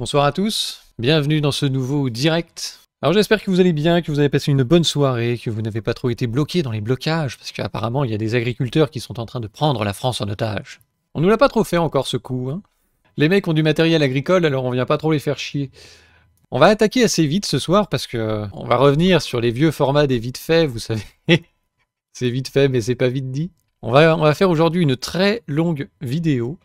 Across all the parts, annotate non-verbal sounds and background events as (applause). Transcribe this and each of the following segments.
Bonsoir à tous, bienvenue dans ce nouveau direct. Alors j'espère que vous allez bien, que vous avez passé une bonne soirée, que vous n'avez pas trop été bloqué dans les blocages, parce qu'apparemment il y a des agriculteurs qui sont en train de prendre la France en otage. On nous l'a pas trop fait encore ce coup, hein. Les mecs ont du matériel agricole, alors on vient pas trop les faire chier. On va attaquer assez vite ce soir parce que euh, on va revenir sur les vieux formats des vite faits, vous savez. (laughs) c'est vite fait mais c'est pas vite dit. On va, on va faire aujourd'hui une très longue vidéo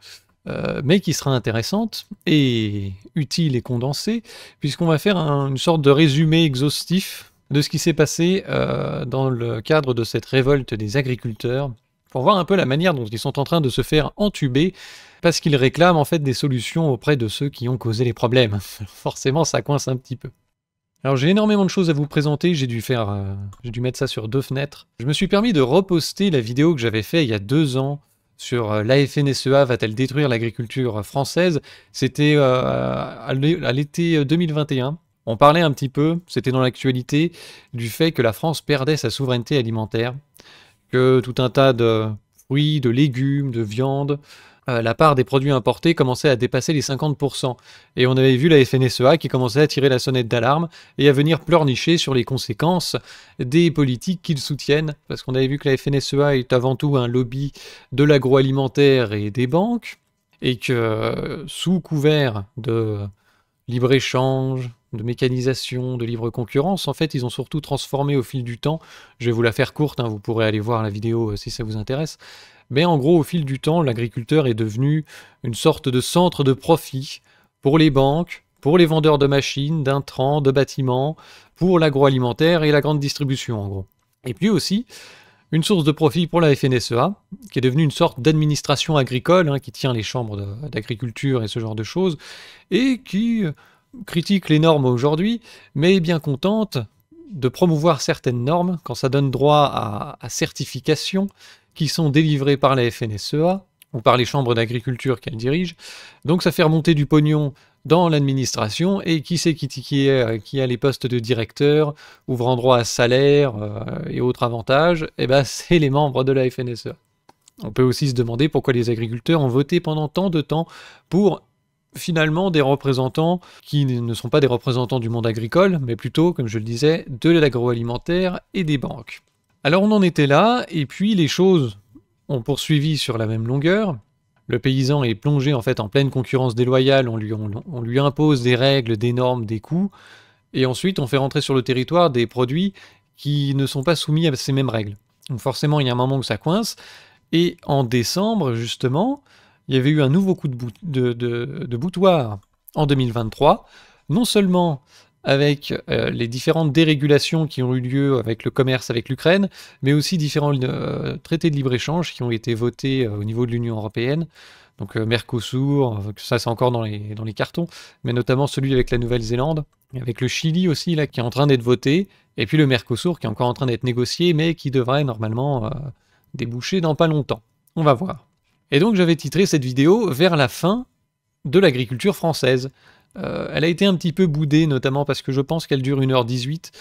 euh, mais qui sera intéressante et utile et condensée, puisqu'on va faire une sorte de résumé exhaustif de ce qui s'est passé euh, dans le cadre de cette révolte des agriculteurs, pour voir un peu la manière dont ils sont en train de se faire entuber, parce qu'ils réclament en fait des solutions auprès de ceux qui ont causé les problèmes. (laughs) Forcément, ça coince un petit peu. Alors j'ai énormément de choses à vous présenter, j'ai dû faire, euh, j'ai dû mettre ça sur deux fenêtres. Je me suis permis de reposter la vidéo que j'avais fait il y a deux ans sur euh, la e va-t-elle détruire l'agriculture française C'était euh, à l'été 2021. Euh, On parlait un petit peu, c'était dans l'actualité, du fait que la France perdait sa souveraineté alimentaire, que tout un tas de fruits, de légumes, de viandes, euh, la part des produits importés commençait à dépasser les 50%, et on avait vu la FNSEA qui commençait à tirer la sonnette d'alarme et à venir pleurnicher sur les conséquences des politiques qu'ils soutiennent, parce qu'on avait vu que la FNSEA est avant tout un lobby de l'agroalimentaire et des banques, et que euh, sous couvert de libre-échange, de mécanisation, de libre concurrence, en fait, ils ont surtout transformé au fil du temps, je vais vous la faire courte, hein, vous pourrez aller voir la vidéo euh, si ça vous intéresse, mais en gros, au fil du temps, l'agriculteur est devenu une sorte de centre de profit pour les banques, pour les vendeurs de machines, d'intrants, de bâtiments, pour l'agroalimentaire et la grande distribution, en gros. Et puis aussi, une source de profit pour la FNSEA, qui est devenue une sorte d'administration agricole, hein, qui tient les chambres d'agriculture et ce genre de choses, et qui euh, critique les normes aujourd'hui, mais est bien contente de promouvoir certaines normes quand ça donne droit à, à certification qui sont délivrés par la FNSEA ou par les chambres d'agriculture qu'elle dirige. Donc ça fait remonter du pognon dans l'administration et qui c'est qui, euh, a les postes de directeur, ouvrant droit à salaire euh, et autres avantages, Et eh ben, (laughs) c'est les membres de la FNSEA. On peut aussi se demander pourquoi les agriculteurs ont voté pendant tant de temps pour finalement des représentants qui ne sont pas des représentants du monde agricole, mais plutôt, comme je le disais, de l'agroalimentaire et des banques. Alors on en était là, et puis les choses ont poursuivi sur la même longueur. Le paysan est plongé en fait en pleine concurrence déloyale, on lui, impose des règles, des normes, des coûts, et ensuite on fait rentrer sur le territoire des produits qui ne sont pas soumis à ces mêmes règles. Donc forcément il y a un moment où ça coince, et en décembre justement, il y avait eu un nouveau coup de boutoir en 2023. Non seulement avec euh, les différentes dérégulations qui ont eu lieu avec le commerce avec l'Ukraine, mais aussi différents euh, traités de libre-échange qui ont été votés euh, au niveau de l'Union européenne. Donc Mercosur, ça c'est encore dans les, cartons, mais notamment celui avec la Nouvelle-Zélande, avec le Chili aussi, là, qui est en train d'être voté, et puis le Mercosur qui est encore en train d'être négocié, mais qui devrait normalement déboucher dans pas longtemps. On va voir. Et donc j'avais titré cette vidéo Vers la fin de l'agriculture française. Euh, elle a été un petit peu boudée, notamment parce que je pense qu'elle dure 1h18.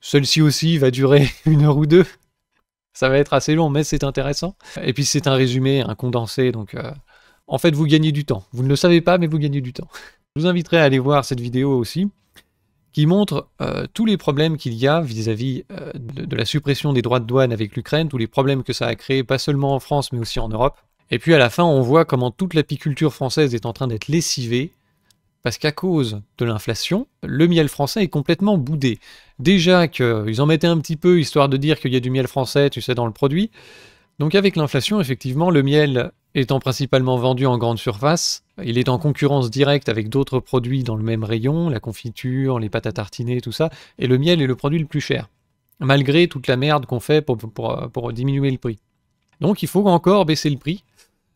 Celle-ci aussi va durer (laughs) une heure ou deux. Ça va être assez long, mais c'est intéressant. Et puis c'est un résumé, un condensé, donc euh, en fait vous gagnez du temps. Vous ne le savez pas, mais vous gagnez du temps. (laughs) Je vous inviterai à aller voir cette vidéo aussi, qui montre euh, tous les problèmes qu'il y a vis-à-vis de, de la suppression des droits de douane avec l'Ukraine, tous les problèmes que ça a créé, pas seulement en France, mais aussi en Europe. Et puis à la fin, on voit comment toute l'apiculture française est en train d'être lessivée parce qu'à cause de l'inflation, le miel français est complètement boudé. Déjà qu'ils en mettaient un petit peu, histoire de dire qu'il y a du miel français, tu sais, dans le produit. Donc avec l'inflation, effectivement, le miel étant principalement vendu en grande surface, il est en concurrence directe avec d'autres produits dans le même rayon, la confiture, les pâtes à tartiner, tout ça, et le miel est le produit le plus cher, malgré toute la merde qu'on fait pour, pour diminuer le prix. Donc il faut encore baisser le prix,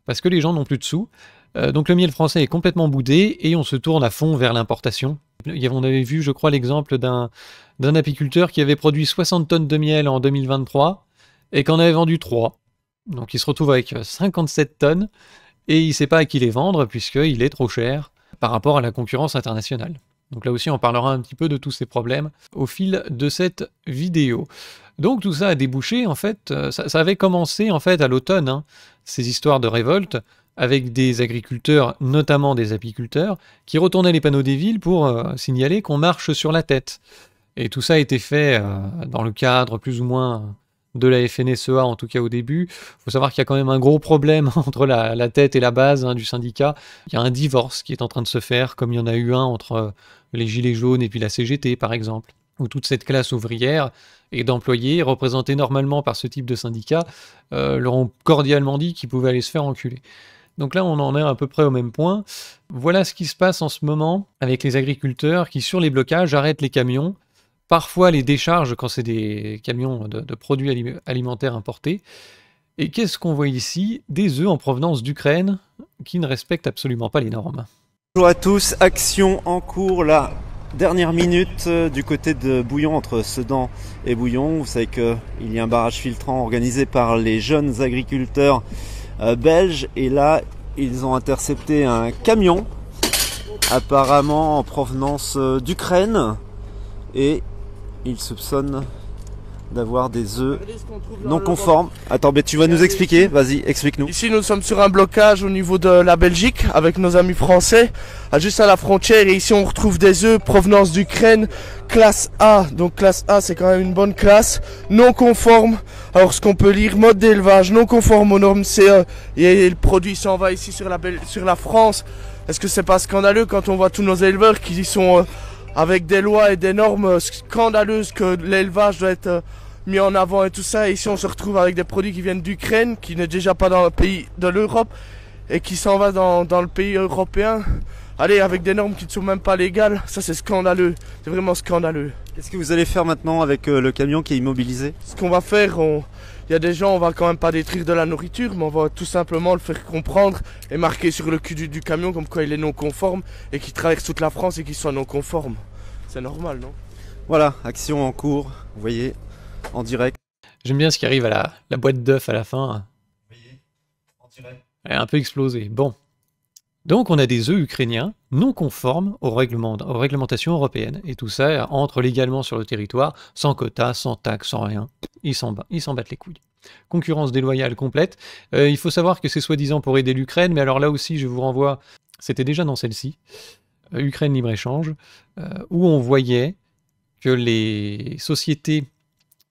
parce que les gens n'ont plus de sous, euh, donc le miel français est complètement boudé et on se tourne à fond vers l'importation. On avait vu, je crois, l'exemple d'un apiculteur qui avait produit 60 tonnes de miel en 2023 et qu'en avait vendu 3. Donc il se retrouve avec 57 tonnes et il ne sait pas à qui les vendre puisqu'il est trop cher par rapport à la concurrence internationale. Donc là aussi, on parlera un petit peu de tous ces problèmes au fil de cette vidéo. Donc tout ça a débouché, en fait, euh, ça, avait commencé en fait à l'automne, hein, ces histoires de révolte avec des agriculteurs, notamment des apiculteurs, qui retournaient les panneaux des villes pour euh, signaler qu'on marche sur la tête. Et tout ça a été fait euh, dans le cadre plus ou moins de la FNSEA, en tout cas au début. Il faut savoir qu'il y a quand même un gros problème (laughs) entre la, tête et la base hein, du syndicat. Il y a un divorce qui est en train de se faire, comme il y en a eu un entre euh, les Gilets jaunes et puis la CGT, par exemple où toute cette classe ouvrière et d'employés, représentés normalement par ce type de syndicat, leur ont cordialement dit qu'ils pouvaient aller se faire enculer. Donc là, on en est à peu près au même point. Voilà ce qui se passe en ce moment avec les agriculteurs qui, sur les blocages, arrêtent les camions, parfois les déchargent quand c'est des camions de, produits alimentaires importés. Et qu'est-ce qu'on voit ici Des œufs en provenance d'Ukraine qui ne respectent absolument pas les normes. Bonjour à tous, action en cours la Dernière minute euh, du côté de Bouillon, entre Sedan et Bouillon. Vous savez qu'il y a un barrage filtrant organisé par les jeunes agriculteurs euh, belge. Et là, ils ont intercepté un camion, apparemment en provenance euh, d'Ukraine. Et ils soupçonnent d'avoir des œufs non conformes. Attends, mais tu vas nous expliquer, vas-y, explique-nous. Ici, nous sommes sur un blocage au niveau de la Belgique avec nos amis français, juste à la frontière. Et ici, on retrouve des œufs provenance d'Ukraine, classe A. Donc classe A, c'est quand même une bonne classe, non conforme. Alors, ce qu'on peut lire, mode d'élevage non conforme aux normes CE. Et le produit s'en va ici sur la, sur la France. Est-ce que c'est pas scandaleux quand on voit tous nos éleveurs qui sont... Euh, avec des lois et des normes euh, scandaleuses que l'élevage doit être euh, mis en avant et tout ça. et Ici, on se retrouve avec des produits qui viennent d'Ukraine, qui n'est déjà pas dans le pays de l'Europe et qui s'en va dans, le pays européen. Allez, avec des normes qui ne sont même pas légales, ça c'est scandaleux. C'est vraiment scandaleux. Qu'est-ce que vous allez faire maintenant avec euh, le camion qui est immobilisé Ce qu'on va faire, il y a des gens, on va quand même pas détruire de la nourriture, mais on va tout simplement le faire comprendre et marquer sur le cul du, du camion comme quoi il est non conforme et qu'il traverse toute la France et qu'il soit non conforme. C'est normal, non Voilà, action en cours, vous voyez en direct. J'aime bien ce qui arrive à la, la boîte d'œufs à la fin. Elle est un peu explosée. Bon. Donc on a des œufs ukrainiens non conformes aux, règlement, aux réglementations européennes. Et tout ça entre légalement sur le territoire, sans quota, sans taxe, sans rien. Ils s'en battent les couilles. Concurrence déloyale complète. Euh, il faut savoir que c'est soi-disant pour aider l'Ukraine, mais alors là aussi je vous renvoie, c'était déjà dans celle-ci, euh, Ukraine libre-échange, euh, où on voyait que les sociétés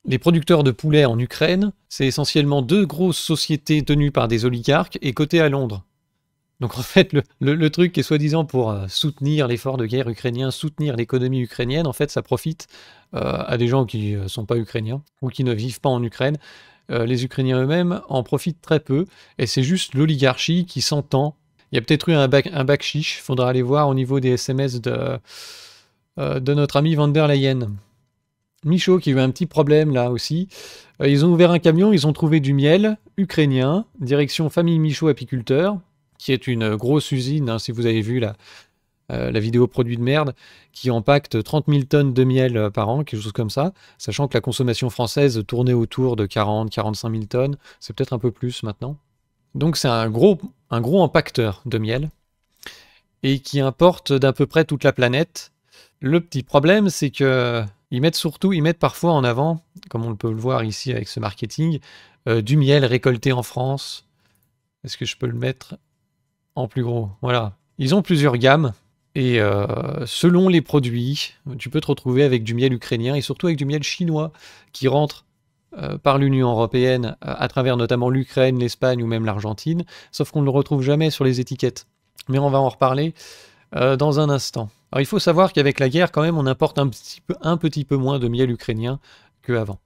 les producteurs de poulets en Ukraine, c'est essentiellement deux grosses sociétés tenues par des oligarques et cotées à Londres. Donc en fait, le, truc qui est soi-disant pour euh, soutenir l'effort de guerre ukrainien, soutenir l'économie ukrainienne, en fait, ça profite euh, à des gens qui ne euh, sont pas ukrainiens ou qui ne vivent pas en Ukraine. les Ukrainiens eux-mêmes en profitent très peu, et c'est juste l'oligarchie qui s'entend. Il y a peut-être eu un bac, un faudra aller voir au niveau des SMS de, de notre ami Van der Leyen. Michaud qui a eu un petit problème là aussi. Euh, ils ont ouvert un camion, ils ont trouvé du miel ukrainien, direction famille Michaud apiculteur, qui est une euh, grosse usine, hein, si vous avez vu la, euh, la vidéo produit de merde, qui impacte 30 000 tonnes de miel par an, quelque chose comme ça, sachant que la consommation française tournait autour de 40-45 000 tonnes, c'est peut-être un peu plus maintenant. Donc c'est un gros, un gros impacteur de miel, et qui importe d'à peu près toute la planète. Le petit problème, c'est que ils mettent surtout, ils mettent parfois en avant, comme on peut le voir ici avec ce marketing, euh, du miel récolté en France. Est-ce que je peux le mettre en plus gros Voilà. Ils ont plusieurs gammes et euh, selon les produits, tu peux te retrouver avec du miel ukrainien et surtout avec du miel chinois qui rentre euh, par l'Union européenne à travers notamment l'Ukraine, l'Espagne ou même l'Argentine, sauf qu'on ne le retrouve jamais sur les étiquettes. Mais on va en reparler dans un instant. Alors il faut savoir qu'avec la guerre, quand même, on importe un petit peu, moins de miel ukrainien qu'avant.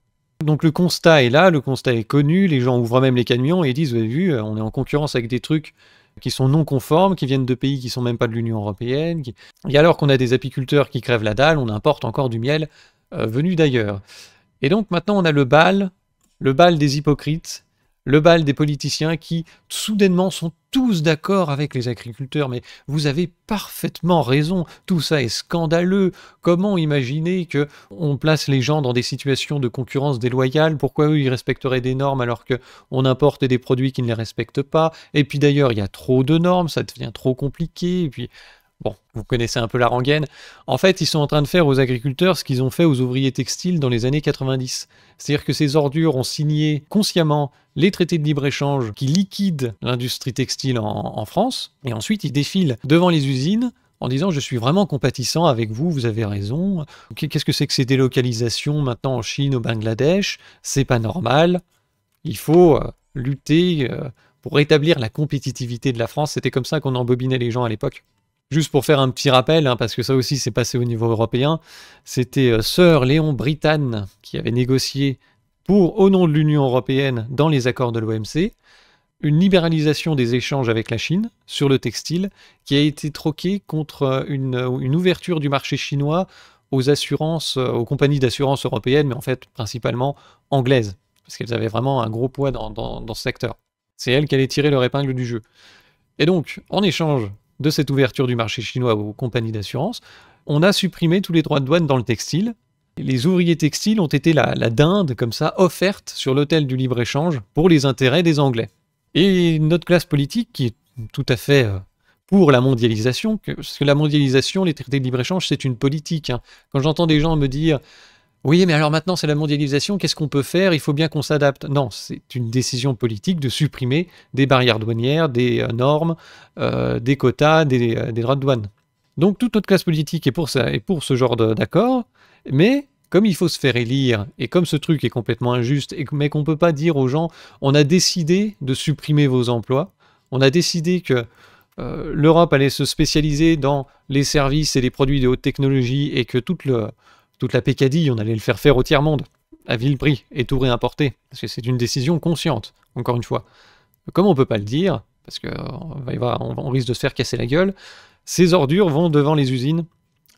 Donc le constat est là, le constat est connu, les gens ouvrent même les camions et disent, vous avez vu, euh, on est en concurrence avec des trucs qui sont non conformes, qui viennent de pays qui ne sont même pas de l'Union Européenne. Et alors qu'on a des apiculteurs qui crèvent la dalle, on importe encore du miel euh, venu d'ailleurs. Et donc maintenant on a le bal, le bal des hypocrites, le bal des politiciens qui soudainement sont tous d'accord avec les agriculteurs, mais vous avez parfaitement raison, tout ça est scandaleux. Comment imaginer que on place les gens dans des situations de concurrence déloyale Pourquoi eux ils respecteraient des normes alors que on importe des produits qui ne les respectent pas Et puis d'ailleurs, il y a trop de normes, ça devient trop compliqué et puis Bon, vous connaissez un peu la rengaine. En fait, ils sont en train de faire aux agriculteurs ce qu'ils ont fait aux ouvriers textiles dans les années 90. C'est-à-dire que ces ordures ont signé consciemment les traités de libre-échange qui liquident l'industrie textile en, en France, et ensuite ils défilent devant les usines en disant je suis vraiment compatissant avec vous, vous avez raison. Qu'est-ce que c'est que ces délocalisations maintenant en Chine, au Bangladesh C'est pas normal. Il faut euh, lutter euh, pour rétablir la compétitivité de la France. C'était comme ça qu'on embobinait les gens à l'époque. Juste pour faire un petit rappel, hein, parce que ça aussi s'est passé au niveau européen, c'était euh, Sir Léon Britanne qui avait négocié pour, au nom de l'Union européenne, dans les accords de l'OMC, une libéralisation des échanges avec la Chine sur le textile qui a été troquée contre euh, euh, une, ouverture du marché chinois aux assurances, aux compagnies d'assurance européennes, mais en fait principalement anglaises, parce qu'elles avaient vraiment un gros poids dans, dans ce secteur. C'est elles qui allaient tirer leur épingle du jeu. Et donc, en échange de cette ouverture du marché chinois aux compagnies d'assurance, on a supprimé tous les droits de douane dans le textile. Les ouvriers textiles ont été la, dinde, comme ça, offerte sur l'autel du libre-échange pour les intérêts des Anglais. Et notre classe politique, qui est tout à fait euh, pour la mondialisation, parce que la mondialisation, les traités de libre-échange, c'est une politique. Hein. Quand j'entends des gens me dire oui, mais alors maintenant c'est la mondialisation, qu'est-ce qu'on peut faire Il faut bien qu'on s'adapte. Non, c'est une décision politique de supprimer des barrières douanières, des euh, normes, euh, des quotas, euh, des, droits de douane. Donc toute autre classe politique est pour, ça, pour ce genre d'accord, mais comme il faut se faire élire, et comme ce truc est complètement injuste, et, mais qu'on ne peut pas dire aux gens, on a décidé de supprimer vos emplois, on a décidé que l'Europe allait se spécialiser dans les services et les produits de haute technologie, et que toute le toute la Pécadille, on allait le faire faire au tiers-monde, à vil prix, et tout réimporter, parce que c'est une décision consciente, encore une fois. Comme on peut pas le dire, parce qu'on on risque de se faire casser la gueule, ces ordures vont devant les usines,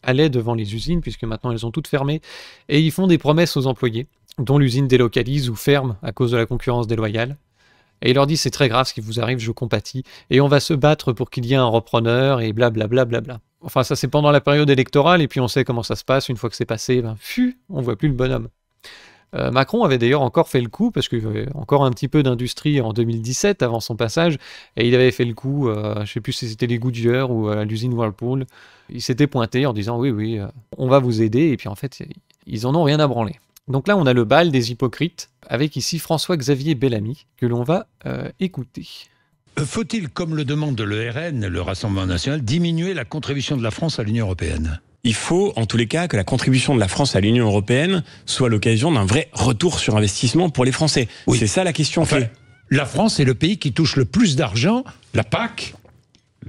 allaient devant les usines, puisque maintenant elles ont toutes fermées, et ils font des promesses aux employés, dont l'usine délocalise ou ferme à cause de la concurrence déloyale. Et il leur disent « c'est très grave ce qui vous arrive, je compatis, et on va se battre pour qu'il y ait un repreneur, et blablabla. Enfin, ça c'est pendant la période électorale, et puis on sait comment ça se passe. Une fois que c'est passé, ben, on voit plus le bonhomme. Euh, Macron avait d'ailleurs encore fait le coup, parce qu'il avait encore un petit peu d'industrie en 2017 avant son passage, et il avait fait le coup, euh, je sais plus si c'était les Goodyear ou euh, l'usine Whirlpool, il s'était pointé en disant oui, oui, on va vous aider, et puis en fait, ils en ont rien à branler. Donc là, on a le bal des hypocrites, avec ici François-Xavier Bellamy, que l'on va écouter. Euh, faut-il, comme le demande le RN, le Rassemblement national, diminuer la contribution de la France à l'Union européenne il faut, en tous les cas, que la contribution de la France à l'Union européenne soit l'occasion d'un vrai retour sur investissement pour les Français. C'est ça la question. la France est le pays qui touche le plus d'argent, la PAC,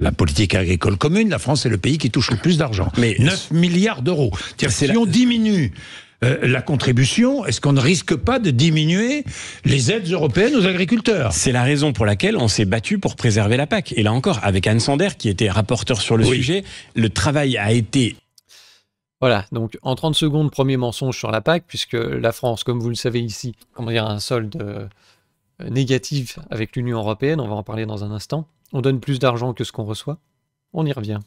la politique agricole commune, la France est le pays qui touche le plus d'argent. Mais 9 milliards d'euros. Si on diminue euh, la contribution, est-ce qu'on ne risque pas de diminuer les aides européennes aux agriculteurs C'est la raison pour laquelle on s'est battu pour préserver la PAC. Et là encore, avec Anne Sander, qui était rapporteur sur le sujet, le travail a été voilà, donc en 30 secondes, premier mensonge sur la PAC, puisque la France, comme vous le savez ici, comment y a un solde euh, négatif avec l'Union européenne, on va en parler dans un instant. On donne plus d'argent que ce qu'on reçoit. On y revient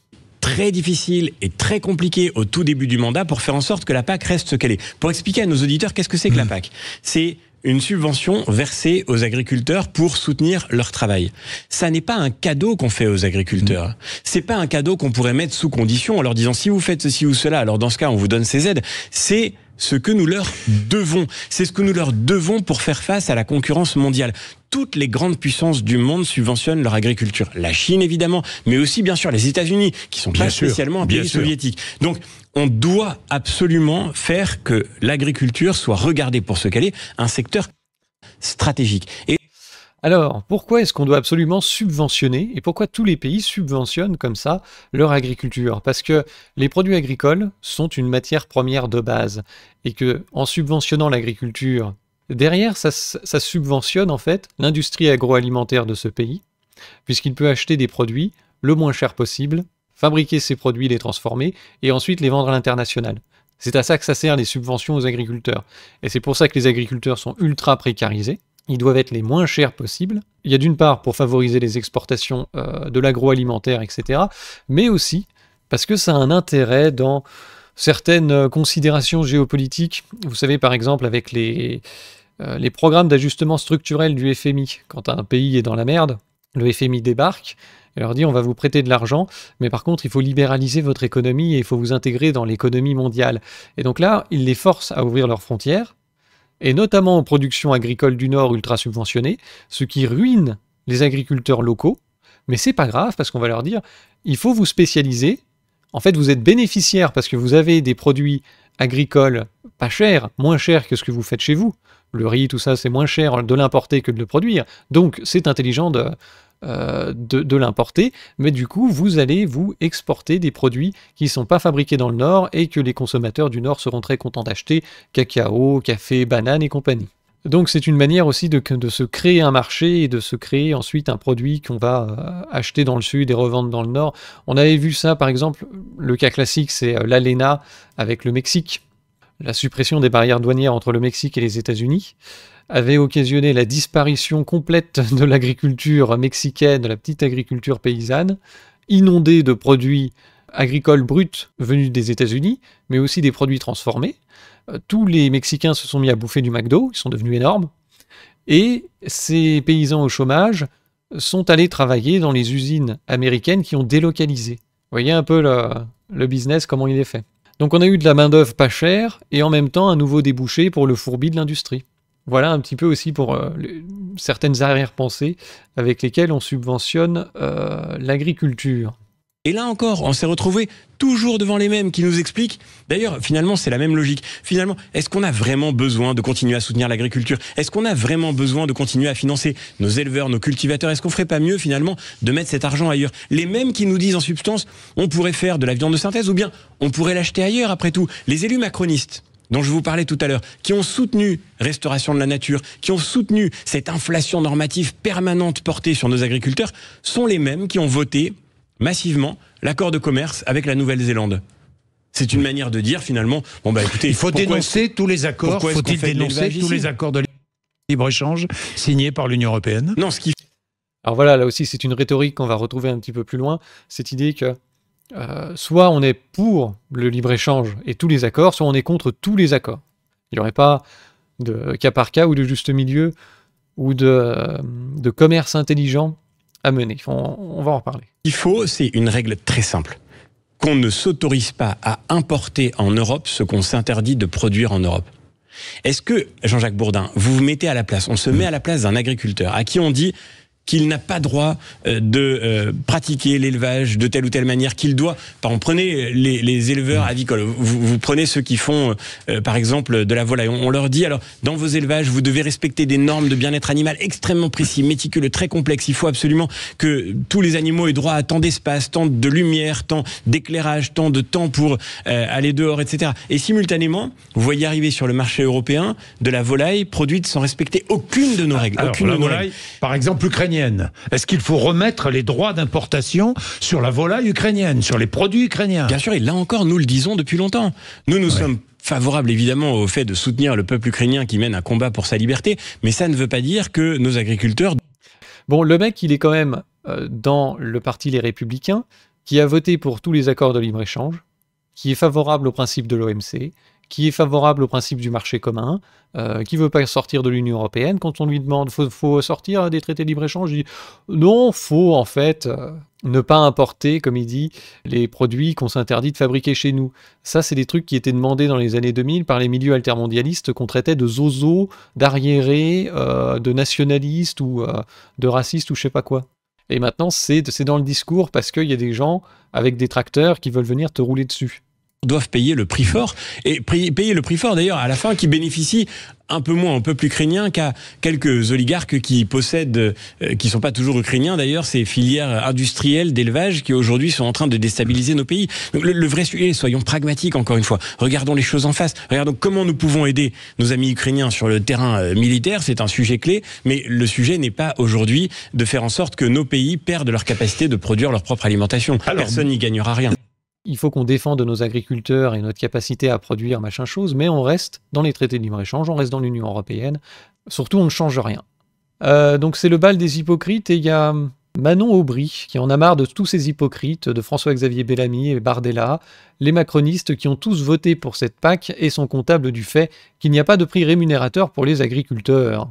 très difficile et très compliqué au tout début du mandat pour faire en sorte que la PAC reste ce qu'elle est. Pour expliquer à nos auditeurs qu'est-ce que c'est que la hmm. PAC, c'est une subvention versée aux agriculteurs pour soutenir leur travail. Ça n'est pas un cadeau qu'on fait aux agriculteurs. Hmm. C'est pas un cadeau qu'on pourrait mettre sous condition en leur disant si vous faites ceci ou cela, alors dans ce cas on vous donne ces aides. C'est ce que nous leur devons. C'est ce que nous leur devons pour faire face à la concurrence mondiale. Toutes les grandes puissances du monde subventionnent leur agriculture. La Chine, évidemment, mais aussi, bien sûr, les États-Unis, qui sont bien spécialement un pays soviétique. Donc, on doit absolument faire que l'agriculture soit regardée pour ce qu'elle est, un secteur stratégique. Et alors, pourquoi est-ce qu'on doit absolument subventionner et pourquoi tous les pays subventionnent comme ça leur agriculture Parce que les produits agricoles sont une matière première de base et que en subventionnant l'agriculture, derrière ça, ça, subventionne en fait l'industrie agroalimentaire de ce pays puisqu'il peut acheter des produits le moins cher possible, fabriquer ces produits, les transformer et ensuite les vendre à l'international. C'est à ça que ça sert les subventions aux agriculteurs. Et c'est pour ça que les agriculteurs sont ultra précarisés ils doivent être les moins chers possibles. Il y a d'une part pour favoriser les exportations euh, de l'agroalimentaire, etc., mais aussi parce que ça a un intérêt dans certaines euh, considérations géopolitiques. Vous savez, par exemple, avec les, euh, les programmes d'ajustement structurel du FMI, quand un pays est dans la merde, le FMI débarque et leur dit on va vous prêter de l'argent, mais par contre il faut libéraliser votre économie et il faut vous intégrer dans l'économie mondiale. Et donc là, il les force à ouvrir leurs frontières et notamment aux productions agricoles du Nord ultra subventionnées, ce qui ruine les agriculteurs locaux. Mais c'est pas grave parce qu'on va leur dire il faut vous spécialiser. En fait, vous êtes bénéficiaire parce que vous avez des produits agricoles pas chers, moins chers que ce que vous faites chez vous. Le riz, tout ça, c'est moins cher de l'importer que de le produire. Donc, c'est intelligent de, euh, de, l'importer, mais du coup, vous allez vous exporter des produits qui ne sont pas fabriqués dans le Nord et que les consommateurs du Nord seront très contents d'acheter, cacao, café, banane et compagnie. Donc c'est une manière aussi de, de, se créer un marché et de se créer ensuite un produit qu'on va euh, acheter dans le sud et revendre dans le nord. On avait vu ça par exemple, le cas classique c'est euh, l'ALENA avec le Mexique, la suppression des barrières douanières entre le Mexique et les États-Unis avait occasionné la disparition complète (laughs) de l'agriculture mexicaine, de la petite agriculture paysanne, inondée de produits agricoles bruts venus des États-Unis, mais aussi des produits transformés. Euh, tous les Mexicains se sont mis à bouffer du McDo, ils sont devenus énormes. Et ces paysans au chômage sont allés travailler dans les usines américaines qui ont délocalisé. Vous voyez un peu le, le business, comment il est fait. Donc on a eu de la main-d'œuvre pas chère et en même temps un nouveau débouché pour le fourbi de l'industrie voilà un petit peu aussi pour euh, certaines arrière-pensées avec lesquelles on subventionne euh, l'agriculture. Et là encore, on s'est retrouvé toujours devant les mêmes qui nous expliquent. D'ailleurs, finalement, c'est la même logique. Finalement, est-ce qu'on a vraiment besoin de continuer à soutenir l'agriculture Est-ce qu'on a vraiment besoin de continuer à financer nos éleveurs, nos cultivateurs Est-ce qu'on ferait pas mieux finalement de mettre cet argent ailleurs Les mêmes qui nous disent en substance, on pourrait faire de la viande de synthèse ou bien on pourrait l'acheter ailleurs après tout. Les élus macronistes dont je vous parlais tout à l'heure, qui ont soutenu restauration de la nature, qui ont soutenu cette inflation normative permanente portée sur nos agriculteurs, sont les mêmes qui ont voté massivement l'accord de commerce avec la Nouvelle-Zélande. C'est une manière de dire finalement, bon bah écoutez, il faut dénoncer tous les accords, les accords de libre-échange signés par l'Union européenne Non, ce qui... Alors voilà, là aussi c'est une rhétorique qu'on va retrouver un petit peu plus loin, cette idée que euh, soit on est pour le libre-échange et tous les accords, soit on est contre tous les accords. Il n'y aurait pas de cas par cas ou de juste milieu ou de, euh, commerce intelligent à mener. On, on va en reparler. Il faut, c'est une règle très simple qu'on ne s'autorise pas à importer en Europe ce qu'on s'interdit de produire en Europe. Est-ce que, Jean-Jacques Bourdin, vous vous mettez à la place, on se met à la place d'un agriculteur à qui on dit qu'il n'a pas droit euh, de euh, pratiquer l'élevage de telle ou telle manière, qu'il doit. Par exemple, prenez euh, les, éleveurs avicoles. Vous, prenez ceux qui font, par exemple, de la volaille. On, leur dit alors, dans vos élevages, vous devez respecter des normes de bien-être animal extrêmement précises, méticuleux, très complexes. Il faut absolument que tous les animaux aient droit à tant d'espace, tant de lumière, tant d'éclairage, tant de temps pour aller dehors, etc. Et simultanément, vous voyez arriver sur le marché européen de la volaille produite sans respecter aucune de nos règles. aucune de nos règles. par exemple, l'Ukraine est-ce qu'il faut remettre les droits d'importation sur la volaille ukrainienne, sur les produits ukrainiens Bien sûr, et là encore, nous le disons depuis longtemps. Nous, nous sommes favorables, évidemment au fait de soutenir le peuple ukrainien qui mène un combat pour sa liberté, mais ça ne veut pas dire que nos agriculteurs... Bon, le mec, il est quand même euh, dans le parti Les Républicains, qui a voté pour tous les accords de libre-échange, qui est favorable au principe de l'OMC, qui est favorable au principe du marché commun, euh, qui veut pas sortir de l'Union européenne. Quand on lui demande faut, faut sortir des traités de libre-échange, il dit non, faut en fait euh, ne pas importer, comme il dit, les produits qu'on s'interdit de fabriquer chez nous. Ça, c'est des trucs qui étaient demandés dans les années 2000 par les milieux altermondialistes qu'on traitait de zozo, d'arriérés, euh, de nationalistes ou euh, de racistes ou je sais pas quoi. Et maintenant, c'est dans le discours parce qu'il y a des gens avec des tracteurs qui veulent venir te rouler dessus doivent payer le prix fort, et payer le prix fort d'ailleurs à la fin qui bénéficie un peu moins au peuple ukrainien qu'à quelques oligarques qui possèdent, euh, qui ne sont pas toujours ukrainiens d'ailleurs, ces filières industrielles d'élevage qui aujourd'hui sont en train de déstabiliser nos pays. Donc, le, vrai sujet, soyons pragmatiques encore une fois, regardons les choses en face, regardons comment nous pouvons aider nos amis ukrainiens sur le terrain euh, militaire, c'est un sujet clé, mais le sujet n'est pas aujourd'hui de faire en sorte que nos pays perdent leur capacité de produire leur propre alimentation. Personne n'y gagnera rien il faut qu'on défende nos agriculteurs et notre capacité à produire machin chose, mais on reste dans les traités de libre-échange, on reste dans l'Union européenne, surtout on ne change rien. Euh, donc c'est le bal des hypocrites et il y a Manon Aubry qui en a marre de tous ces hypocrites, de François-Xavier Bellamy et Bardella, les macronistes qui ont tous voté pour cette PAC et sont comptables du fait qu'il n'y a pas de prix rémunérateur pour les agriculteurs.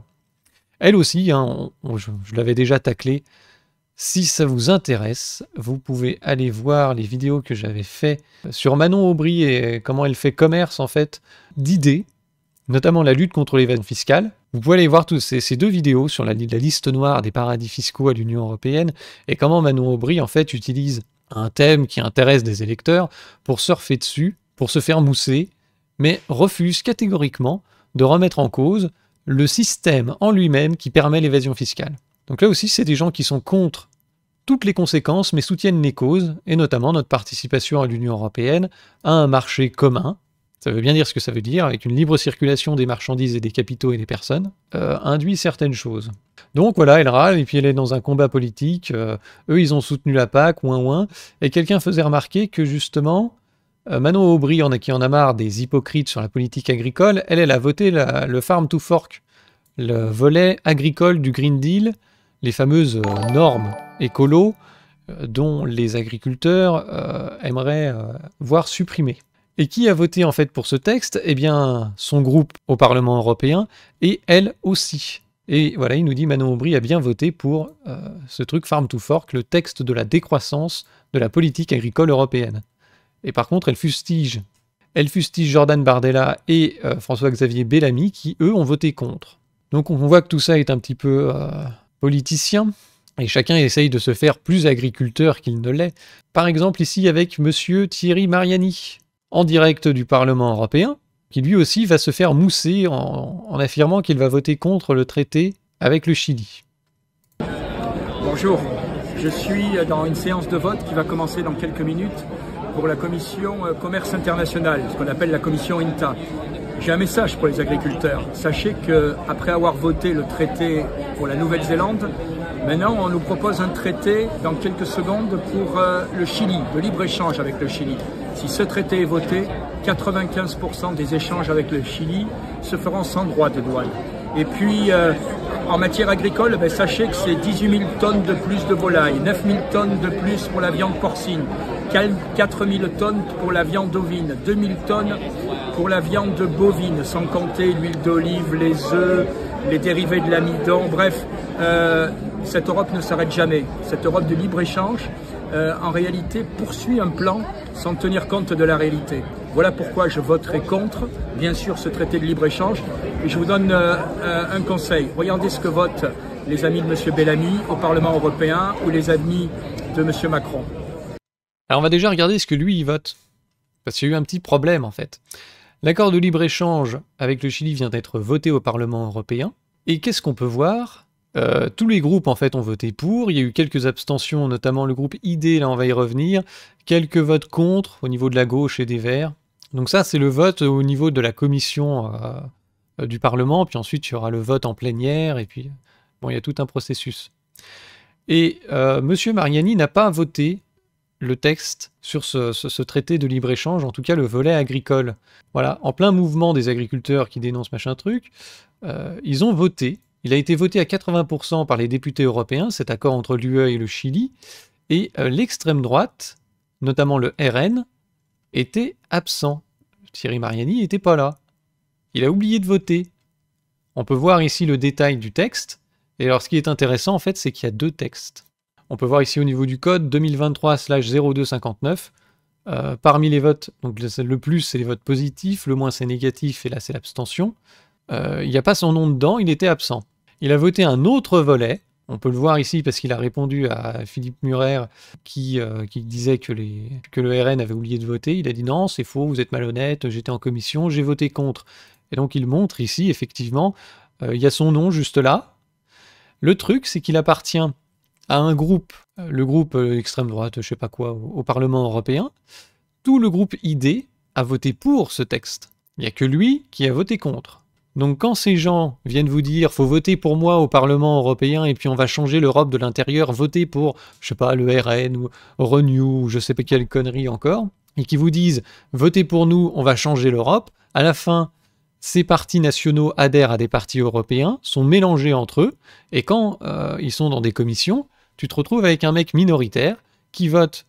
Elle aussi, hein, je, l'avais déjà taclé. Si ça vous intéresse, vous pouvez aller voir les vidéos que j'avais fait sur Manon Aubry et comment elle fait commerce en fait d'idées, notamment la lutte contre l'évasion fiscale. Vous pouvez aller voir toutes ces, deux vidéos sur la, la, liste noire des paradis fiscaux à l'Union européenne et comment Manon Aubry en fait utilise un thème qui intéresse des électeurs pour surfer dessus, pour se faire mousser, mais refuse catégoriquement de remettre en cause le système en lui-même qui permet l'évasion fiscale. Donc là aussi, c'est des gens qui sont contre toutes les conséquences, mais soutiennent les causes, et notamment notre participation à l'Union européenne, à un marché commun, ça veut bien dire ce que ça veut dire, avec une libre circulation des marchandises et des capitaux et des personnes, euh, induit certaines choses. Donc voilà, elle râle, et puis elle est dans un combat politique, euh, eux ils ont soutenu la PAC, ouin ouin, et quelqu'un faisait remarquer que justement, euh, Manon Aubry, en a qui en a marre des hypocrites sur la politique agricole, elle, elle a voté le Farm to Fork, le volet agricole du Green Deal, les fameuses euh, normes écolo euh, dont les agriculteurs euh, aimeraient voir supprimer Et qui a voté en fait pour ce texte Eh bien, son groupe au Parlement européen et elle aussi. Et voilà, il nous dit Manon Aubry a bien voté pour ce truc Farm to Fork, le texte de la décroissance de la politique agricole européenne. Et par contre, elle fustige. Elle fustige Jordan Bardella et François-Xavier Bellamy qui, eux, ont voté contre. Donc on voit que tout ça est un petit peu politiciens, et chacun essaye de se faire plus agriculteur qu'il ne l'est. Par exemple ici avec monsieur Thierry Mariani, en direct du Parlement européen, qui lui aussi va se faire mousser en, en affirmant qu'il va voter contre le traité avec le Chili. Bonjour, je suis dans une séance de vote qui va commencer dans quelques minutes pour la commission euh, commerce international, ce qu'on appelle la commission INTA. J'ai un message pour les agriculteurs. Sachez qu'après avoir voté le traité pour la Nouvelle-Zélande, maintenant on nous propose un traité dans quelques secondes pour euh, le Chili, le libre-échange avec le Chili. Si ce traité est voté, 95% des échanges avec le Chili se feront sans droit de douane. Et puis, euh, en matière agricole, ben, sachez que c'est 18 000 tonnes de plus de volailles, 9 000 tonnes de plus pour la viande porcine, 4000 tonnes pour la viande ovine, 2000 tonnes pour la viande bovine, sans compter l'huile d'olive, les œufs, les dérivés de l'amidon, bref, euh, cette Europe ne s'arrête jamais. Cette Europe de libre-échange, euh, en réalité, poursuit un plan sans tenir compte de la réalité. Voilà pourquoi je voterai contre, bien sûr, ce traité de libre-échange. Et je vous donne euh, un conseil. Regardez ce que votent les amis de M. Bellamy au Parlement européen ou les amis de M. Macron. Alors on va déjà regarder ce que lui il vote. Parce qu'il y a eu un petit problème en fait. L'accord de libre-échange avec le Chili vient d'être voté au Parlement européen. Et qu'est-ce qu'on peut voir euh, tous les groupes en fait ont voté pour, il y a eu quelques abstentions, notamment le groupe ID, là on va y revenir, quelques votes contre au niveau de la gauche et des Verts. Donc ça c'est le vote au niveau de la commission euh, du Parlement, puis ensuite il y aura le vote en plénière, et puis bon il y a tout un processus. Et euh, M. Mariani n'a pas voté le texte sur ce, traité de libre-échange, en tout cas le volet agricole. Voilà, en plein mouvement des agriculteurs qui dénoncent machin truc, euh, ils ont voté. Il a été voté à 80% par les députés européens, cet accord entre l'UE et le Chili, et euh, l'extrême droite, notamment le RN, était absent. Thierry Mariani n'était pas là. Il a oublié de voter. On peut voir ici le détail du texte. Et alors ce qui est intéressant en fait, c'est qu'il y a deux textes. On peut voir ici au niveau du code 2023/0259. Euh, parmi les votes, donc le plus c'est les votes positifs, le moins c'est négatif et là c'est l'abstention. Euh, il n'y a pas son nom dedans, il était absent. Il a voté un autre volet, on peut le voir ici parce qu'il a répondu à Philippe Murer qui, euh, qui disait que, les, que, le RN avait oublié de voter. Il a dit non, c'est faux, vous êtes malhonnête, j'étais en commission, j'ai voté contre. Et donc il montre ici, effectivement, il y a son nom juste là. Le truc, c'est qu'il appartient à un groupe, euh, le groupe euh, extrême droite, je sais pas quoi, au, Parlement européen, tout le groupe ID a voté pour ce texte. Il n'y a que lui qui a voté contre. Donc quand ces gens viennent vous dire faut voter pour moi au Parlement européen et puis on va changer l'Europe de l'intérieur, voter pour, je sais pas, le RN ou Renew ou je sais pas quelle connerie encore, et qui vous disent votez pour nous, on va changer l'Europe, à la fin, ces partis nationaux adhèrent à des partis européens, sont mélangés entre eux, et quand euh, ils sont dans des commissions, tu te retrouves avec un mec minoritaire qui vote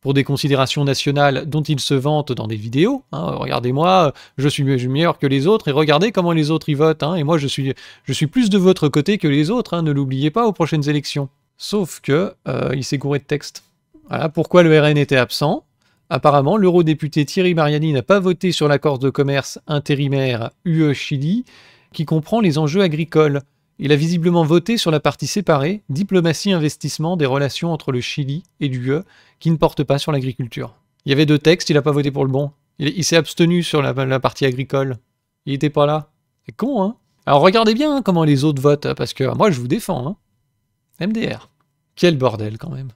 pour des considérations nationales dont il se vante dans des vidéos. Hein, regardez-moi, je suis meilleur que les autres et regardez comment les autres y votent. Hein, et moi, je suis, je suis plus de votre côté que les autres, hein, ne l'oubliez pas aux prochaines élections. Sauf que euh, il s'est gouré de texte. Voilà pourquoi le RN était absent. Apparemment, l'eurodéputé Thierry Mariani n'a pas voté sur l'accord de commerce intérimaire UE-Chili qui comprend les enjeux agricoles. Il a visiblement voté sur la partie séparée, diplomatie-investissement des relations entre le Chili et l'UE, qui ne porte pas sur l'agriculture. Il y avait deux textes, il n'a pas voté pour le bon. Il, s'est abstenu sur la, partie agricole. Il n'était pas là. C'est con, hein Alors regardez bien hein, comment les autres votent, hein, parce que moi je vous défends. Hein MDR. Quel bordel quand même.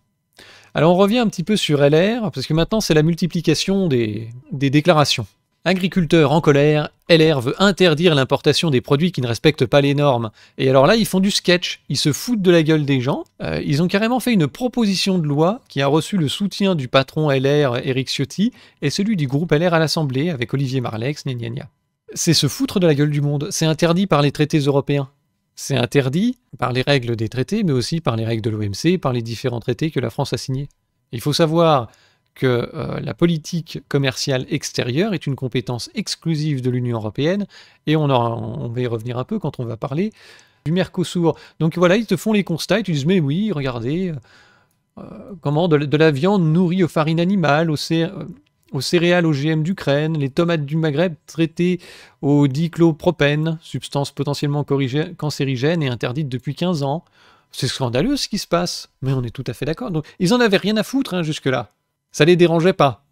Alors on revient un petit peu sur LR, parce que maintenant c'est la multiplication des déclarations. Agriculteurs en colère, LR veut interdire l'importation des produits qui ne respectent pas les normes. Et alors là, ils font du sketch, ils se foutent de la gueule des gens. Euh, ils ont carrément fait une proposition de loi qui a reçu le soutien du patron LR Eric Ciotti et celui du groupe LR à l'Assemblée avec Olivier Marlex, gna C'est se foutre de la gueule du monde, c'est interdit par les traités européens. C'est interdit par les règles des traités, mais aussi par les règles de l'OMC, par les différents traités que la France a signés. Il faut savoir que euh, la politique commerciale extérieure est une compétence exclusive de l'Union européenne, et on, on va y revenir un peu quand on va parler du Mercosur. Donc voilà, ils te font les constats, et tu dis, mais oui, regardez, euh, comment de, la viande nourrie aux farines animales, aux, euh, céréales OGM d'Ukraine, les tomates du Maghreb traitées au diclopropène, substance potentiellement cancérigène et interdite depuis 15 ans. C'est scandaleux ce qui se passe, mais on est tout à fait d'accord. Donc ils en avaient rien à foutre hein, jusque-là. Ça les dérangeait pas.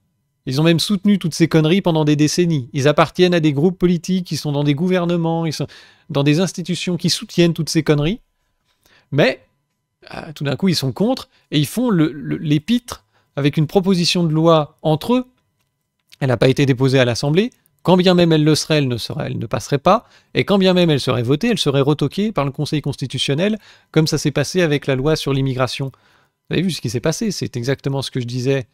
Ils ont même soutenu toutes ces conneries pendant des décennies. Ils appartiennent à des groupes politiques, ils sont dans des gouvernements, ils sont dans des institutions qui soutiennent toutes ces conneries. Mais ah, tout d'un coup, ils sont contre et ils font l'épître le, avec une proposition de loi entre eux. Elle n'a pas été déposée à l'Assemblée. Quand bien même elle le serait, elle ne, serait, elle ne passerait pas. Et quand bien même elle serait votée, elle serait retoquée par le Conseil constitutionnel, comme ça s'est passé avec la loi sur l'immigration. Vous avez vu ce qui s'est passé C'est exactement ce que je disais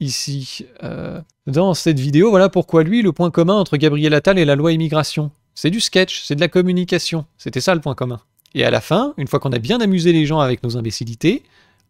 ici euh, dans cette vidéo. Voilà pourquoi lui, le point commun entre Gabriel Attal et la loi immigration. C'est du sketch, c'est de la communication. C'était ça le point commun. Et à la fin, une fois qu'on a bien amusé les gens avec nos imbécilités,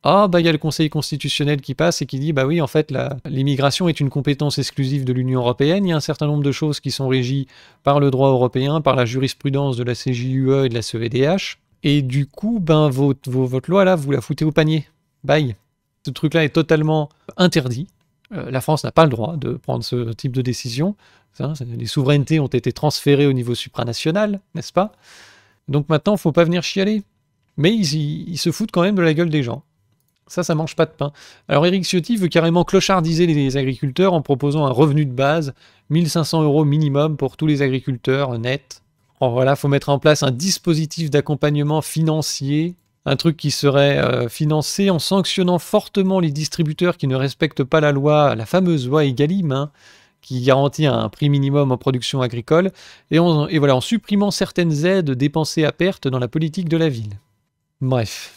ah bah il y a le Conseil constitutionnel qui passe et qui dit bah oui en fait l'immigration est une compétence exclusive de l'Union européenne, il y a un certain nombre de choses qui sont régies par le droit européen, par la jurisprudence de la CJUE et de la CEDH, et du coup ben votre, votre loi là vous la foutez au panier, bye. Ce truc là est totalement interdit, euh, la France n'a pas le droit de prendre ce type de décision. Hein, les souverainetés ont été transférées au niveau supranational, n'est-ce pas Donc maintenant, il ne faut pas venir chialer. Mais ils, se foutent quand même de la gueule des gens. Ça, ça mange pas de pain. Alors Éric Ciotti veut carrément clochardiser les agriculteurs en proposant un revenu de base, 1500 euros minimum pour tous les agriculteurs net. Alors voilà, faut mettre en place un dispositif d'accompagnement financier un truc qui serait euh, financé en sanctionnant fortement les distributeurs qui ne respectent pas la loi, la fameuse loi Egalim, hein, qui garantit un prix minimum en production agricole, et, voilà, en supprimant certaines aides dépensées à perte dans la politique de la ville. Bref,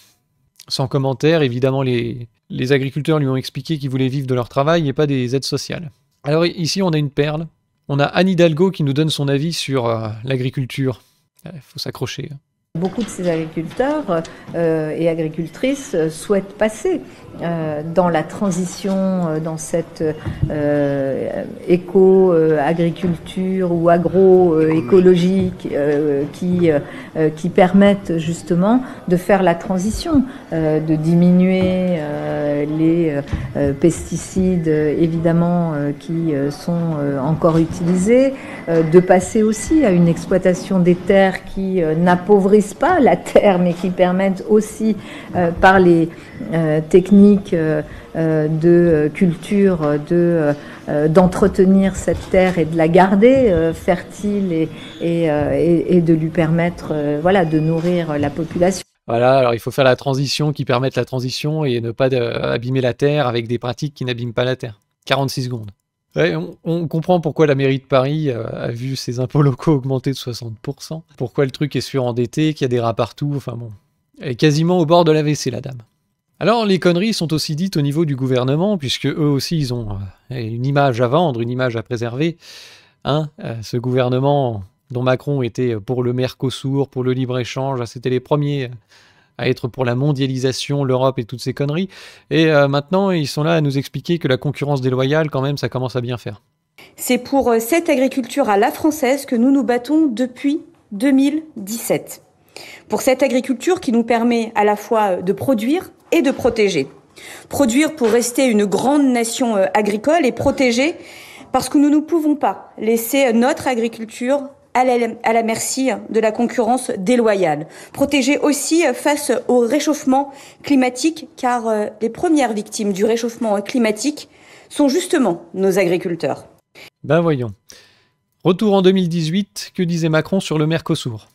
sans commentaire, évidemment, les, agriculteurs lui ont expliqué qu'ils voulaient vivre de leur travail et pas des aides sociales. Alors ici, on a une perle. On a Anne Hidalgo qui nous donne son avis sur euh, l'agriculture. Il euh, faut s'accrocher. Hein. Beaucoup de ces agriculteurs euh, et agricultrices euh, souhaitent passer euh, dans la transition, dans cette éco-agriculture ou agro écologique qui, qui permettent justement de faire la transition, de diminuer les pesticides évidemment qui sont encore utilisés, de passer aussi à une exploitation des terres qui n'appauvrissent pas la terre, mais qui permettent aussi, euh, par les euh, techniques euh, de culture, de d'entretenir cette terre et de la garder fertile et, et, et, de lui permettre, voilà, de nourrir la population. Voilà, alors il faut faire la transition qui permette la transition et ne pas abîmer la terre avec des pratiques qui n'abîment pas la terre. 46 secondes on, comprend pourquoi la mairie de Paris euh, a vu ses impôts locaux augmenter de 60%, pourquoi le truc est surendetté, qu'il y a des rats partout, enfin bon. Elle quasiment au bord de la WC, la dame. Alors, les conneries sont aussi dites au niveau du gouvernement, puisque eux aussi, ils ont euh, une image à vendre, une image à préserver. Hein, euh, ce gouvernement dont Macron était pour le Mercosur, pour le libre-échange, c'était les premiers à être pour la mondialisation, l'Europe et toutes ces conneries. Et euh, maintenant, ils sont là à nous expliquer que la concurrence déloyale, quand même, ça commence à bien faire. C'est pour euh, cette agriculture à la française que nous nous battons depuis 2017. Pour cette agriculture qui nous permet à la fois euh, de produire et de protéger. Produire pour rester une grande nation agricole et protéger parce que nous ne pouvons pas laisser notre agriculture à la, merci de la concurrence déloyale. Protéger aussi face au réchauffement climatique, car euh, les premières victimes du réchauffement climatique sont justement nos agriculteurs. Ben voyons. Retour en 2018, que disait Macron sur le Mercosur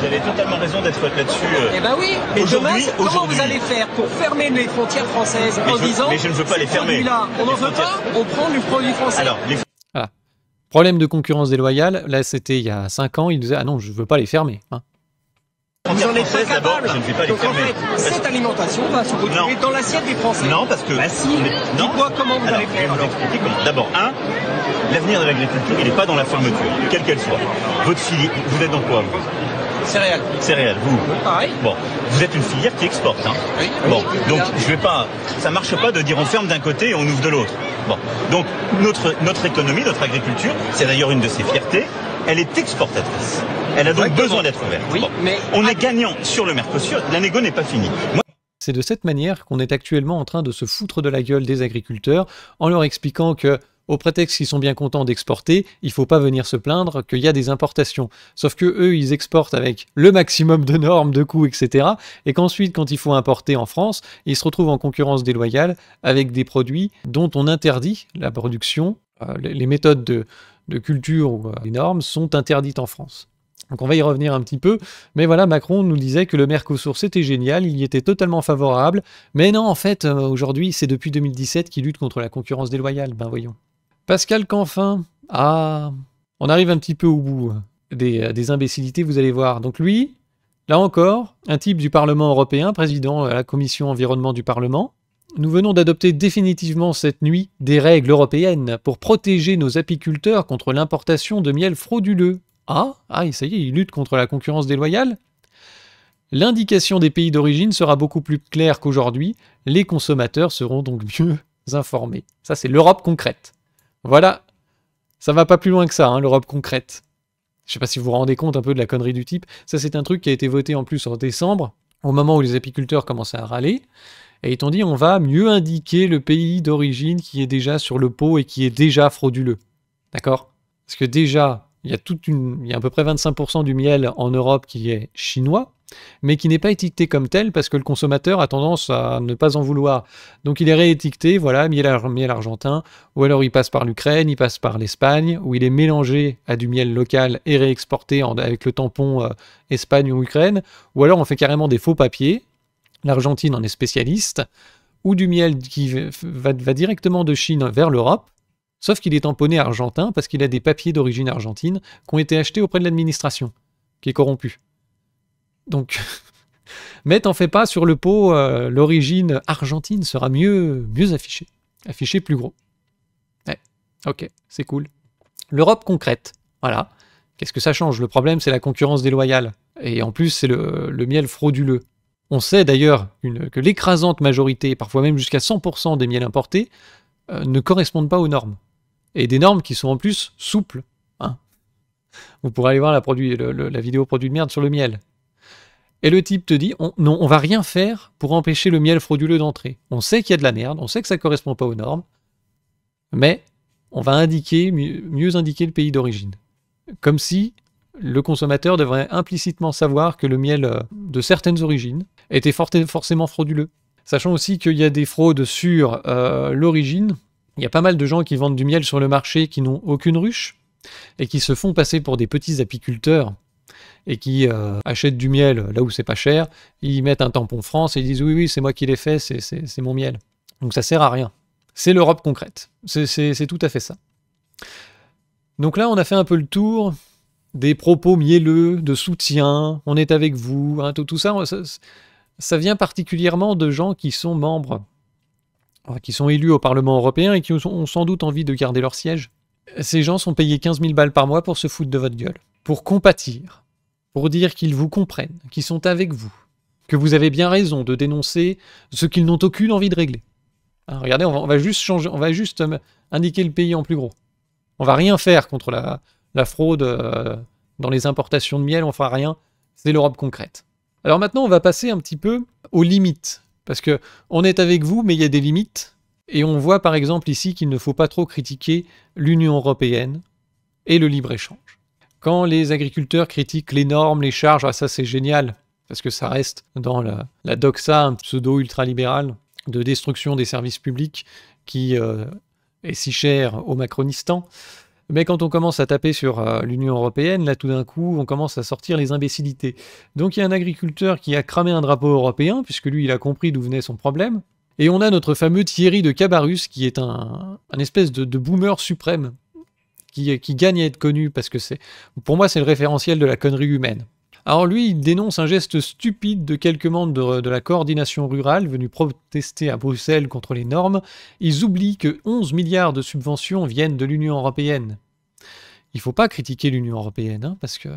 vous avez totalement raison d'être là-dessus. Euh, eh ben oui, mais Thomas, comment vous allez faire pour fermer les frontières françaises en disant Mais je ne veux pas les fermer. on n'en veut pas, on prend du produit français. Problème de concurrence déloyale, là c'était il y a 5 ans, Il disait Ah non, je ne veux pas les fermer. Hein. On Vous n'en pas capable. Je ne vais pas les Donc fermer. cette alimentation va se retrouver dans l'assiette des Français. Non, parce que. Bah si. Mais... moi comment vous Alors, allez faire. D'abord, un, l'avenir de l'agriculture, il n'est pas dans la fermeture, quelle qu'elle soit. Votre filière, vous êtes dans quoi Céréales. Céréales, vous Pareil. Bon, vous êtes une filière qui exporte. Hein. Bon, donc je vais pas. Ça marche pas de dire on ferme d'un côté et on ouvre de l'autre. Donc notre, notre économie, notre agriculture, c'est d'ailleurs une de ses fiertés, elle est exportatrice. Elle a donc besoin d'être ouverte. mais... On est gagnant sur le Mercosur, la négo n'est pas fini. C'est de cette manière qu'on est actuellement en train de se foutre de la gueule des agriculteurs en leur expliquant que au prétexte qu'ils sont bien contents d'exporter, il faut pas venir se plaindre qu'il y a des importations. Sauf que eux, ils exportent avec le maximum de normes, de coûts, etc. Et qu'ensuite, quand il faut importer en France, ils se retrouvent en concurrence déloyale avec des produits dont on interdit la production. Euh, les méthodes de, culture ou les euh, normes sont interdites en France. Donc on va y revenir un petit peu, mais voilà, Macron nous disait que le Mercosur c'était génial, il y était totalement favorable, mais non, en fait, euh, aujourd'hui, c'est depuis 2017 qu'il lutte contre la concurrence déloyale, ben voyons. Pascal Canfin. Ah, on arrive un petit peu au bout hein, euh, des, imbécilités, vous allez voir. Donc lui, là encore, un type du Parlement européen, président de euh, la commission environnement du Parlement. Nous venons d'adopter définitivement cette nuit des règles européennes pour protéger nos apiculteurs contre l'importation de miel frauduleux. Ah, ah, ça y est, il lutte contre la concurrence déloyale L'indication des pays d'origine sera beaucoup plus claire qu'aujourd'hui, les consommateurs seront donc (laughs) mieux informés. Ça, c'est l'Europe concrète. Voilà. Ça va pas plus loin que ça, hein, l'Europe concrète. Je sais pas si vous vous rendez compte un peu de la connerie du type. Ça, c'est un truc qui a été voté en plus en décembre, au moment où les apiculteurs commençaient à râler. Et ils t'ont dit, on va mieux indiquer le pays d'origine qui est déjà sur le pot et qui est déjà frauduleux. D'accord Parce que déjà, il y a une, il y a à peu près 25% du miel en Europe qui est chinois mais qui n'est pas étiqueté comme tel parce que le consommateur a tendance à ne pas en vouloir. Donc il est réétiqueté, voilà, miel, argentin, ou alors il passe par l'Ukraine, il passe par l'Espagne, où il est mélangé à du miel local et réexporté avec le tampon euh, Espagne ou Ukraine, ou alors on fait carrément des faux papiers, l'Argentine en est spécialiste, ou du miel qui va directement de Chine vers l'Europe, sauf qu'il est tamponné argentin parce qu'il a des papiers d'origine argentine qui ont été achetés auprès de l'administration, qui est corrompue. Donc, (laughs) mais t'en fais pas sur le pot, euh, l'origine argentine sera mieux, mieux affichée, affichée plus gros. Ouais, ok, c'est cool. L'Europe concrète, voilà. Qu'est-ce que ça change Le problème, c'est la concurrence déloyale. Et en plus, c'est le, miel frauduleux. On sait d'ailleurs que l'écrasante majorité, parfois même jusqu'à 100% des miels importés, euh, ne correspondent pas aux normes. Et des normes qui sont en plus souples. Hein. Vous pourrez aller voir la, la vidéo produit de merde sur le miel. Et le type te dit non, on va rien faire pour empêcher le miel frauduleux d'entrer. On sait qu'il y a de la merde, on sait que ça ne correspond pas aux normes, mais on va indiquer mieux indiquer le pays d'origine. Comme si le consommateur devrait implicitement savoir que le miel euh, de certaines origines était forcément frauduleux. Sachant aussi qu'il y a des fraudes sur euh, l'origine, il y a pas mal de gens qui vendent du miel sur le marché qui n'ont aucune ruche et qui se font passer pour des petits apiculteurs et qui euh, achètent du miel là où c'est pas cher, ils mettent un tampon France et ils disent oui, oui, c'est moi qui l'ai fait, c'est mon miel. Donc ça sert à rien. C'est l'Europe concrète. C'est tout à fait ça. Donc là, on a fait un peu le tour des propos mielleux, de soutien, on est avec vous, hein, tout, ça, ça, ça vient particulièrement de gens qui sont membres, qui sont élus au Parlement européen et qui ont sans doute envie de garder leur siège. Ces gens sont payés 15 000 balles par mois pour se foutre de votre gueule pour compatir, pour dire qu'ils vous comprennent, qu'ils sont avec vous, que vous avez bien raison de dénoncer ce qu'ils n'ont aucune envie de régler. Hein, regardez, on va, juste changer, on va juste euh, indiquer le pays en plus gros. On va rien faire contre la, fraude euh, dans les importations de miel, on fera rien. C'est l'Europe concrète. Alors maintenant, on va passer un petit peu aux limites, parce que on est avec vous, mais il y a des limites. Et on voit par exemple ici qu'il ne faut pas trop critiquer l'Union européenne et le libre-échange. Quand les agriculteurs critiquent les normes, les charges, ah ça c'est génial, parce que ça reste dans la, doxa, un pseudo ultralibéral de destruction des services publics qui euh, est si cher au Macronistan. Mais quand on commence à taper sur euh, l'Union européenne, là tout d'un coup, on commence à sortir les imbécilités. Donc il y a un agriculteur qui a cramé un drapeau européen, puisque lui, il a compris d'où venait son problème. Et on a notre fameux Thierry de Cabarus, qui est un, espèce de, boomer suprême, qui, gagne à être connu parce que c'est, pour moi, c'est le référentiel de la connerie humaine. Alors lui, il dénonce un geste stupide de quelques membres de, la coordination rurale venus protester à Bruxelles contre les normes. Ils oublient que 11 milliards de subventions viennent de l'Union européenne. Il faut pas critiquer l'Union européenne, hein, parce que euh,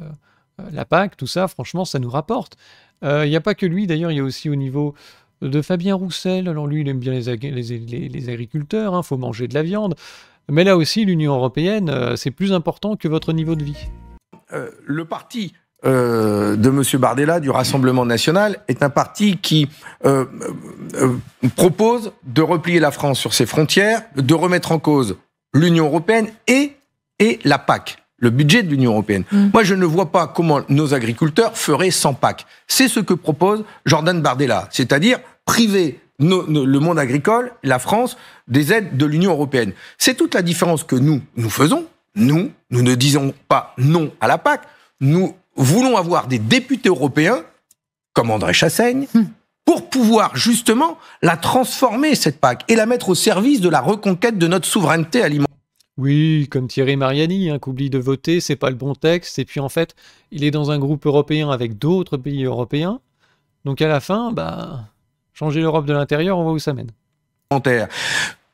la PAC, tout ça, franchement, ça nous rapporte. Euh, il n'y a pas que lui, d'ailleurs, il y a aussi au niveau de Fabien Roussel. Alors lui, il aime bien les, agriculteurs, il hein, faut manger de la viande. Mais là aussi, l'Union européenne, euh, c'est plus important que votre niveau de vie. Euh, le parti euh, de M. Bardella du Rassemblement national est un parti qui propose de replier la France sur ses frontières, de remettre en cause l'Union européenne et, et la PAC le budget de l'Union européenne. Mm. Moi, je ne vois pas comment nos agriculteurs feraient sans PAC. C'est ce que propose Jordan Bardella, c'est-à-dire priver le monde agricole, la France, des aides de l'Union européenne. C'est toute la différence que nous, nous faisons. Nous, nous ne disons pas non à la PAC. Nous voulons avoir des députés européens, comme André Chassaigne, hmm. pour pouvoir justement la transformer, cette PAC, et la mettre au service de la reconquête de notre souveraineté alimentaire. Oui, comme Thierry Mariani, hein, qu'oublie de voter, c'est pas le bon texte, et puis en fait, il est dans un groupe européen avec d'autres pays européens, donc à la fin, bah, l'Europe de l'intérieur, on voit où ça mène.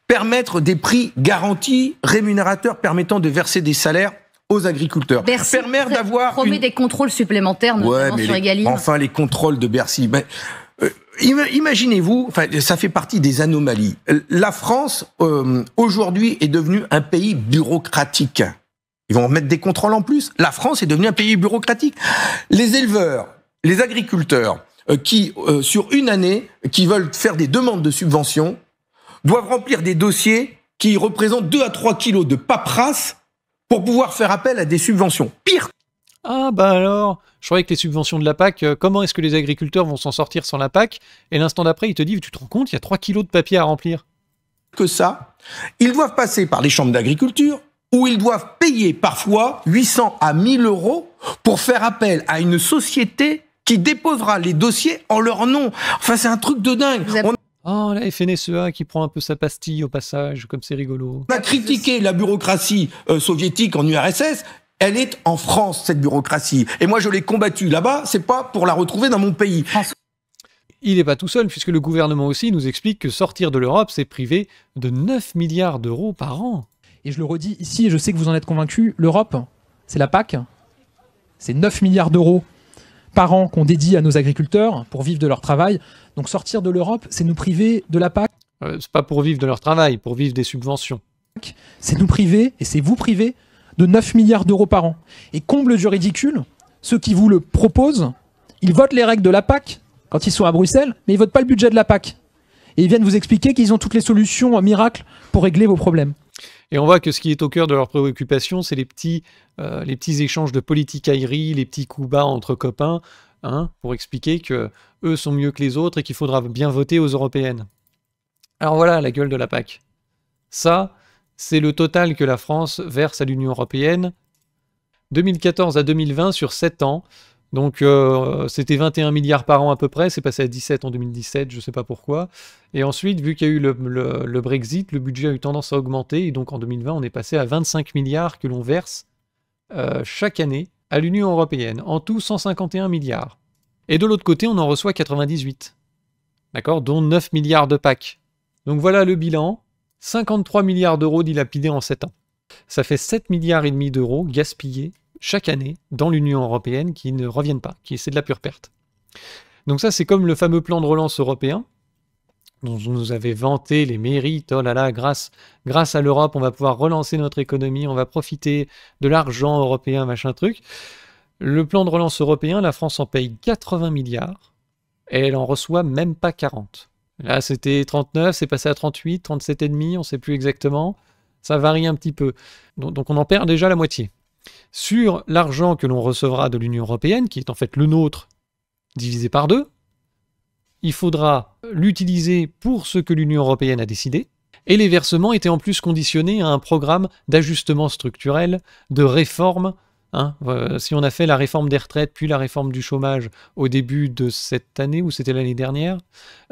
Permettre des prix garantis, rémunérateurs permettant de verser des salaires aux agriculteurs. Bercy permettre d'avoir promet des contrôles supplémentaires, notamment sur Egalim. Enfin, les contrôles de Bercy. Euh, imaginez-vous, ça fait partie des anomalies. La France, euh, aujourd'hui, est devenue un pays bureaucratique. Ils vont mettre des contrôles en plus. La France est devenue un pays bureaucratique. Les éleveurs, les agriculteurs, euh, qui, euh, sur une année, qui veulent faire des demandes de subvention, doivent remplir des dossiers qui représentent 2 à 3 kilos de paperasse pour pouvoir faire appel à des subventions. Pire ah bah alors, je croyais que les subventions de la PAC, euh, comment est-ce que les agriculteurs vont s'en sortir sans la PAC Et l'instant d'après, ils te disent, tu te rends compte, il y a 3 kilos de papier à remplir. Que ça, ils doivent passer par les chambres d'agriculture, où ils doivent payer parfois 800 à 1000 euros pour faire appel à une société qui déposera les dossiers en leur nom. Enfin, c'est un truc de dingue. Oh, la FNSEA qui prend un peu sa pastille au passage, comme c'est rigolo. On a critiqué la bureaucratie euh, soviétique en URSS. Elle est en France, cette bureaucratie. Et moi, je l'ai combattue là-bas, c'est pas pour la retrouver dans mon pays. Il n'est pas tout seul, puisque le gouvernement aussi nous explique que sortir de l'Europe, c'est priver de 9 milliards d'euros par an. Et je le redis ici, et je sais que vous en êtes convaincu. l'Europe, c'est la PAC, c'est 9 milliards d'euros par an qu'on dédie à nos agriculteurs pour vivre de leur travail. Donc sortir de l'Europe, c'est nous priver de la PAC. Euh, c'est pas pour vivre de leur travail, pour vivre des subventions. C'est nous priver, et c'est vous priver, de 9 milliards d'euros par an. Et comble du ridicule, ceux qui vous le proposent, ils votent les règles de la PAC quand ils sont à Bruxelles, mais ils votent pas le budget de la PAC et ils viennent vous expliquer qu'ils ont toutes les solutions miracles pour régler vos problèmes. Et on voit que ce qui est au cœur de leurs préoccupations, c'est les petits, euh, les petits échanges de politicaillerie, les petits coups bas entre copains, hein, pour expliquer que eux sont mieux que les autres et qu'il faudra bien voter aux européennes. Alors voilà la gueule de la PAC. Ça, c'est le total que la France verse à l'Union européenne. 2014 à 2020, sur 7 ans, donc euh, c'était 21 milliards par an à peu près, c'est passé à 17 en 2017, je ne sais pas pourquoi. Et ensuite, vu qu'il y a eu le, Brexit, le budget a eu tendance à augmenter, et donc en 2020, on est passé à 25 milliards que l'on verse euh, chaque année à l'Union européenne, en tout 151 milliards. Et de l'autre côté, on en reçoit 98, d'accord, dont 9 milliards de PAC. Donc voilà le bilan, 53 milliards d'euros dilapidés en 7 ans. Ça fait 7 milliards et demi d'euros gaspillés chaque année dans l'Union européenne qui ne reviennent pas, qui c'est de la pure perte. Donc ça, c'est comme le fameux plan de relance européen dont on nous avait vanté les mérites. Oh là là, grâce, grâce à l'Europe, on va pouvoir relancer notre économie, on va profiter de l'argent européen, machin truc. Le plan de relance européen, la France en paye 80 milliards et elle en reçoit même pas 40. Là, c'était 39, c'est passé à 38, 37,5, on ne sait plus exactement. Ça varie un petit peu. donc on en perd déjà la moitié sur l'argent que l'on recevra de l'Union européenne, qui est en fait le nôtre divisé par deux, il faudra l'utiliser pour ce que l'Union européenne a décidé, et les versements étaient en plus conditionnés à un programme d'ajustement structurel, de réforme. Hein, euh, si on a fait la réforme des retraites, puis la réforme du chômage au début de cette année, ou c'était l'année dernière,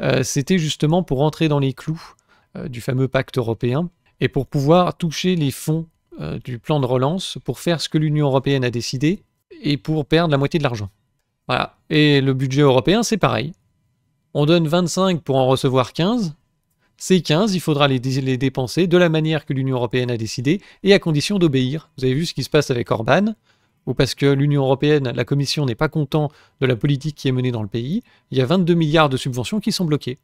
euh, c'était justement pour entrer dans les clous euh, du fameux pacte européen et pour pouvoir toucher les fonds euh, du plan de relance pour faire ce que l'Union européenne a décidé et pour perdre la moitié de l'argent. Voilà. Et le budget européen, c'est pareil. On donne 25 pour en recevoir 15. Ces 15, il faudra les, les dépenser de la manière que l'Union européenne a décidé et à condition d'obéir. Vous avez vu ce qui se passe avec Orban, ou parce que l'Union européenne, la Commission n'est pas content de la politique qui est menée dans le pays, il y a 22 milliards de subventions qui sont bloquées.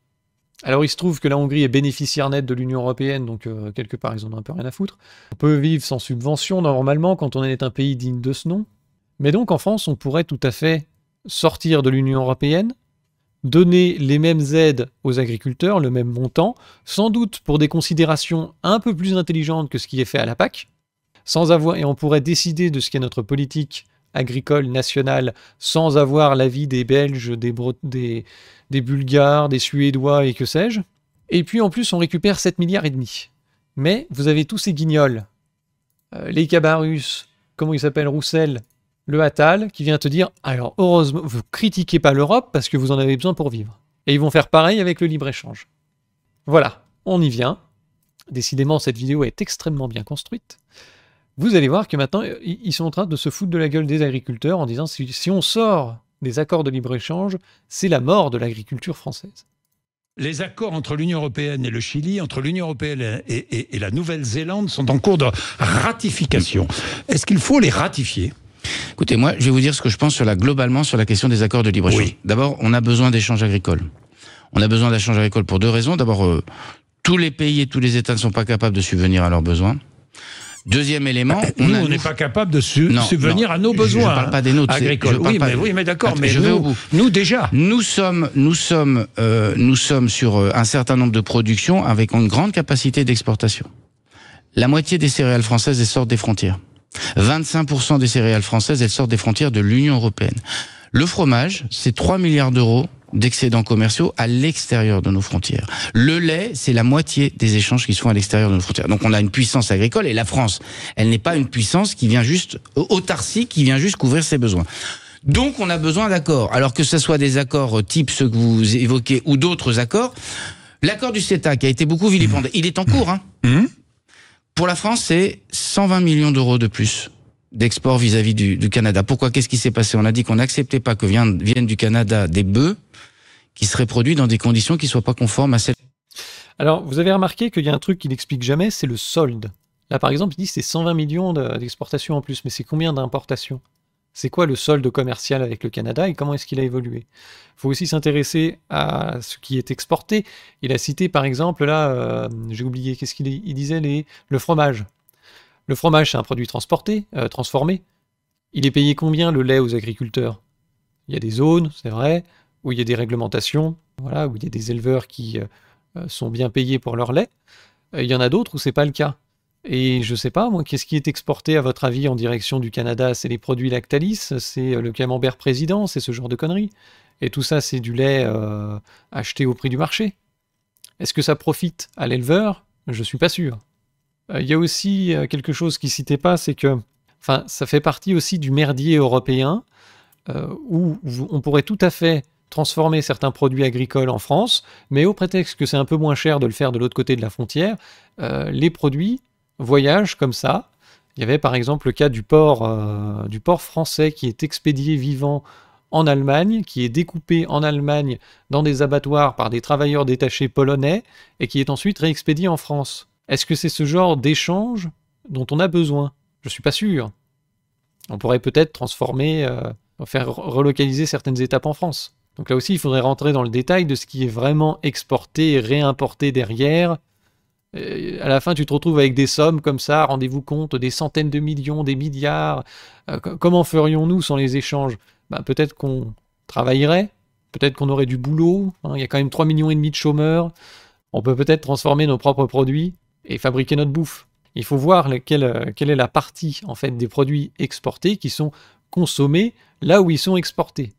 Alors il se trouve que la Hongrie est bénéficiaire nette de l'Union Européenne, donc euh, quelque part ils en ont un peu rien à foutre. On peut vivre sans subvention normalement quand on est un pays digne de ce nom. Mais donc en France, on pourrait tout à fait sortir de l'Union Européenne, donner les mêmes aides aux agriculteurs, le même montant, sans doute pour des considérations un peu plus intelligentes que ce qui est fait à la PAC, sans avoir, et on pourrait décider de ce qu'est notre politique agricole national sans avoir l'avis des Belges, des, Bulgares, des Suédois et que sais-je. Et puis en plus, on récupère 7 milliards et demi. Mais vous avez tous ces guignols. Euh, les Cabarus, comment ils s'appellent, Roussel, le hatal, qui vient te dire alors heureusement, vous critiquez pas l'Europe parce que vous en avez besoin pour vivre. Et ils vont faire pareil avec le libre-échange. Voilà, on y vient. Décidément, cette vidéo est extrêmement bien construite vous allez voir que maintenant, euh, ils sont en train de se foutre de la gueule des agriculteurs en disant si, si on sort des accords de libre-échange, c'est la mort de l'agriculture française. Les accords entre l'Union européenne et le Chili, entre l'Union européenne et, la Nouvelle-Zélande sont en cours de ratification. Est-ce qu'il faut les ratifier Écoutez, moi, je vais vous dire ce que je pense globalement sur la question des accords de libre-échange. D'abord, on a besoin d'échanges agricoles. On a besoin d'échanges agricoles pour deux raisons. D'abord, euh, tous les pays et tous les États ne sont pas capables de subvenir à leurs besoins. Deuxième élément, ah, on nous, on n'est pas capable de subvenir à nos besoins. Je parle pas des nôtres agricoles. Oui, mais, d'accord, mais nous, déjà. Nous sommes, nous sommes, euh, nous sommes sur euh, un certain nombre de productions avec une grande capacité d'exportation. La moitié des céréales françaises elles sortent des frontières. 25% des céréales françaises elles sortent des frontières de l'Union européenne. Le fromage, c'est 3 milliards d'euros d'excédents commerciaux à l'extérieur de nos frontières. Le lait, c'est la moitié des échanges qui sont à l'extérieur de nos frontières. Donc on a une puissance agricole et la France, elle n'est pas une puissance qui vient juste autarcie, qui vient juste couvrir ses besoins. Donc on a besoin d'accords. Alors que ce soit des accords type ceux que vous évoquez ou d'autres accords, l'accord du CETA qui a été beaucoup vilipendé, il est en cours. Hein mmh. Mmh. Pour la France, c'est 120 millions d'euros de plus d'export vis-à-vis du, du, Canada. Pourquoi Qu'est-ce qui s'est passé On a dit qu'on n'acceptait pas que viennent, viennent du Canada des bœufs qui serait produit dans des conditions qui ne soient pas conformes à celles. Alors, vous avez remarqué qu'il y a un truc qui n'explique jamais, c'est le solde. Là, par exemple, il dit que c'est 120 millions d'exportations en plus, mais c'est combien d'importations C'est quoi le solde commercial avec le Canada et comment est-ce qu'il a évolué Il faut aussi s'intéresser à ce qui est exporté. Il a cité, par exemple, là, euh, j'ai oublié, qu'est-ce qu'il disait les, Le fromage. Le fromage, c'est un produit transporté, euh, transformé. Il est payé combien le lait aux agriculteurs Il y a des zones, c'est vrai, où il y a des réglementations, voilà, où il y a des éleveurs qui euh, euh, sont bien payés pour leur lait. Euh, il y en a d'autres où c'est pas le cas. Et je sais pas, moi, qu'est-ce qui est exporté à votre avis en direction du Canada C'est les produits Lactalis, c'est le camembert président, c'est ce genre de conneries. Et tout ça, c'est du lait acheté au prix du marché. Est-ce que ça profite à l'éleveur Je suis pas sûr. Il y a aussi quelque chose qui citait pas, c'est que, enfin, ça fait partie aussi du merdier européen où on pourrait tout à fait transformer certains produits agricoles en France, mais au prétexte que c'est un peu moins cher de le faire de l'autre côté de la frontière, euh, les produits voyagent comme ça. Il y avait par exemple le cas du port euh, du français qui est expédié vivant en Allemagne, qui est découpé en Allemagne dans des abattoirs par des travailleurs détachés polonais et qui est ensuite réexpédié en France. Est-ce que c'est ce genre d'échange dont on a besoin Je suis pas sûr. On pourrait peut-être transformer, euh, faire relocaliser certaines étapes en France. Donc là aussi, il faudrait rentrer dans le détail de ce qui est vraiment exporté et réimporté derrière. Euh, à la fin, tu te retrouves avec des sommes comme ça, rendez-vous compte, des centaines de millions, des milliards. Euh, comment ferions-nous sans les échanges bah, Peut-être qu'on travaillerait, peut-être qu'on aurait du boulot. Hein, il y a quand même 3,5 millions de chômeurs. On peut peut-être transformer nos propres produits et fabriquer notre bouffe. Il faut voir quelle, euh, quelle est la partie en fait des produits exportés qui sont consommés là où ils sont exportés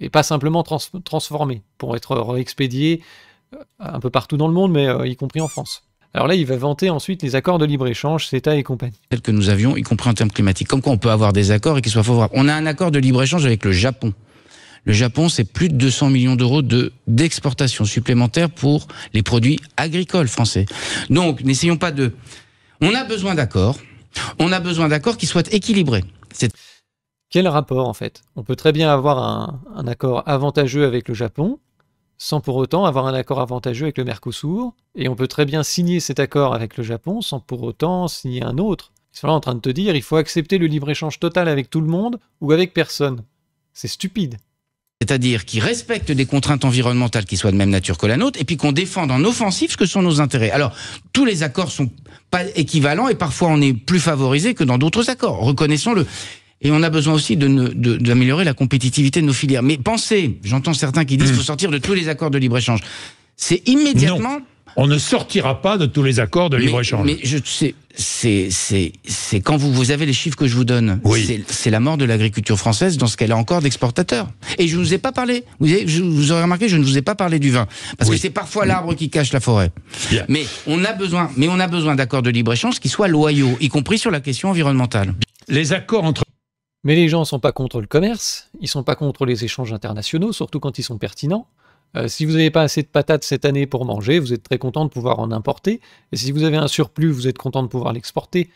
et pas simplement transformé pour être expédié euh, un peu partout dans le monde, mais euh, y compris en France. Alors là, il va vanter ensuite les accords de libre-échange, CETA et compagnie. Tels que nous avions, y compris en termes climatiques. Comme quoi on peut avoir des accords et qu'ils soient favorables. On a un accord de libre-échange avec le Japon. Le Japon, c'est plus de 200 millions d'euros d'exportation supplémentaire supplémentaires pour les produits agricoles français. Donc, n'essayons pas de... On a besoin d'accords. On a besoin d'accords qui soient équilibrés. C'est... Quel rapport en fait On peut très bien avoir un, accord avantageux avec le Japon, sans pour autant avoir un accord avantageux avec le Mercosur, et on peut très bien signer cet accord avec le Japon sans pour autant signer un autre. Ils sont là en train de te dire il faut accepter le libre-échange total avec tout le monde ou avec personne. C'est stupide c'est-à-dire qu'ils respectent des contraintes environnementales qui soient de même nature que la nôtre, et puis qu'on défende en offensif ce que sont nos intérêts. Alors, tous les accords sont pas équivalents, et parfois on est plus favorisé que dans d'autres accords, reconnaissons-le. Et on a besoin aussi d'améliorer de, la compétitivité de nos filières. Mais pensez, j'entends certains qui disent hmm. qu'il faut sortir de tous les accords de libre-échange. C'est immédiatement... On ne sortira pas de tous les accords de libre-échange. Mais je sais, c'est quand vous, vous avez les chiffres que je vous donne. Oui. C'est la mort de l'agriculture française dans ce qu'elle a encore d'exportateur. Et je ne vous ai pas parlé. Vous, vous aurez remarqué, je ne vous ai pas parlé du vin. Parce que c'est parfois l'arbre qui cache la forêt. Mais on a besoin, mais on a besoin d'accords de libre-échange qui soient loyaux, y compris sur la question environnementale. Les accords entre mais les gens ne sont pas contre le commerce, ils ne sont pas contre les échanges internationaux, surtout quand ils sont pertinents. Euh, si vous n'avez pas assez de patates cette année pour manger, vous êtes très content de pouvoir en importer. Et si vous avez un surplus, vous êtes content de pouvoir l'exporter.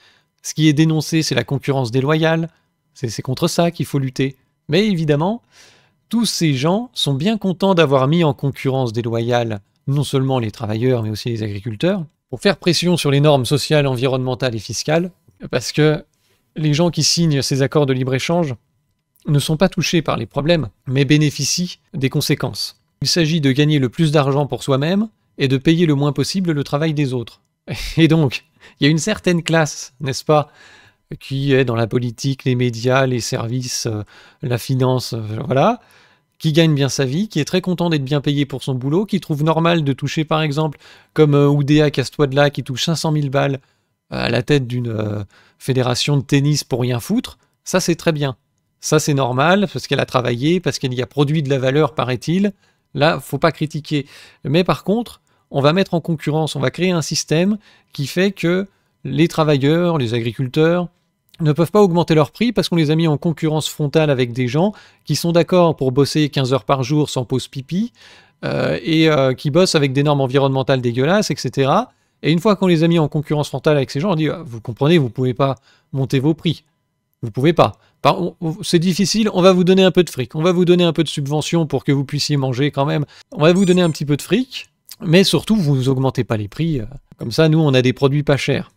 Ce qui est dénoncé, c'est la concurrence déloyale. C'est contre ça qu'il faut lutter. Mais évidemment, tous ces gens sont bien contents d'avoir mis en concurrence déloyale non seulement les travailleurs, mais aussi les agriculteurs, pour faire pression sur les normes sociales, environnementales et fiscales, parce que les gens qui signent ces accords de libre-échange ne sont pas touchés par les problèmes, mais bénéficient des conséquences. Il s'agit de gagner le plus d'argent pour soi-même et de payer le moins possible le travail des autres. (laughs) Et donc, il y a une certaine classe, n'est-ce pas, qui est dans la politique, les médias, les services, euh, la finance, euh, voilà, qui gagne bien sa vie, qui est très content d'être bien payé pour son boulot, qui trouve normal de toucher par exemple, comme euh, Oudéa Castois qui touche 500 000 balles euh, à la tête d'une euh, fédération de tennis pour rien foutre, ça c'est très bien. Ça c'est normal parce qu'elle a travaillé, parce qu'elle y a produit de la valeur, paraît-il. Là, faut pas critiquer. Mais par contre, on va mettre en concurrence, on va créer un système qui fait que les travailleurs, les agriculteurs ne peuvent pas augmenter leur prix parce qu'on les a mis en concurrence frontale avec des gens qui sont d'accord pour bosser 15 heures par jour sans pause pipi euh, et qui bossent avec des normes environnementales dégueulasses, etc. Et une fois qu'on les a mis en concurrence frontale avec ces gens, on dit, vous comprenez, vous ne pouvez pas monter vos prix. Vous ne pouvez pas. C'est difficile, on va vous donner un peu de fric, on va vous donner un peu de subvention pour que vous puissiez manger quand même, on va vous donner un petit peu de fric, mais surtout, vous augmentez pas les prix. Euh, comme ça, nous, on a des produits pas chers.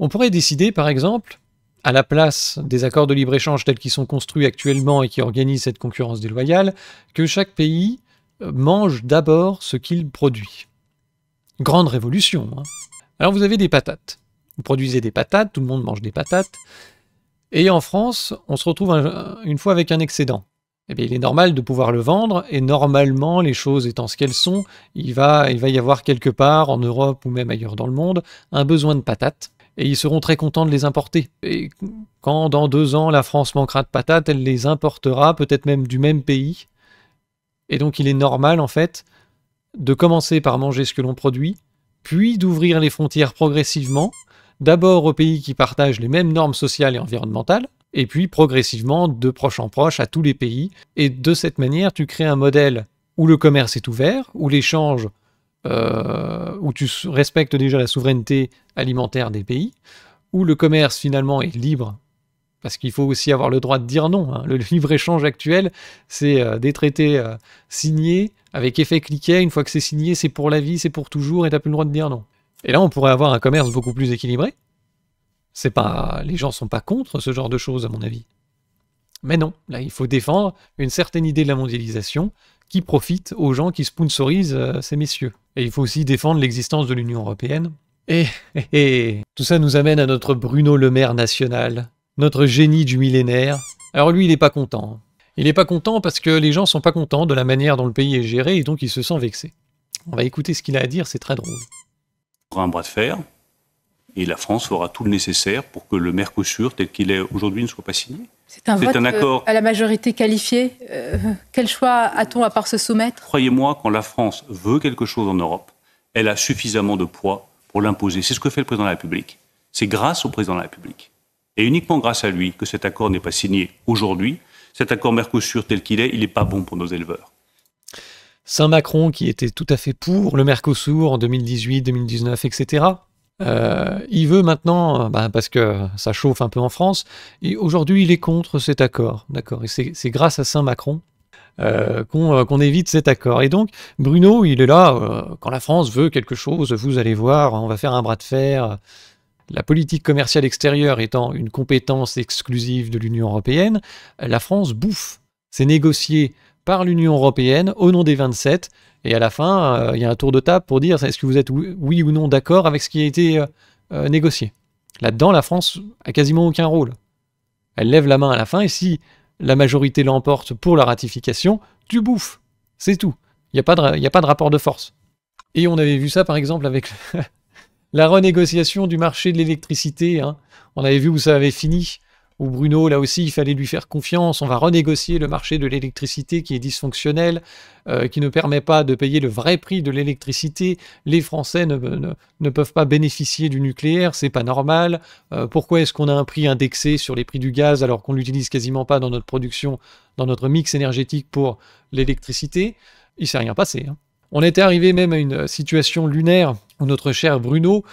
On pourrait décider, par exemple, à la place des accords de libre-échange tels qu'ils sont construits actuellement et qui organisent cette concurrence déloyale, que chaque pays euh, mange d'abord ce qu'il produit. Grande révolution. Hein. Alors vous avez des patates. Vous produisez des patates, tout le monde mange des patates. Et en France, on se retrouve une fois avec un excédent. Eh bien, il est normal de pouvoir le vendre, et normalement, les choses étant ce qu'elles sont, il va, il va y avoir quelque part, en Europe ou même ailleurs dans le monde, un besoin de patates, et ils seront très contents de les importer. Et quand dans deux ans, la France manquera de patates, elle les importera, peut-être même du même pays. Et donc, il est normal, en fait, de commencer par manger ce que l'on produit, puis d'ouvrir les frontières progressivement, d'abord aux pays qui partagent les mêmes normes sociales et environnementales, et puis progressivement de proche en proche à tous les pays. Et de cette manière, tu crées un modèle où le commerce est ouvert, où l'échange, euh, où tu respectes déjà la souveraineté alimentaire des pays, où le commerce finalement est libre parce qu'il faut aussi avoir le droit de dire non. Hein. Le (laughs) libre-échange actuel, c'est euh, des traités euh, signés avec effet cliquet. Une fois que c'est signé, c'est pour la vie, c'est pour toujours, et t'as plus le droit de dire non. Et là, on pourrait avoir un commerce beaucoup plus équilibré. C'est pas, les gens sont pas contre ce genre de choses, à mon avis. Mais non, là, il faut défendre une certaine idée de la mondialisation qui profite aux gens qui sponsorisent euh, ces messieurs. Et il faut aussi défendre l'existence de l'Union européenne. Et, (laughs) et, et tout ça nous amène à notre Bruno Le Maire national notre génie du millénaire. Alors lui, il n'est pas content. Il n'est pas content parce que les gens sont pas contents de la manière dont le pays est géré et donc il se sent vexé. On va écouter ce qu'il a à dire, c'est très drôle. Un bras de fer, et la France fera tout le nécessaire pour que le Mercosur, tel qu'il est aujourd'hui, ne soit pas signé. C'est un, vote accord. à la majorité qualifiée. Euh, quel choix a-t-on à part se soumettre Croyez-moi, quand la France veut quelque chose en Europe, elle a suffisamment de poids pour l'imposer. C'est ce que fait le président de la République. C'est grâce au président de la République et uniquement grâce à lui que cet accord n'est pas signé aujourd'hui. Cet accord Mercosur tel qu'il est, il n'est pas bon pour nos éleveurs. Saint Macron qui était tout à fait pour le Mercosur en 2018, 2019, etc. il veut maintenant, bah, parce que ça chauffe un peu en France, et aujourd'hui il est contre cet accord, d'accord Et c'est grâce à Saint Macron euh, euh, qu'on évite cet accord. Et donc, Bruno, il est là, euh, quand la France veut quelque chose, vous allez voir, on va faire un bras de fer, la politique commerciale extérieure étant une compétence exclusive de l'Union européenne, la France bouffe. C'est négocié par l'Union européenne au nom des 27. Et à la fin, euh, il y a un tour de table pour dire est-ce que vous êtes oui, ou non d'accord avec ce qui a été euh, euh, négocié. Là-dedans, la France a quasiment aucun rôle. Elle lève la main à la fin et si la majorité l'emporte pour la ratification, tu bouffes. C'est tout. Il n'y a, pas de rapport de force. Et on avait vu ça par exemple avec la renégociation du marché de l'électricité. Hein. On avait vu où ça avait fini. Où Bruno, là aussi, il fallait lui faire confiance. On va renégocier le marché de l'électricité qui est dysfonctionnel, euh, qui ne permet pas de payer le vrai prix de l'électricité. Les Français ne, peuvent pas bénéficier du nucléaire, c'est pas normal. Euh, pourquoi est-ce qu'on a un prix indexé sur les prix du gaz alors qu'on l'utilise quasiment pas dans notre production, dans notre mix énergétique pour l'électricité Il s'est rien passé. Hein. On était arrivé même à une situation lunaire notre cher Bruno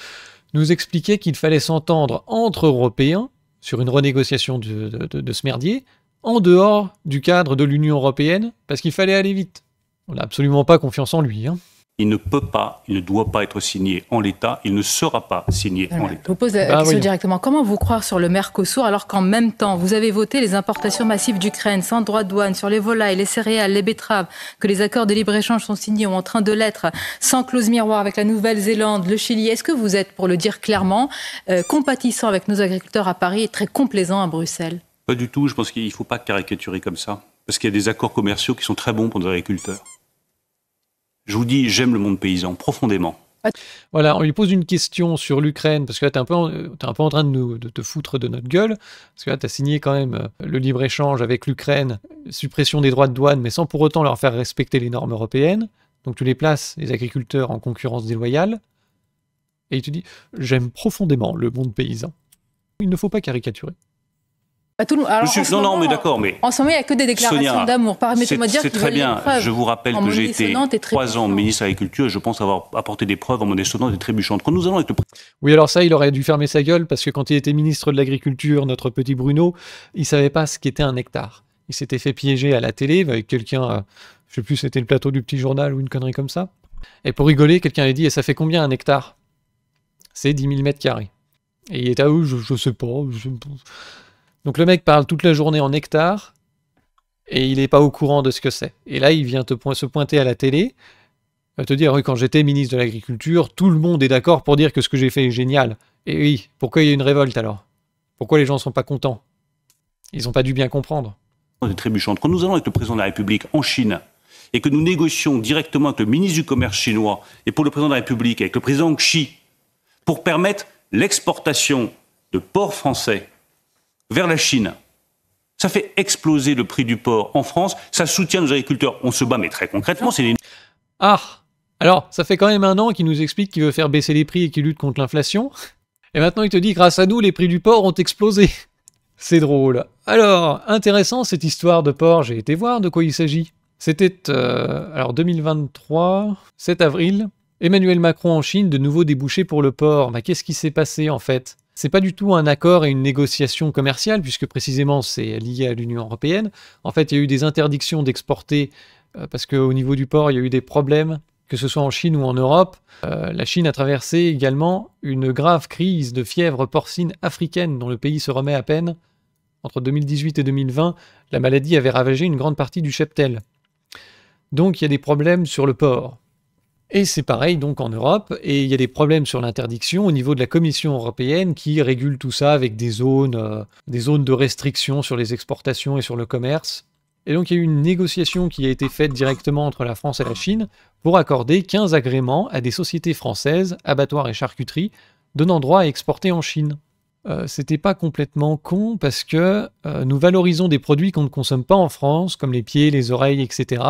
nous expliquait qu'il fallait s'entendre entre Européens sur une renégociation de, de, ce merdier, en dehors du cadre de l'Union Européenne, parce qu'il fallait aller vite. On n'a absolument pas confiance en lui. Hein il ne peut pas, il ne doit pas être signé en l'état, il ne sera pas signé en l'état. Je vous pose la bah question directement. Comment vous croire sur le Mercosur alors qu'en même temps, vous avez voté les importations massives d'Ukraine sans droit de douane sur les volailles, les céréales, les betteraves, que les accords de libre-échange sont signés ou en train de l'être, sans clause miroir avec la Nouvelle-Zélande, le Chili Est-ce que vous êtes, pour le dire clairement, euh, compatissant avec nos agriculteurs à Paris et très complaisant à Bruxelles Pas du tout. Je pense qu'il ne faut pas caricaturer comme ça. Parce qu'il y a des accords commerciaux qui sont très bons pour nos agriculteurs. Je vous dis, j'aime le monde paysan profondément. Voilà, on lui pose une question sur l'Ukraine, parce que là, tu es, un peu en train de, de te foutre de notre gueule, parce que là, tu as signé quand même euh, le libre-échange avec l'Ukraine, suppression des droits de douane, mais sans pour autant leur faire respecter les normes européennes. Donc tu les places, les agriculteurs, en concurrence déloyale. Et il te dit, j'aime profondément le monde paysan. Il ne faut pas caricaturer. Bah, non, non, mais d'accord, mais. En il n'y a que des déclarations d'amour. Permettez-moi dire C'est très bien. Je vous rappelle que j'ai été trois ans ministre de l'Agriculture et je pense avoir apporté des preuves en monnaie sonnante et trébuchante. Quand nous allons avec Oui, alors ça, il aurait dû fermer sa gueule parce que quand il était ministre de l'Agriculture, notre petit Bruno, il ne savait pas ce qu'était un hectare. Il s'était fait piéger à la télé avec quelqu'un, euh, je ne sais plus, c'était le plateau du petit journal ou une connerie comme ça. Et pour rigoler, quelqu'un lui dit Et ça fait combien un hectare C'est 10 000 mètres carrés. Et il est à où je, ne Je sais pas. Donc le mec parle toute la journée en hectare et il n'est pas au courant de ce que c'est. Et là, il vient te se pointer à la télé, te dire, quand j'étais ministre de l'Agriculture, tout le monde est d'accord pour dire que ce que j'ai fait est génial. Et oui, pourquoi il y a une révolte alors Pourquoi les gens ne sont pas contents Ils n'ont pas dû bien comprendre. est Quand nous allons avec le président de la République en Chine et que nous négocions directement avec le ministre du Commerce chinois et pour le président de la République, avec le président Xi, pour permettre l'exportation de porcs français vers la Chine. Ça fait exploser le prix du porc en France, ça soutient nos agriculteurs. On se bat, mais très concrètement, c'est une... Ah Alors, ça fait quand même un an qu'il nous explique qu'il veut faire baisser les prix et qu'il lutte contre l'inflation. Et maintenant, il te dit, grâce à nous, les prix du porc ont explosé. (laughs) C'est drôle. Alors, intéressant cette histoire de porc, j'ai été voir de quoi il s'agit. C'était, euh, alors 2023, 7 avril, Emmanuel Macron en Chine, de nouveau débouché pour le porc. Mais qu'est-ce qui s'est passé en fait c'est pas du tout un accord et une négociation commerciale, puisque précisément c'est lié à l'Union européenne. En fait, il y a eu des interdictions d'exporter, euh, parce qu'au niveau du port, il y a eu des problèmes, que ce soit en Chine ou en Europe. Euh, la Chine a traversé également une grave crise de fièvre porcine africaine dont le pays se remet à peine. Entre 2018 et 2020, la maladie avait ravagé une grande partie du cheptel. Donc il y a des problèmes sur le port. Et c'est pareil donc en Europe, et il y a des problèmes sur l'interdiction au niveau de la Commission européenne qui régule tout ça avec des zones, euh, des zones de restriction sur les exportations et sur le commerce. Et donc il y a eu une négociation qui a été faite directement entre la France et la Chine pour accorder 15 agréments à des sociétés françaises, abattoirs et charcuteries, donnant droit à exporter en Chine. Euh, c'était pas complètement con parce que euh, nous valorisons des produits qu'on ne consomme pas en France, comme les pieds, les oreilles, etc.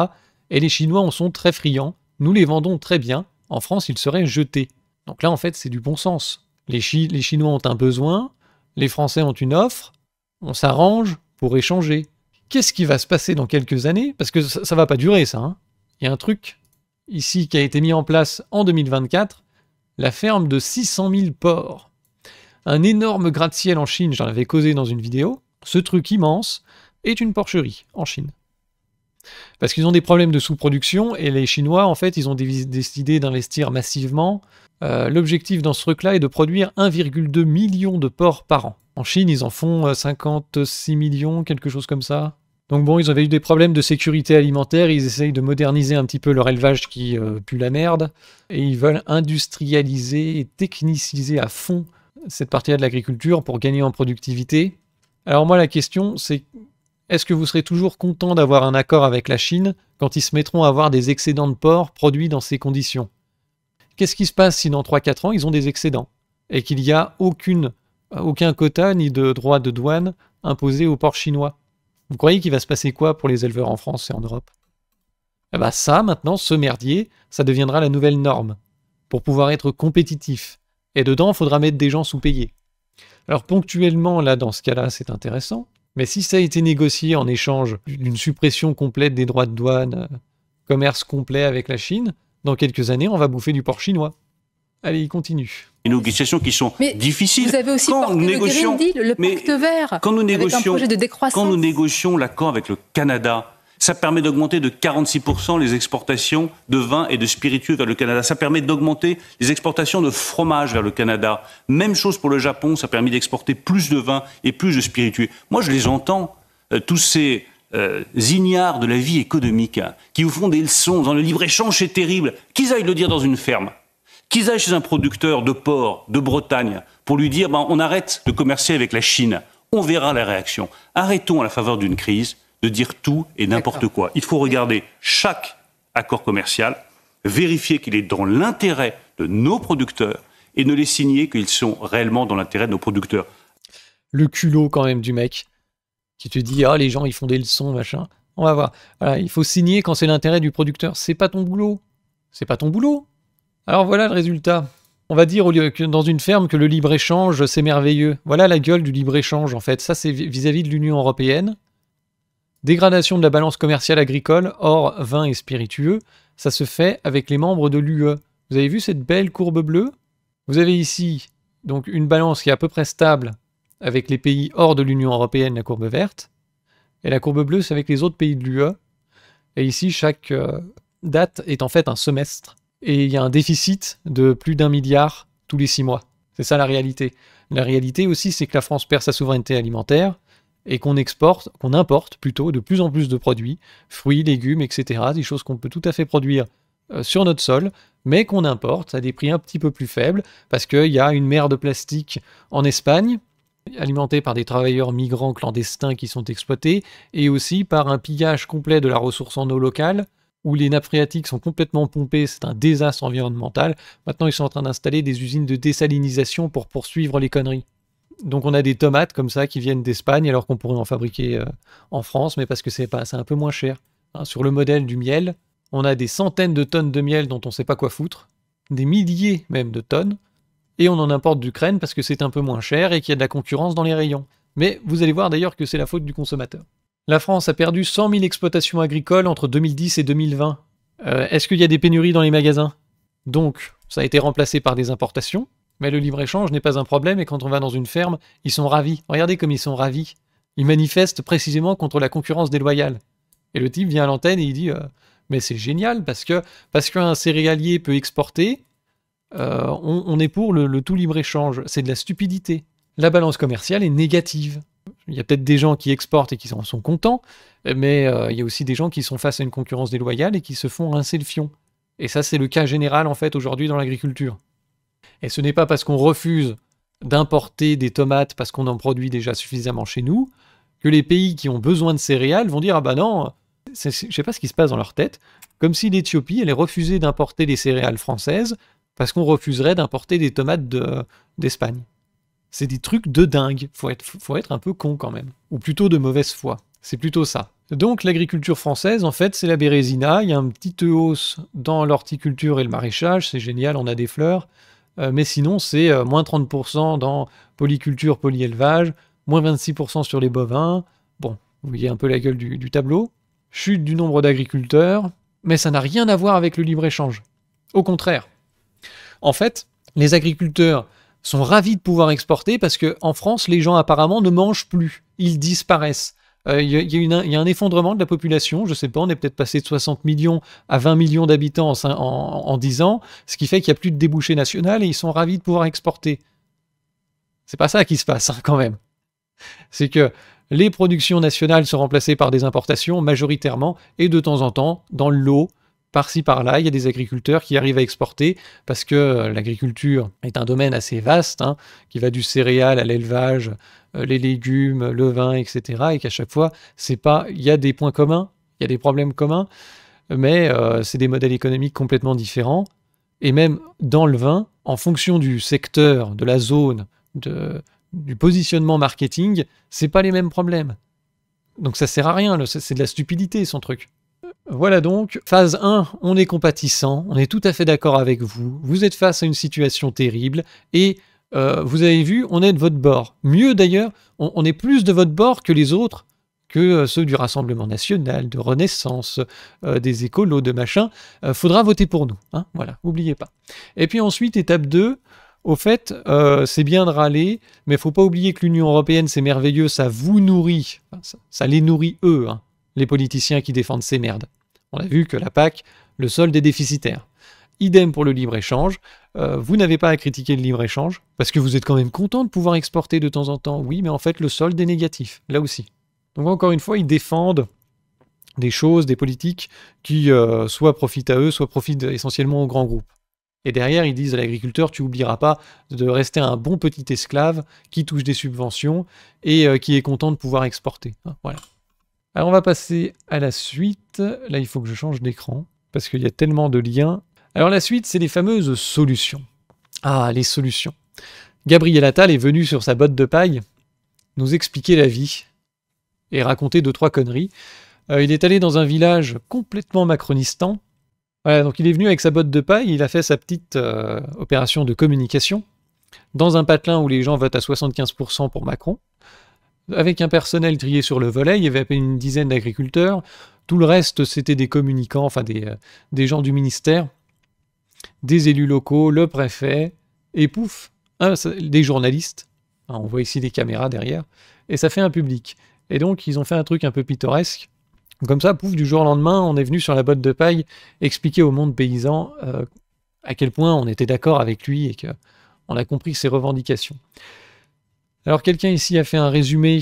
Et les Chinois en sont très friands nous les vendons très bien, en France, ils seraient jetés. Donc là, en fait, c'est du bon sens. Les, Chinois ont un besoin, les Français ont une offre, on s'arrange pour échanger. Qu'est-ce qui va se passer dans quelques années Parce que ça, ne va pas durer, ça. Hein. Il y a un truc ici qui a été mis en place en 2024, la ferme de 600 000 porcs. Un énorme gratte-ciel en Chine, j'en avais causé dans une vidéo. Ce truc immense est une porcherie en Chine. Parce qu'ils ont des problèmes de sous-production et les Chinois, en fait, ils ont décidé d'investir massivement. Euh, l'objectif dans ce truc-là est de produire 1,2 million de porcs par an. En Chine, ils en font 56 euh, millions, quelque chose comme ça. Donc bon, ils avaient eu des problèmes de sécurité alimentaire, ils essayent de moderniser un petit peu leur élevage qui euh, pue la merde, et ils veulent industrialiser et techniciser à fond cette partie-là de l'agriculture pour gagner en productivité. Alors moi, la question, c'est est-ce que vous serez toujours content d'avoir un accord avec la Chine quand ils se mettront à avoir des excédents de porc produits dans ces conditions Qu'est-ce qui se passe si dans 3-4 ans ils ont des excédents et qu'il n'y a aucune, aucun quota ni de droit de douane imposé aux porc chinois Vous croyez qu'il va se passer quoi pour les éleveurs en France et en Europe Eh ben ça, maintenant, ce merdier, ça deviendra la nouvelle norme pour pouvoir être compétitif. Et dedans, il faudra mettre des gens sous-payés. Alors ponctuellement, là, dans ce cas-là, c'est intéressant. Mais si ça a été négocié en échange d'une suppression complète des droits de douane, euh, commerce complet avec la Chine, dans quelques années, on va bouffer du porc chinois. Allez, il continue. Les négociations qui sont difficiles. Vous avez aussi quand nous le, Green Deal, le pacte vert, de Quand nous négocions l'accord avec le Canada, ça permet d'augmenter de 46% les exportations de vin et de spiritueux vers le Canada. Ça permet d'augmenter les exportations de fromage vers le Canada. Même chose pour le Japon, ça permet d'exporter plus de vin et plus de spiritueux. Moi, je les entends, euh, tous ces euh, ignares de la vie économique hein, qui vous font des leçons dans le libre-échange, c'est terrible. Qu'ils aillent le dire dans une ferme, qu'ils aillent chez un producteur de porc de Bretagne pour lui dire ben, on arrête de commercer avec la Chine, on verra la réaction. Arrêtons à la faveur d'une crise de dire tout et n'importe quoi. Il faut regarder chaque accord commercial, vérifier qu'il est dans l'intérêt de nos producteurs et ne les signer qu'ils sont réellement dans l'intérêt de nos producteurs. Le culot quand même du mec qui te dit ah les gens ils font des leçons machin. On va voir. il faut signer quand c'est l'intérêt du producteur. C'est pas ton boulot. C'est pas ton boulot. Alors voilà le résultat. On va dire dans une ferme que le libre-échange, c'est merveilleux. Voilà la gueule du libre-échange, en fait. Ça, c'est vis-à-vis de l'Union européenne. Dégradation de la balance commerciale agricole, or vin et spiritueux, ça se fait avec les membres de l'UE. Vous avez vu cette belle courbe bleue Vous avez ici donc une balance qui est à peu près stable avec les pays hors de l'Union européenne, la courbe verte, et la courbe bleue c'est avec les autres pays de l'UE. Et ici, chaque euh, date est en fait un semestre. Et il y a un déficit de plus d'un milliard tous les six mois. C'est ça la réalité. La réalité aussi, c'est que la France perd sa souveraineté alimentaire, et qu'on exporte, qu'on importe plutôt de plus en plus de produits, fruits, légumes, etc. Des choses qu'on peut tout à fait produire euh, sur notre sol, mais qu'on importe à des prix un petit peu plus faibles, parce qu'il y a une mer de plastique en Espagne, alimentée par des travailleurs migrants clandestins qui sont exploités, et aussi par un pillage complet de la ressource en eau locale, où les nappes phréatiques sont complètement pompées, c'est un désastre environnemental. Maintenant, ils sont en train d'installer des usines de désalinisation pour poursuivre les conneries donc on a des tomates comme ça qui viennent d'Espagne alors qu'on pourrait en fabriquer euh, en France, mais parce que c'est un peu moins cher. Hein. sur le modèle du miel, on a des centaines de tonnes de miel dont on ne sait pas quoi foutre, des milliers même de tonnes, et on en importe d'Ukraine parce que c'est un peu moins cher et qu'il y a de la concurrence dans les rayons. Mais vous allez voir d'ailleurs que c'est la faute du consommateur. La France a perdu 100 000 exploitations agricoles entre 2010 et 2020. Euh, est-ce qu'il y a des pénuries dans les magasins Donc, ça a été remplacé par des importations, mais le libre-échange n'est pas un problème et quand on va dans une ferme, ils sont ravis. Regardez comme ils sont ravis. Ils manifestent précisément contre la concurrence déloyale. Et le type vient à l'antenne et il dit euh, Mais c'est génial parce que parce qu'un céréalier peut exporter, euh, on, est pour le, tout libre-échange. C'est de la stupidité. La balance commerciale est négative. Il y a peut-être des gens qui exportent et qui en sont contents, mais euh, il y a aussi des gens qui sont face à une concurrence déloyale et qui se font rincer le fion. Et ça, c'est le cas général en fait aujourd'hui dans l'agriculture. Et ce n'est pas parce qu'on refuse d'importer des tomates parce qu'on en produit déjà suffisamment chez nous que les pays qui ont besoin de céréales vont dire ah bah non, je sais pas ce qui se passe dans leur tête, comme si l'Éthiopie allait refuser d'importer des céréales françaises parce qu'on refuserait d'importer des tomates d'Espagne. c'est des trucs de dingue, faut être, faut être un peu con quand même, ou plutôt de mauvaise foi, c'est plutôt ça. Donc l'agriculture française, en fait, c'est la bérésina, il y a un petit hausse dans l'horticulture et le maraîchage, c'est génial, on a des fleurs, euh, mais sinon, c'est euh, moins 30% dans polyculture, polyélevage, moins 26% sur les bovins. Bon, vous voyez un peu la gueule du, tableau. Chute du nombre d'agriculteurs, mais ça n'a rien à voir avec le libre-échange. Au contraire. En fait, les agriculteurs sont ravis de pouvoir exporter parce qu'en France, les gens apparemment ne mangent plus, ils disparaissent. Euh, il y, a un effondrement de la population, je ne sais pas, on est peut-être passé de 60 millions à 20 millions d'habitants en, 10 ans, ce qui fait qu'il n'y a plus de débouchés nationaux et ils sont ravis de pouvoir exporter. C'est pas ça qui se passe hein, quand même. C'est que les productions nationales sont remplacées par des importations majoritairement et de temps en temps, dans l'eau par-ci par-là, il y a des agriculteurs qui arrivent à exporter parce que euh, l'agriculture est un domaine assez vaste, hein, qui va du céréal à l'élevage, euh, les légumes, le vin, etc. Et qu'à chaque fois, c'est pas, il y a des points communs, il y a des problèmes communs, mais euh, c'est des modèles économiques complètement différents. Et même dans le vin, en fonction du secteur, de la zone, de, du positionnement marketing, c'est pas les mêmes problèmes. Donc ça sert à rien, c'est de la stupidité son truc. Voilà donc, phase 1, on est compatissant, on est tout à fait d'accord avec vous, vous êtes face à une situation terrible et euh, vous avez vu, on est de votre bord. Mieux d'ailleurs, on, est plus de votre bord que les autres, que euh, ceux du Rassemblement national, de Renaissance, euh, des écolos, de machin. faudra voter pour nous, hein, voilà, n'oubliez pas. Et puis ensuite, étape 2, au fait, c'est bien de râler, mais faut pas oublier que l'Union européenne, c'est merveilleux, ça vous nourrit, ça, ça, les nourrit eux, hein, les politiciens qui défendent ces merdes. On a vu que la PAC, le solde est déficitaire. Idem pour le libre-échange. Euh, vous n'avez pas à critiquer le libre-échange, parce que vous êtes quand même content de pouvoir exporter de temps en temps. Oui, mais en fait, le solde est négatif, là aussi. Donc encore une fois, ils défendent des choses, des politiques qui euh, soit profitent à eux, soit profitent essentiellement aux grands groupes. Et derrière, ils disent à l'agriculteur, tu n'oublieras pas de rester un bon petit esclave qui touche des subventions et euh, qui est content de pouvoir exporter. Hein, voilà. Alors on va passer à la suite. Là, il faut que je change d'écran parce qu'il y a tellement de liens. Alors la suite, c'est les fameuses solutions. Ah, les solutions. Gabriel Attal est venu sur sa botte de paille nous expliquer la vie et raconter deux trois conneries. Euh, il est allé dans un village complètement macronistan. Voilà, donc il est venu avec sa botte de paille, il a fait sa petite euh, opération de communication dans un patelin où les gens votent à 75% pour Macron. Avec un personnel trié sur le volet, il y avait à peine une dizaine d'agriculteurs. Tout le reste, c'était des communicants, enfin des, euh, des gens du ministère, des élus locaux, le préfet, et pouf, des journalistes. Hein, on voit ici des caméras derrière. Et ça fait un public. Et donc, ils ont fait un truc un peu pittoresque. Comme ça, pouf, du jour au lendemain, on est venu sur la botte de paille expliquer au monde paysan euh, à quel point on était d'accord avec lui et qu'on a compris ses revendications. Alors quelqu'un ici a fait un résumé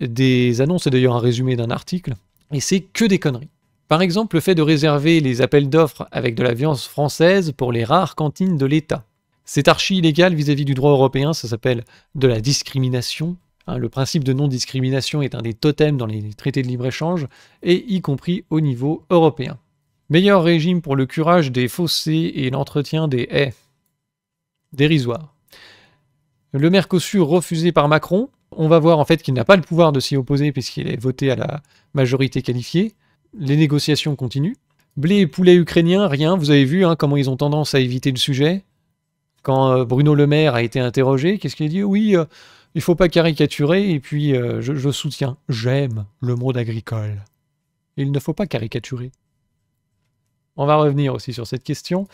des annonces, et d'ailleurs un résumé d'un article, et c'est que des conneries. Par exemple, le fait de réserver les appels d'offres avec de la viande française pour les rares cantines de l'État. C'est archi illégal vis-à-vis du droit européen, ça s'appelle de la discrimination. Hein. le principe de non-discrimination est un des totems dans les traités de libre-échange, et y compris au niveau européen. Meilleur régime pour le curage des fossés et l'entretien des haies. Dérisoire. Le Mercosur refusé par Macron, on va voir en fait qu'il n'a pas le pouvoir de s'y opposer puisqu'il est voté à la majorité qualifiée. Les négociations continuent. Blé et poulet ukrainien, rien. Vous avez vu hein, comment ils ont tendance à éviter le sujet. Quand euh, Bruno Le Maire a été interrogé, qu'est-ce qu'il a dit Oui, il euh, il faut pas caricaturer et puis euh, je, je soutiens. J'aime le monde agricole. Il ne faut pas caricaturer. On va revenir aussi sur cette question.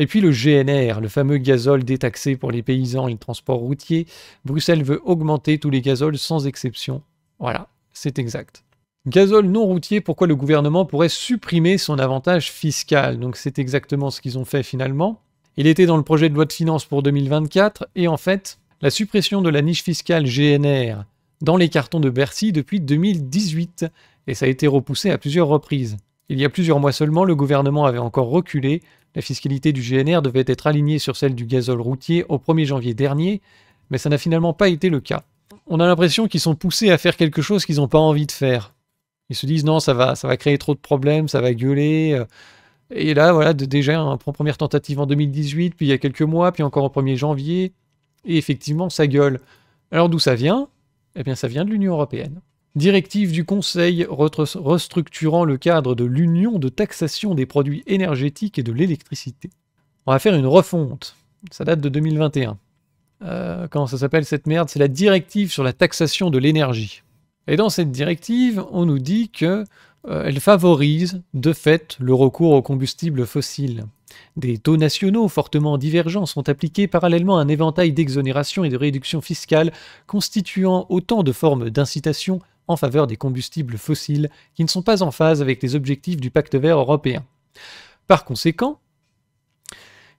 Et puis le GNR, le fameux gazole détaxé pour les paysans et le transport routier. Bruxelles veut augmenter tous les gazoles sans exception. Voilà, c'est exact. Gazole non routier, pourquoi le gouvernement pourrait supprimer son avantage fiscal Donc c'est exactement ce qu'ils ont fait finalement. Il était dans le projet de loi de finances pour 2024 et en fait, la suppression de la niche fiscale GNR dans les cartons de Bercy depuis 2018 et ça a été repoussé à plusieurs reprises. Il y a plusieurs mois seulement, le gouvernement avait encore reculé la fiscalité du GNR devait être alignée sur celle du gazole routier au 1er janvier dernier, mais ça n'a finalement pas été le cas. On a l'impression qu'ils sont poussés à faire quelque chose qu'ils n'ont pas envie de faire. Ils se disent non, ça va, ça va créer trop de problèmes, ça va gueuler. Euh, et là, voilà, déjà, une première tentative en 2018, puis il y a quelques mois, puis encore au 1er janvier. Et effectivement, ça gueule. Alors d'où ça vient Eh bien, ça vient de l'Union Européenne. Directive du Conseil restructurant le cadre de l'union de taxation des produits énergétiques et de l'électricité. On va faire une refonte. Ça date de 2021. Euh, comment ça s'appelle cette merde C'est la directive sur la taxation de l'énergie. Et dans cette directive, on nous dit que euh, elle favorise de fait le recours aux combustibles fossiles. Des taux nationaux fortement divergents sont appliqués parallèlement à un éventail d'exonérations et de réductions fiscales constituant autant de formes d'incitation en faveur des combustibles fossiles qui ne sont pas en phase avec les objectifs du pacte vert européen. Par conséquent,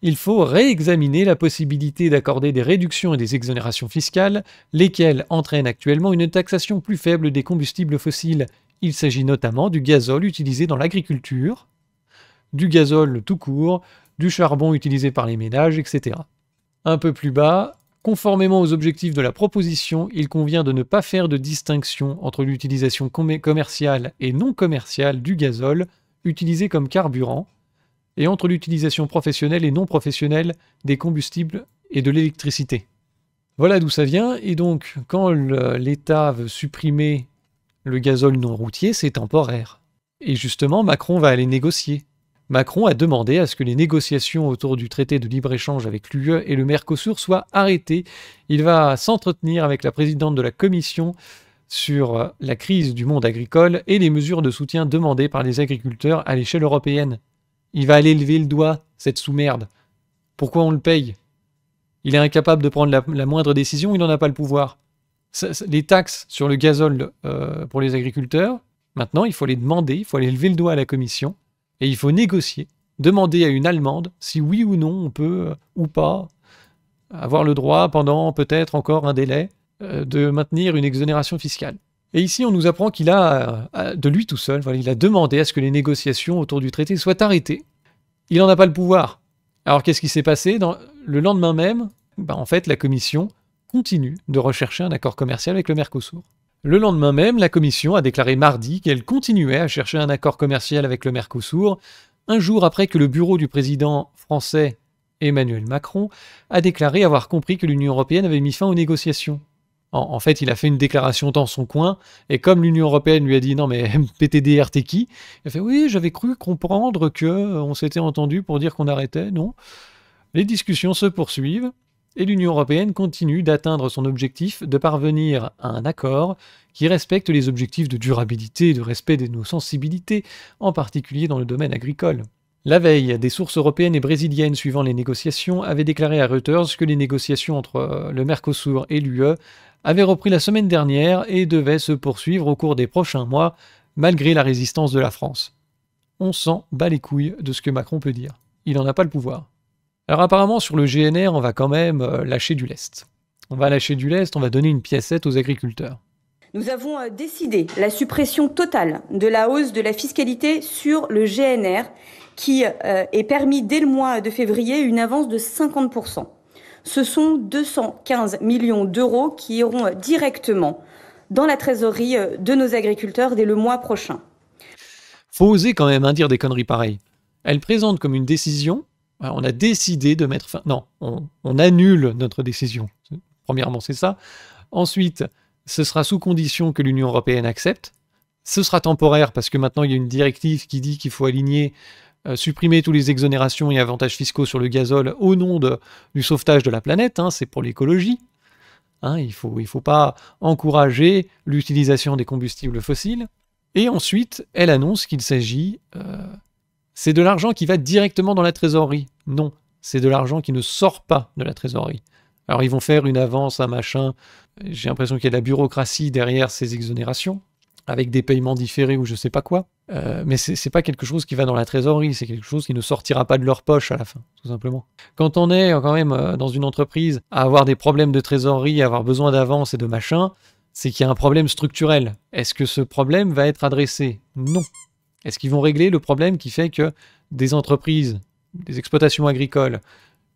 il faut réexaminer la possibilité d'accorder des réductions et des exonérations fiscales, lesquelles entraînent actuellement une taxation plus faible des combustibles fossiles. Il s'agit notamment du gazole utilisé dans l'agriculture, du gazole tout court, du charbon utilisé par les ménages, etc. Un peu plus bas, Conformément aux objectifs de la proposition, il convient de ne pas faire de distinction entre l'utilisation commerciale et non commerciale du gazole utilisé comme carburant et entre l'utilisation professionnelle et non professionnelle des combustibles et de l'électricité. Voilà d'où ça vient, et donc quand l'État veut supprimer le gazole non routier, c'est temporaire. Et justement, Macron va aller négocier. Macron a demandé à ce que les négociations autour du traité de libre-échange avec l'UE et le Mercosur soient arrêtées. Il va s'entretenir avec la présidente de la Commission sur euh, la crise du monde agricole et les mesures de soutien demandées par les agriculteurs à l'échelle européenne. Il va aller lever le doigt, cette sous-merde. Pourquoi on le paye Il est incapable de prendre la, moindre décision, il n'en a pas le pouvoir. les taxes sur le gazole euh, pour les agriculteurs, maintenant, il faut les demander, il faut aller lever le doigt à la Commission et il faut négocier, demander à une Allemande si oui ou non on peut euh, ou pas avoir le droit pendant peut-être encore un délai euh, de maintenir une exonération fiscale. Et ici, on nous apprend qu'il a, euh, de lui tout seul, voilà, il a demandé à ce que les négociations autour du traité soient arrêtées. Il n'en a pas le pouvoir. Alors qu'est-ce qui s'est passé dans, Le lendemain même, ben, en fait, la Commission continue de rechercher un accord commercial avec le Mercosur. Le lendemain même, la Commission a déclaré mardi qu'elle continuait à chercher un accord commercial avec le Mercosur, un jour après que le bureau du président français Emmanuel Macron a déclaré avoir compris que l'Union européenne avait mis fin aux négociations. En, fait, il a fait une déclaration dans son coin, et comme l'Union européenne lui a dit non mais (laughs) PTDR, t'es qui Il a fait oui, j'avais cru comprendre que euh, on s'était entendu pour dire qu'on arrêtait, non. Les discussions se poursuivent et l'Union européenne continue d'atteindre son objectif de parvenir à un accord qui respecte les objectifs de durabilité et de respect de nos sensibilités, en particulier dans le domaine agricole. La veille, des sources européennes et brésiliennes suivant les négociations avaient déclaré à Reuters que les négociations entre euh, le Mercosur et l'UE avaient repris la semaine dernière et devaient se poursuivre au cours des prochains mois, malgré la résistance de la France. On s'en bat les couilles de ce que Macron peut dire. Il n'en a pas le pouvoir. Alors apparemment, sur le GNR, on va quand même euh, lâcher du lest. On va lâcher du lest, on va donner une piècette aux agriculteurs. Nous avons euh, décidé la suppression totale de la hausse de la fiscalité sur le GNR qui euh, est permis dès le mois de février une avance de 50%. Ce sont 215 millions d'euros qui iront directement dans la trésorerie de nos agriculteurs dès le mois prochain. Faut oser quand même hein, dire des conneries pareilles. Elle présente comme une décision on a décidé de mettre fin. Non, on, annule notre décision. Premièrement, c'est ça. Ensuite, ce sera sous condition que l'Union européenne accepte. Ce sera temporaire parce que maintenant il y a une directive qui dit qu'il faut aligner, euh, supprimer tous les exonérations et avantages fiscaux sur le gazole au nom du sauvetage de la planète. Hein, c'est pour l'écologie. Hein, il ne faut, pas encourager l'utilisation des combustibles fossiles. Et ensuite, elle annonce qu'il s'agit euh, c'est de l'argent qui va directement dans la trésorerie. Non, c'est de l'argent qui ne sort pas de la trésorerie. Alors ils vont faire une avance, un machin. J'ai l'impression qu'il y a de la bureaucratie derrière ces exonérations, avec des paiements différés ou je sais pas quoi. Euh, mais c'est pas quelque chose qui va dans la trésorerie, c'est quelque chose qui ne sortira pas de leur poche à la fin, tout simplement. Quand on est quand même euh, dans une entreprise à avoir des problèmes de trésorerie, à avoir besoin d'avance et de machin, c'est qu'il y a un problème structurel. Est-ce que ce problème va être adressé Non. Est-ce qu'ils vont régler le problème qui fait que des entreprises des exploitations agricoles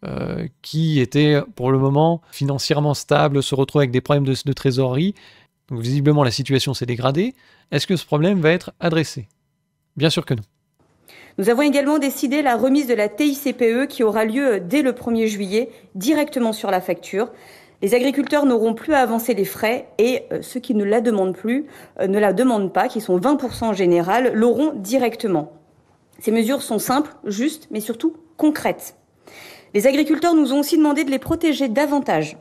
euh, qui étaient pour le moment financièrement stables se retrouvent avec des problèmes de, trésorerie. Donc visiblement la situation s'est dégradée. Est-ce que ce problème va être adressé Bien sûr que non. Nous avons également décidé la remise de la TICPE qui aura lieu dès le 1er juillet directement sur la facture. Les agriculteurs n'auront plus à avancer les frais et euh, ceux qui ne la demandent plus, euh, ne la demandent pas, qui sont 20% en général, l'auront directement. Ces mesures sont simples, justes, mais surtout concrètes. Les agriculteurs nous ont aussi demandé de les protéger davantage.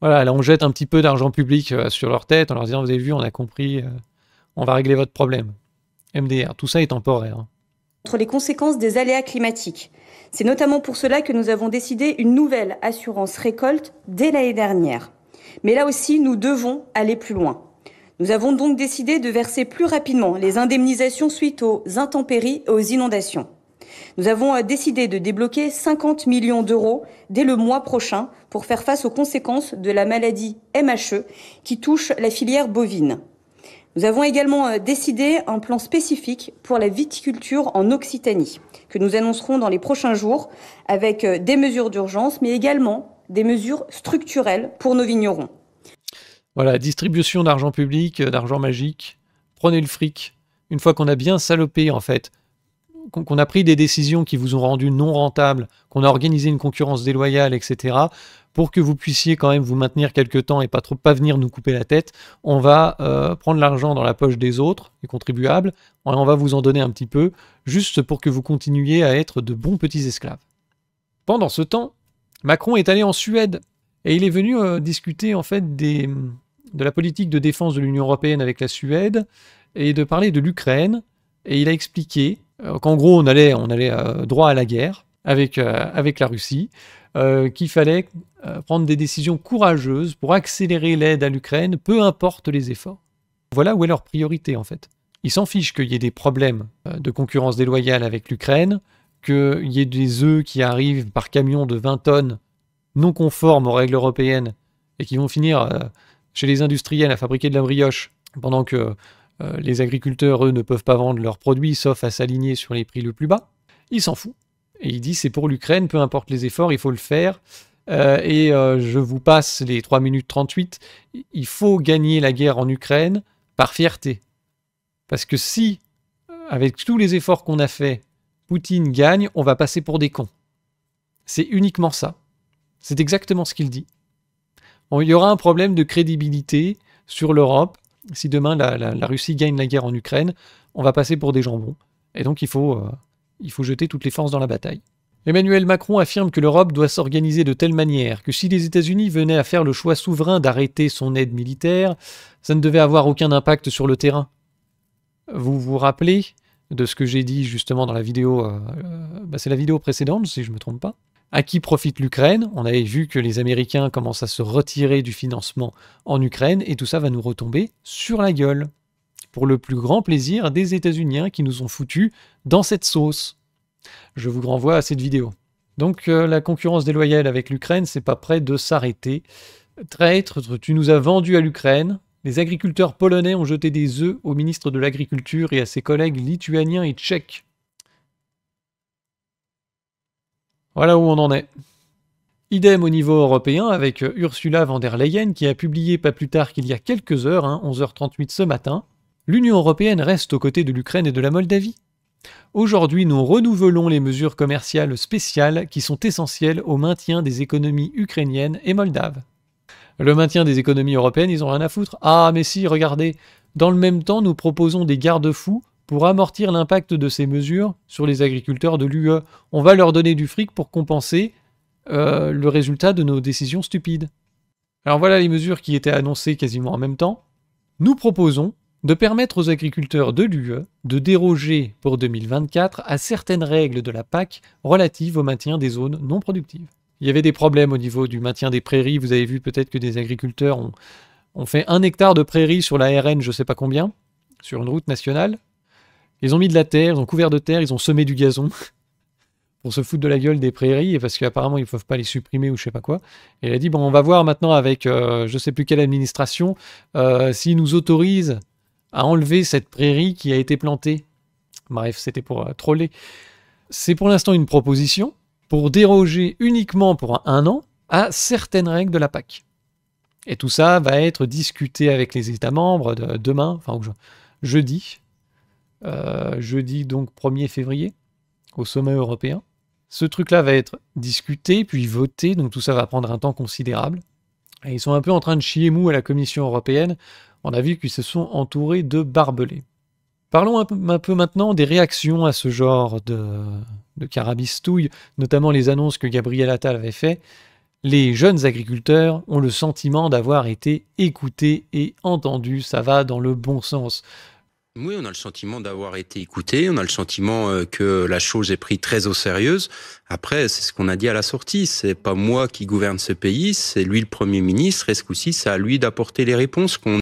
Voilà, là on jette un petit peu d'argent public euh, sur leur tête en leur disant, vous avez vu, on a compris, euh, on va régler votre problème. MDR, tout ça est temporaire. Hein. Entre les conséquences des aléas climatiques. C'est notamment pour cela que nous avons décidé une nouvelle assurance récolte dès l'année dernière. Mais là aussi, nous devons aller plus loin. Nous avons donc décidé de verser plus rapidement les indemnisations suite aux intempéries et aux inondations. Nous avons euh, décidé de débloquer 50 millions d'euros dès le mois prochain pour faire face aux conséquences de la maladie MHE qui touche la filière bovine. Nous avons également euh, décidé un plan spécifique pour la viticulture en Occitanie que nous annoncerons dans les prochains jours avec euh, des mesures d'urgence mais également des mesures structurelles pour nos vignerons. Voilà, distribution d'argent public, euh, d'argent magique. Prenez le fric. Une fois qu'on a bien salopé, en fait, qu'on a pris des décisions qui vous ont rendu non rentable, qu'on a organisé une concurrence déloyale, etc., pour que vous puissiez quand même vous maintenir quelques temps et pas trop pas venir nous couper la tête, on va euh, prendre l'argent dans la poche des autres, des contribuables, et on va vous en donner un petit peu, juste pour que vous continuiez à être de bons petits esclaves. Pendant ce temps, Macron est allé en Suède et il est venu euh, discuter en fait des, de la politique de défense de l'Union européenne avec la Suède et de parler de l'Ukraine. Et il a expliqué euh, qu'en gros, on allait, on allait euh, droit à la guerre avec, euh, avec la Russie, qu'il fallait prendre des décisions courageuses pour accélérer l'aide à l'Ukraine, peu importe les efforts. Voilà où est leur priorité en fait. Ils s'en fichent qu'il y ait des problèmes de concurrence déloyale avec l'Ukraine, qu'il y ait des œufs qui arrivent par camion de 20 tonnes non conformes aux règles européennes et qui vont finir chez les industriels à fabriquer de la brioche pendant que euh, les agriculteurs, eux, ne peuvent pas vendre leurs produits sauf à s'aligner sur les prix le plus bas. Il s'en fout. Et il dit c'est pour l'Ukraine, peu importe les efforts, il faut le faire. Euh, et euh, je vous passe les 3 minutes 38. Il faut gagner la guerre en Ukraine par fierté. Parce que si, avec tous les efforts qu'on a fait Poutine gagne, on va passer pour des cons. C'est uniquement ça. C'est exactement ce qu'il dit il y aura un problème de crédibilité sur l'Europe. Si demain la, Russie gagne la guerre en Ukraine, on va passer pour des jambons. Et donc euh, il faut, jeter toutes les forces dans la bataille. Emmanuel Macron affirme que l'Europe doit s'organiser de telle manière que si les États-Unis venaient à faire le choix souverain d'arrêter son aide militaire, ça ne devait avoir aucun impact sur le terrain. Vous vous rappelez de ce que j'ai dit justement dans la vidéo, euh, euh, bah, c'est la vidéo précédente si je ne me trompe pas, à qui profite l'Ukraine On avait vu que les Américains commencent à se retirer du financement en Ukraine et tout ça va nous retomber sur la gueule. Pour le plus grand plaisir des États-Unis qui nous ont foutus dans cette sauce. Je vous renvoie à cette vidéo. Donc euh, la concurrence déloyale avec l'Ukraine, c'est pas prêt de s'arrêter. Traître, tu nous as vendu à l'Ukraine. Les agriculteurs polonais ont jeté des œufs au ministre de l'Agriculture et à ses collègues lituaniens et tchèques. Voilà où on en est. Idem au niveau européen avec euh, Ursula von der Leyen qui a publié pas plus tard qu'il y a quelques heures, 11h38 hein, ce matin, L'Union européenne reste aux côtés de l'Ukraine et de la Moldavie. Aujourd'hui, nous renouvelons les mesures commerciales spéciales qui sont essentielles au maintien des économies ukrainiennes et moldaves. Le maintien des économies européennes, ils ont rien à foutre. Ah, mais si, regardez, dans le même temps, nous proposons des garde-fous pour amortir l'impact de ces mesures sur les agriculteurs de l'UE. On va leur donner du fric pour compenser euh, le résultat de nos décisions stupides. Alors voilà les mesures qui étaient annoncées quasiment en même temps. Nous proposons de permettre aux agriculteurs de l'UE de déroger pour 2024 à certaines règles de la PAC relatives au maintien des zones non productives. Il y avait des problèmes au niveau du maintien des prairies, vous avez vu peut-être que des agriculteurs ont, fait un hectare de prairies sur la RN je ne sais pas combien, sur une route nationale, ils ont mis de la terre, ils ont couvert de terre, ils ont semé du gazon (laughs) pour se foutre de la gueule des prairies, et parce qu'apparemment ils ne peuvent pas les supprimer ou je sais pas quoi. Et il a dit, bon, on va voir maintenant avec je euh, je sais plus quelle administration euh, s'ils nous autorisent à enlever cette prairie qui a été plantée. Bref, c'était pour euh, troller. C'est pour l'instant une proposition pour déroger uniquement pour un an à certaines règles de la PAC. Et tout ça va être discuté avec les États membres demain, enfin jeudi, euh, jeudi donc 1er février au sommet européen. Ce truc-là va être discuté, puis voté, donc tout ça va prendre un temps considérable. Et ils sont un peu en train de chier mou à la Commission européenne. On a vu qu'ils se sont entourés de barbelés. Parlons un peu, maintenant des réactions à ce genre de, de carabistouille, notamment les annonces que Gabriel Attal avait fait. Les jeunes agriculteurs ont le sentiment d'avoir été écoutés et entendus, ça va dans le bon sens. Oui, on a le sentiment d'avoir été écouté, on a le sentiment euh, que la chose est prise très au sérieux. Après, c'est ce qu'on a dit à la sortie, c'est pas moi qui gouverne ce pays, c'est lui le Premier ministre, est ce c'est à lui d'apporter les réponses qu'on...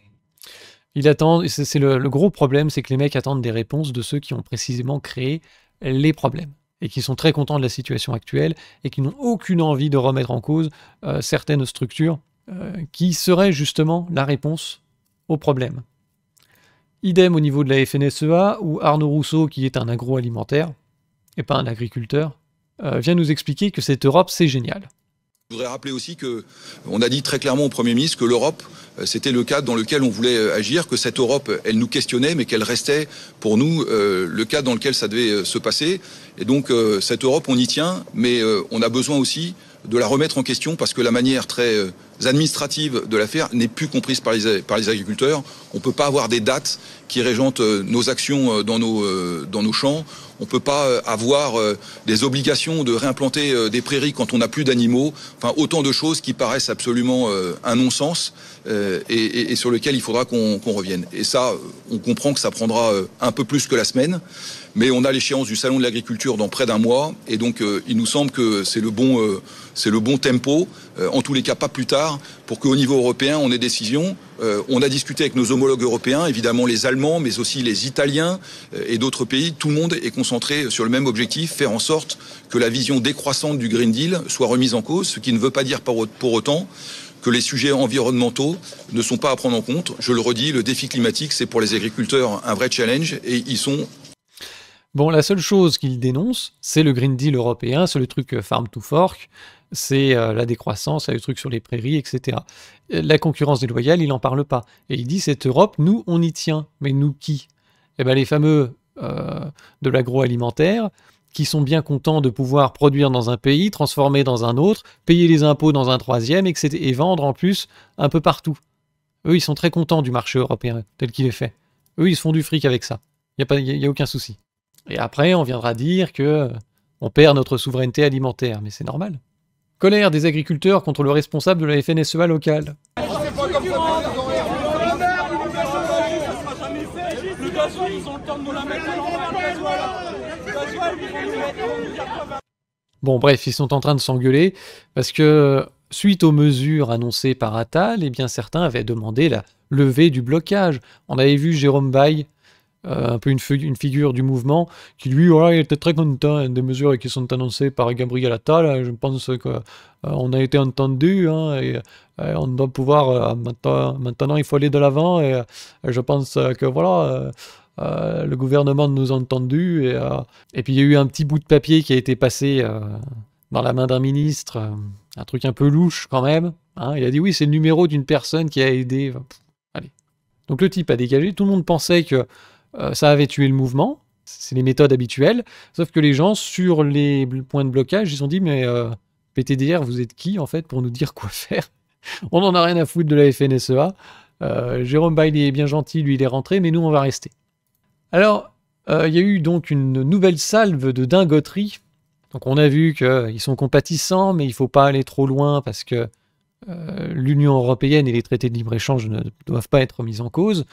Il attend, c'est le, gros problème, c'est que les mecs attendent des réponses de ceux qui ont précisément créé les problèmes et qui sont très contents de la situation actuelle et qui n'ont aucune envie de remettre en cause euh, certaines structures euh, qui seraient justement la réponse aux problèmes. Idem au niveau de la FNSEA, où Arnaud Rousseau, qui est un agroalimentaire, et pas un agriculteur, euh, vient nous expliquer que cette Europe, c'est génial. Je voudrais rappeler aussi que on a dit très clairement au Premier ministre que l'Europe, euh, c'était le cadre dans lequel on voulait euh, agir, que cette Europe, elle nous questionnait, mais qu'elle restait pour nous le cadre dans lequel ça devait se passer. Et donc cette Europe, on y tient, mais on a besoin aussi de la remettre en question parce que la manière très euh, administrative de la n'est plus comprise par les, agriculteurs. On ne peut pas avoir des dates qui régentent euh, nos actions euh, dans nos, champs. On ne peut pas avoir des obligations de réimplanter des prairies quand on n'a plus d'animaux. Enfin, autant de choses qui paraissent absolument un non-sens et, sur lesquelles il faudra qu'on revienne. Et ça, on comprend que ça prendra un peu plus que la semaine, mais on a l'échéance du Salon de l'agriculture dans près d'un mois. Et donc, il nous semble que c'est le bon c'est le bon tempo, euh, en tous les cas pas plus tard, pour qu'au niveau européen, on ait décision. Euh, on a discuté avec nos homologues européens, évidemment les Allemands, mais aussi les Italiens euh, et d'autres pays. Tout le monde est concentré sur le même objectif, faire en sorte que la vision décroissante du Green Deal soit remise en cause, ce qui ne veut pas dire pour autant que les sujets environnementaux ne sont pas à prendre en compte. Je le redis, le défi climatique, c'est pour les agriculteurs un vrai challenge et ils sont Bon, la seule chose qu'ils dénoncent, c'est le Green Deal européen, c'est le truc farm to fork, c'est euh, la décroissance, le truc sur les prairies, etc. Euh, la concurrence déloyale, il n'en parle pas. Et il dit cette Europe, nous, on y tient. Mais nous qui Eh bien, les fameux euh, de l'agroalimentaire qui sont bien contents de pouvoir produire dans un pays, transformer dans un autre, payer les impôts dans un troisième, etc. et vendre en plus un peu partout. Eux, ils sont très contents du marché européen tel qu'il est fait. Eux, ils se font du fric avec ça. Il n'y a, a, aucun souci. Et après, on viendra dire que on perd notre souveraineté alimentaire, mais c'est normal. Colère des agriculteurs contre le responsable de la FNSEA locale. Bon, bref, ils sont en train de s'engueuler parce que suite aux mesures annoncées par Attal, eh bien certains avaient demandé la levée du blocage. On avait vu Jérôme Bay. Euh, un peu une, une, figure du mouvement, qui lui voilà, il était très content des mesures qui sont annoncées par Gabriel Attal. Euh, je pense qu'on euh, a été entendu hein, et, on doit pouvoir maintenant, maintenant, il faut aller de l'avant et, je pense que voilà. le gouvernement nous a entendus et, et, puis il y a eu un petit bout de papier qui a été passé dans la main d'un ministre, un truc un peu louche quand même. Hein. Il a dit oui, c'est le numéro d'une personne qui a aidé. allez. Donc le type a dégagé. Tout le monde pensait que euh, ça avait tué le mouvement, c'est les méthodes habituelles, sauf que les gens, sur les points de blocage, ils ont sont dit, mais euh, PTDR, vous êtes qui, en fait, pour nous dire quoi (laughs) faire On n'en a rien à foutre de la FNSEA. Euh, Jérôme Bailey est bien gentil, lui, il est rentré, mais nous, on va rester. Alors, il y a eu donc une nouvelle salve de dingoterie. Donc, on a vu qu'ils sont compatissants, mais il ne faut pas aller trop loin parce que l'Union européenne et les traités de libre-échange ne doivent pas être mis en cause.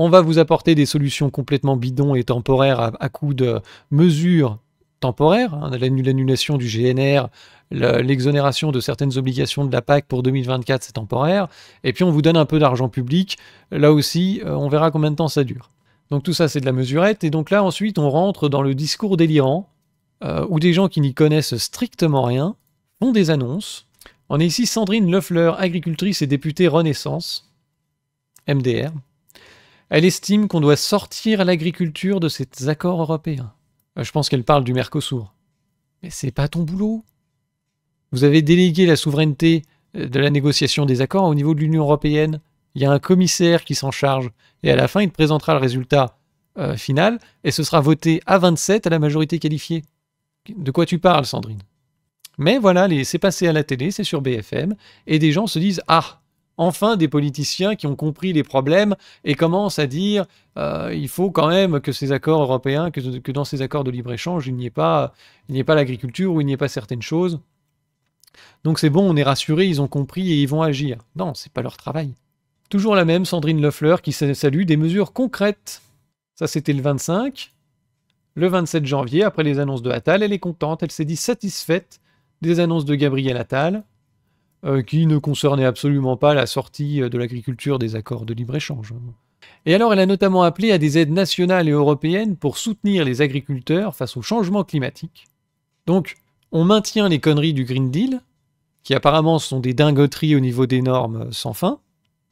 On va vous apporter des solutions complètement bidons et temporaires à, coup de mesures temporaires, hein, l'annulation du GNR, l'exonération de certaines obligations de la PAC pour 2024, c'est temporaire, et puis on vous donne un peu d'argent public, là aussi, euh, on verra combien de temps ça dure. Donc tout ça, c'est de la mesurette, et donc là, ensuite, on rentre dans le discours délirant, euh, où des gens qui n'y connaissent strictement rien font des annonces. On est ici Sandrine Lefleur, agricultrice et députée Renaissance, MDR, elle estime qu'on doit sortir l'agriculture de ces accords européens. Euh, je pense qu'elle parle du Mercosur. Mais c'est pas ton boulot. Vous avez délégué la souveraineté euh, de la négociation des accords au niveau de l'Union européenne. Il y a un commissaire qui s'en charge et à la fin, il présentera le résultat euh, final et ce sera voté à 27 à la majorité qualifiée. De quoi tu parles, Sandrine Mais voilà, c'est passé à la télé, c'est sur BFM et des gens se disent Ah, enfin des politiciens qui ont compris les problèmes et commencent à dire euh, il faut quand même que ces accords européens, que, dans ces accords de libre-échange, il n'y ait pas l'agriculture ou il n'y ait pas certaines choses. Donc c'est bon, on est rassuré, ils ont compris et ils vont agir. Non, c'est pas leur travail. Toujours la même Sandrine Lefleur qui salue des mesures concrètes. Ça c'était le 25. Le 27 janvier, après les annonces de Attal, elle est contente, elle s'est dit satisfaite des annonces de Gabriel Attal. Euh, qui ne concernait absolument pas la sortie euh, de l'agriculture des accords de libre-échange. Et alors elle a notamment appelé à des aides nationales et européennes pour soutenir les agriculteurs face au changement climatique. Donc on maintient les conneries du Green Deal, qui apparemment sont des dingoteries au niveau des normes sans fin,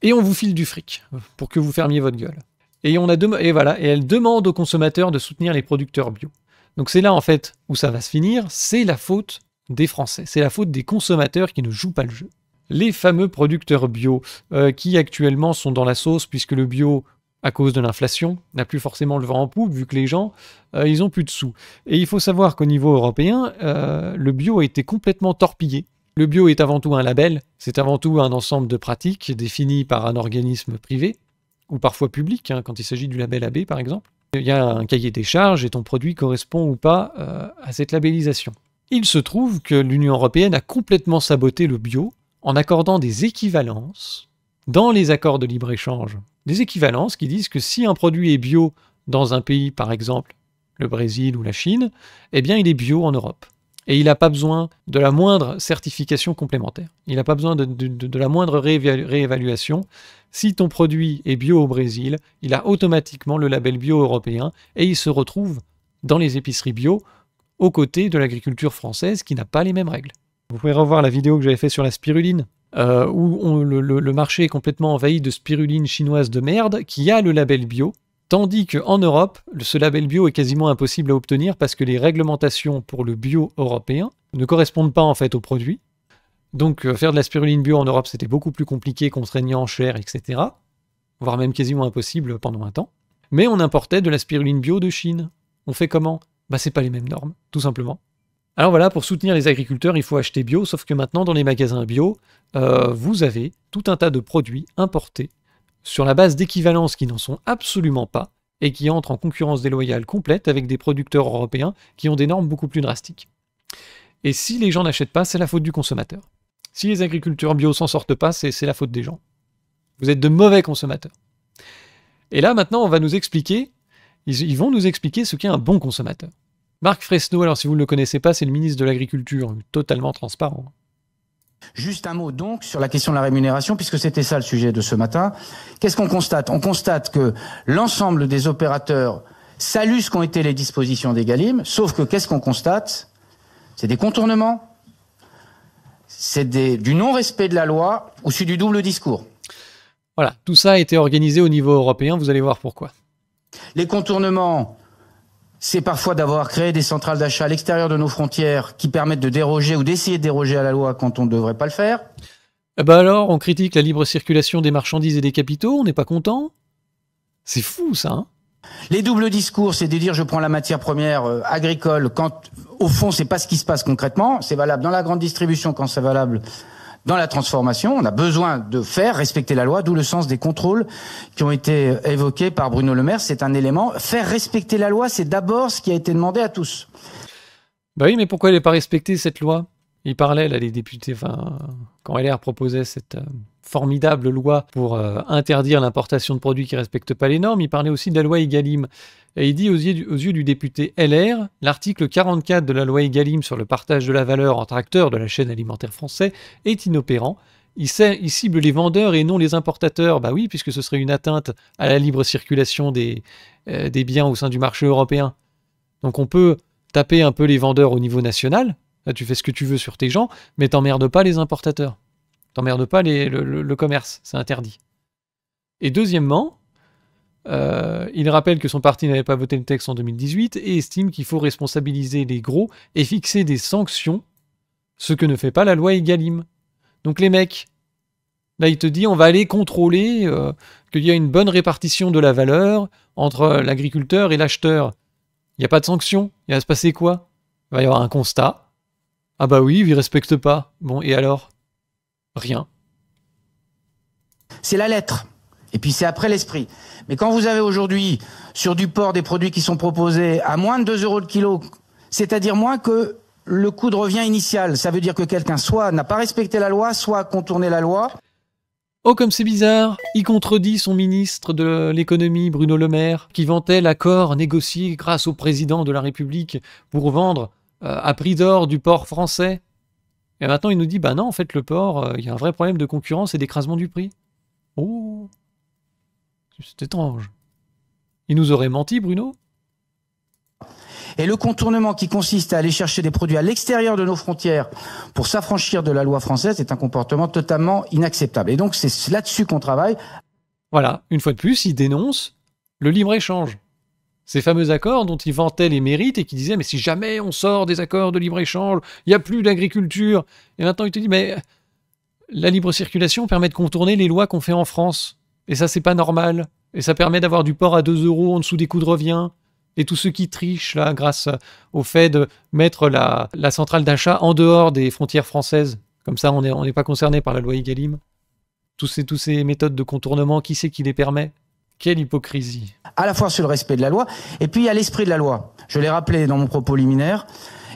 et on vous file du fric pour que vous fermiez votre gueule. Et, on voilà, et elle demande aux consommateurs de soutenir les producteurs bio. Donc c'est là en fait où ça va se finir, c'est la faute des Français. C'est la faute des consommateurs qui ne jouent pas le jeu. Les fameux producteurs bio, euh, qui actuellement sont dans la sauce, puisque le bio, à cause de l'inflation, n'a plus forcément le vent en poupe, vu que les gens, euh, ils ont plus de sous. Et il faut savoir qu'au niveau européen, euh, le bio a été complètement torpillé. Le bio est avant tout un label, c'est avant tout un ensemble de pratiques définies par un organisme privé, ou parfois public, hein, quand il s'agit du label AB par exemple. Il y a un cahier des charges et ton produit correspond ou pas à cette labellisation. Il se trouve que l'Union européenne a complètement saboté le bio en accordant des équivalences dans les accords de libre-échange. Des équivalences qui disent que si un produit est bio dans un pays, par exemple le Brésil ou la Chine, eh bien il est bio en Europe. Et il n'a pas besoin de la moindre certification complémentaire. Il n'a pas besoin de, la moindre réévaluation. si ton produit est bio au Brésil, il a automatiquement le label bio européen et il se retrouve dans les épiceries bio aux côtés de l'agriculture française qui n'a pas les mêmes règles. Vous pouvez revoir la vidéo que j'avais fait sur la spiruline, euh, où le, marché est complètement envahi de spiruline chinoise de merde qui a le label bio, tandis qu'en Europe, ce label bio est quasiment impossible à obtenir parce que les réglementations pour le bio européen ne correspondent pas en fait aux produits. Donc euh, faire de la spiruline bio en Europe, c'était beaucoup plus compliqué, contraignant, cher, etc. Voire même quasiment impossible pendant un temps. Mais on importait de la spiruline bio de Chine. On fait comment bah, c'est pas les mêmes normes, tout simplement. Alors voilà, pour soutenir les agriculteurs, il faut acheter bio, sauf que maintenant dans les magasins bio, euh, vous avez tout un tas de produits importés sur la base d'équivalences qui n'en sont absolument pas et qui entrent en concurrence déloyale complète avec des producteurs européens qui ont des normes beaucoup plus drastiques. Et si les gens n'achètent pas, c'est la faute du consommateur. Si les agriculteurs bio s'en sortent pas, c'est la faute des gens. Vous êtes de mauvais consommateurs. Et là, maintenant, on va nous expliquer ils, vont nous expliquer ce qu'est un bon consommateur. Marc Fresno, alors si vous ne le connaissez pas, c'est le ministre de l'Agriculture, totalement transparent. Juste un mot donc sur la question de la rémunération, puisque c'était ça le sujet de ce matin. Qu'est-ce qu'on constate On constate que l'ensemble des opérateurs saluent ce qu'ont été les dispositions des Galim, sauf que qu'est-ce qu'on constate C'est des contournements, c'est du non-respect de la loi ou c'est du double discours. Voilà, tout ça a été organisé au niveau européen, vous allez voir pourquoi. Les contournements, c'est parfois d'avoir créé des centrales d'achat à l'extérieur de nos frontières qui permettent de déroger ou d'essayer de déroger à la loi quand on ne devrait pas le faire. Eh ben alors, on critique la libre circulation des marchandises et des capitaux, on n'est pas content C'est fou ça hein les doubles discours, c'est de dire je prends la matière première euh, agricole quand au fond n'est pas ce qui se passe concrètement. C'est valable dans la grande distribution quand c'est valable dans la transformation. On a besoin de faire respecter la loi, d'où le sens des contrôles qui ont été évoqués par Bruno Le Maire. C'est un élément. Faire respecter la loi, c'est d'abord ce qui a été demandé à tous. Bah oui, mais pourquoi elle n'est pas respectée, cette loi Il parlait, là, les députés, enfin, quand LR proposait cette... Euh, formidable loi pour euh, interdire l'importation de produits qui ne respectent pas les normes, il parlait aussi de la loi Egalim. Et il dit aux yeux du, député LR, l'article 44 de la loi Egalim sur le partage de la valeur entre acteurs de la chaîne alimentaire française est inopérant. Il, cible les vendeurs et non les importateurs. Bah oui, puisque ce serait une atteinte à la libre circulation des, euh, biens au sein du marché européen. Donc on peut taper un peu les vendeurs au niveau national. tu fais ce que tu veux sur tes gens, mais t'emmerdes pas les importateurs. T'emmerdes pas le, commerce, c'est interdit. Et deuxièmement, euh, il rappelle que son parti n'avait pas voté le texte en 2018 et estime qu'il faut responsabiliser les gros et fixer des sanctions, ce que ne fait pas la loi Egalim. Donc les mecs, là il te dit on va aller contrôler euh, qu'il y a une bonne répartition de la valeur entre l'agriculteur et l'acheteur. Il n'y a pas de sanctions, Il va se passer quoi Il va y avoir un constat. Ah bah oui, il respectent pas. Bon, et alors Rien. C'est la lettre. Et puis c'est après l'esprit. Mais quand vous avez aujourd'hui sur du port, des produits qui sont proposés à moins de 2 euros le kilo, c'est-à-dire moins que le coût de revient initial, ça veut dire que quelqu'un soit n'a pas respecté la loi, soit a contourné la loi. Oh comme c'est bizarre, il contredit son ministre de l'économie Bruno Le Maire, qui vantait l'accord négocié grâce au président de la République pour vendre euh, à prix d'or du port français et maintenant, il nous dit, bah non, en fait, le port, euh, il y a un vrai problème de concurrence et d'écrasement du prix. Oh C'est étrange. Il nous aurait menti, Bruno et le contournement qui consiste à aller chercher des produits à l'extérieur de nos frontières pour s'affranchir de la loi française est un comportement totalement inacceptable. Et donc c'est là-dessus qu'on travaille. Voilà, une fois de plus, il dénonce le libre-échange. Ces fameux accords dont ils vantait les mérites et qui disaient « mais si jamais on sort des accords de libre-échange, il n'y a plus d'agriculture. Et maintenant il te dit mais la libre circulation permet de contourner les lois qu'on fait en France. Et ça c'est pas normal. Et ça permet d'avoir du porc à 2 euros en dessous des coûts de revient. Et tous ceux qui trichent là grâce au fait de mettre la, centrale d'achat en dehors des frontières françaises. Comme ça on n'est pas concerné par la loi Egalim. Toutes tous ces méthodes de contournement, qui c'est qui les permet quelle hypocrisie. À la fois sur le respect de la loi, et puis à l'esprit de la loi. Je l'ai rappelé dans mon propos liminaire.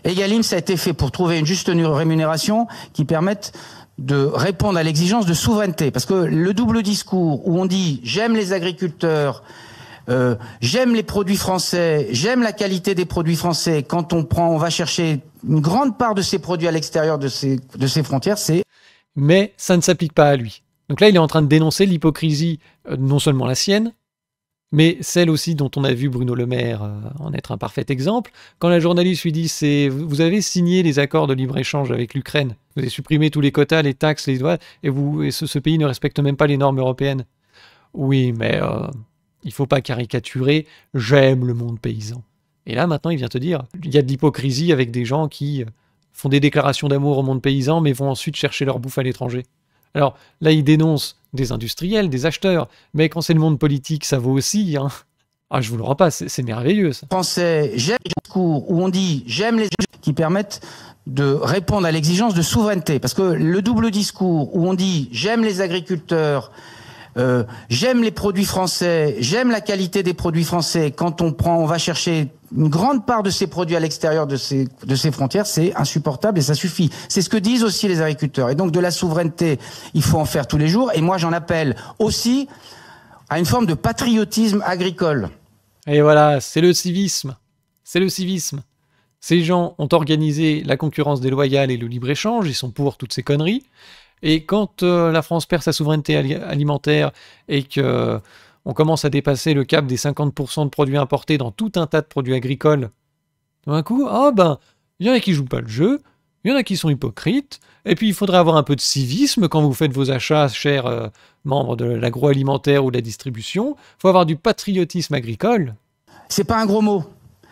Egalim, ça a été fait pour trouver une juste rémunération qui permette de répondre à l'exigence de souveraineté. Parce que le double discours où on dit j'aime les agriculteurs, euh, j'aime les produits français, j'aime la qualité des produits français, quand on prend, on va chercher une grande part de ces produits à l'extérieur de ces, de ces frontières, c'est... Mais ça ne s'applique pas à lui. Donc là, il est en train de dénoncer l'hypocrisie, euh, non seulement la sienne, mais celle aussi dont on a vu Bruno Le Maire euh, en être un parfait exemple. Quand la journaliste lui dit c'est vous avez signé les accords de libre-échange avec l'Ukraine, vous avez supprimé tous les quotas, les taxes, les droits, et, vous, ce, pays ne respecte même pas les normes européennes. Oui, mais il euh, il faut pas caricaturer, j'aime le monde paysan. Et là maintenant il vient te dire, il y a de l'hypocrisie avec des gens qui font des déclarations d'amour au monde paysan mais vont ensuite chercher leur bouffe à l'étranger. Alors là, il dénonce des industriels, des acheteurs, mais quand c'est le monde politique, ça vaut aussi. Hein. Ah, je vous le rends pas, c'est merveilleux ça. Français, j'aime les discours où on dit j'aime les agriculteurs » qui permettent de répondre à l'exigence de souveraineté. Parce que le double discours où on dit j'aime les agriculteurs, euh, j'aime les produits français, j'aime la qualité des produits français, quand on prend, on va chercher une grande part de ces produits à l'extérieur de ces, de ces frontières, c'est insupportable et ça suffit. C'est ce que disent aussi les agriculteurs. Et donc de la souveraineté, il faut en faire tous les jours. Et moi, j'en appelle aussi à une forme de patriotisme agricole. Et voilà, c'est le civisme. C'est le civisme. Ces gens ont organisé la concurrence déloyale et le libre-échange, ils sont pour toutes ces conneries. Et quand euh, la France perd sa souveraineté alimentaire et que on commence à dépasser le cap des 50% de produits importés dans tout un tas de produits agricoles. D'un coup, oh ben, il y en a qui jouent pas le jeu, il y en a qui sont hypocrites, et puis il faudrait avoir un peu de civisme quand vous faites vos achats, chers euh, membres de l'agroalimentaire ou de la distribution. Il faut avoir du patriotisme agricole. C'est pas un gros mot.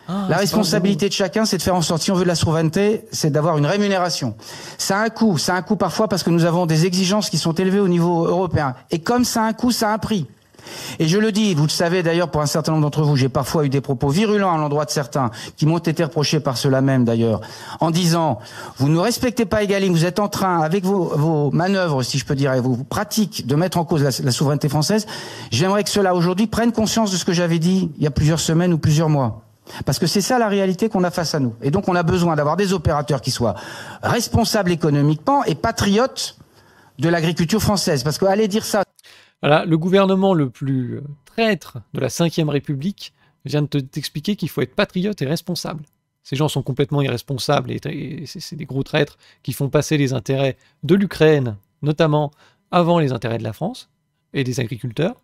Ah, la responsabilité de chacun, c'est de faire en sorte, si on veut de la souveraineté, c'est d'avoir une rémunération. Ça a un coût, ça a un coût parfois parce que nous avons des exigences qui sont élevées au niveau européen. Et comme ça a un coût, ça a un prix. Et je le dis, vous le savez d'ailleurs pour un certain nombre d'entre vous, j'ai parfois eu des propos virulents à l'endroit de certains, qui m'ont été reprochés par cela même d'ailleurs, en disant, vous ne respectez pas Egalim, vous êtes en train, avec vos, manœuvres, si je peux dire, et vos pratiques, de mettre en cause la, souveraineté française. J'aimerais que cela aujourd'hui prenne conscience de ce que j'avais dit il y a plusieurs semaines ou plusieurs mois. Parce que c'est ça la réalité qu'on a face à nous. Et donc on a besoin d'avoir des opérateurs qui soient responsables économiquement et patriotes de l'agriculture française. Parce que allez dire ça. Voilà, le gouvernement le plus euh, traître de la Ve République vient de t'expliquer qu'il faut être patriote et responsable. Ces gens sont complètement irresponsables et, c'est des gros traîtres qui font passer les intérêts de l'Ukraine, notamment, avant les intérêts de la France et des agriculteurs.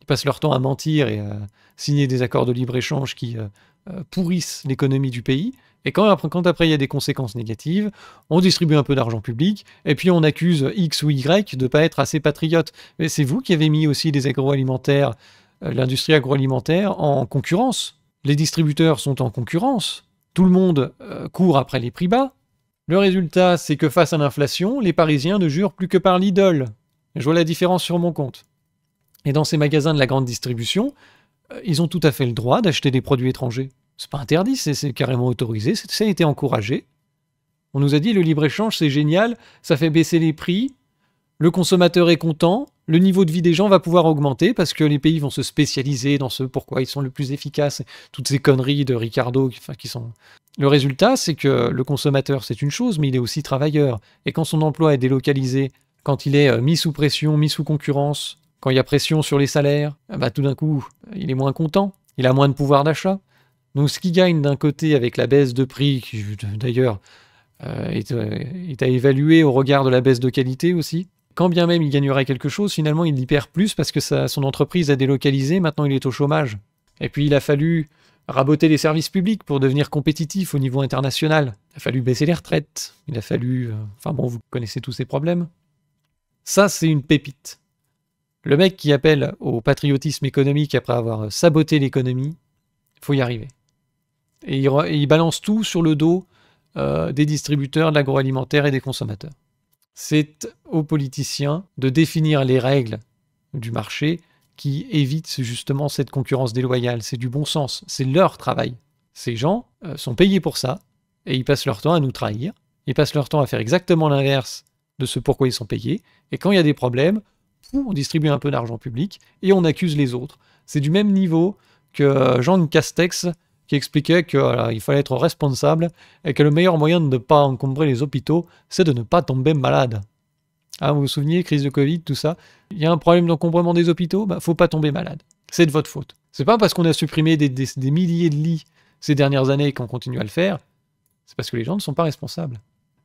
Ils passent leur temps à mentir et à signer des accords de libre-échange qui euh, euh, pourrissent l'économie du pays et quand après, il y a des conséquences négatives, on distribue un peu d'argent public, et puis on accuse X ou Y de ne pas être assez patriote. Mais c'est vous qui avez mis aussi les agroalimentaires, euh, l'industrie agroalimentaire en concurrence. Les distributeurs sont en concurrence. Tout le monde euh, court après les prix bas. Le résultat, c'est que face à l'inflation, les Parisiens ne jurent plus que par l'idole. Je vois la différence sur mon compte. Et dans ces magasins de la grande distribution, euh, ils ont tout à fait le droit d'acheter des produits étrangers. C'est pas interdit, c'est carrément autorisé, ça a été encouragé. On nous a dit le libre-échange, c'est génial, ça fait baisser les prix, le consommateur est content, le niveau de vie des gens va pouvoir augmenter parce que les pays vont se spécialiser dans ce pourquoi ils sont le plus efficaces, toutes ces conneries de Ricardo qui, qui sont... Le résultat, c'est que le consommateur, c'est une chose, mais il est aussi travailleur. Et quand son emploi est délocalisé, quand il est euh, mis sous pression, mis sous concurrence, quand il y a pression sur les salaires, bah, tout d'un coup, il est moins content, il a moins de pouvoir d'achat. Donc ce qui gagne d'un côté avec la baisse de prix, qui d'ailleurs euh, euh, est, à évaluer au regard de la baisse de qualité aussi, quand bien même il gagnerait quelque chose, finalement il y perd plus parce que son entreprise a délocalisé, maintenant il est au chômage. Et puis il a fallu raboter les services publics pour devenir compétitif au niveau international. Il a fallu baisser les retraites, il a fallu... Euh, enfin bon, vous connaissez tous ces problèmes. Ça, c'est une pépite. Le mec qui appelle au patriotisme économique après avoir saboté l'économie, faut y arriver. Et ils, balancent tout sur le dos euh, des distributeurs, de l'agroalimentaire et des consommateurs. C'est aux politiciens de définir les règles du marché qui évitent justement cette concurrence déloyale. C'est du bon sens, c'est leur travail. Ces gens euh, sont payés pour ça et ils passent leur temps à nous trahir. Ils passent leur temps à faire exactement l'inverse de ce pourquoi ils sont payés. Et quand il y a des problèmes, on distribue un peu d'argent public et on accuse les autres. C'est du même niveau que euh, Jean Castex qui expliquait qu'il fallait être responsable et que le meilleur moyen de ne pas encombrer les hôpitaux, c'est de ne pas tomber malade. Ah, vous vous souvenez, crise de Covid, tout ça. Il y a un problème d'encombrement des hôpitaux, ne bah, faut pas tomber malade. C'est de votre faute. C'est pas parce qu'on a supprimé des, milliers de lits ces dernières années qu'on continue à le faire. C'est parce que les gens ne sont pas responsables.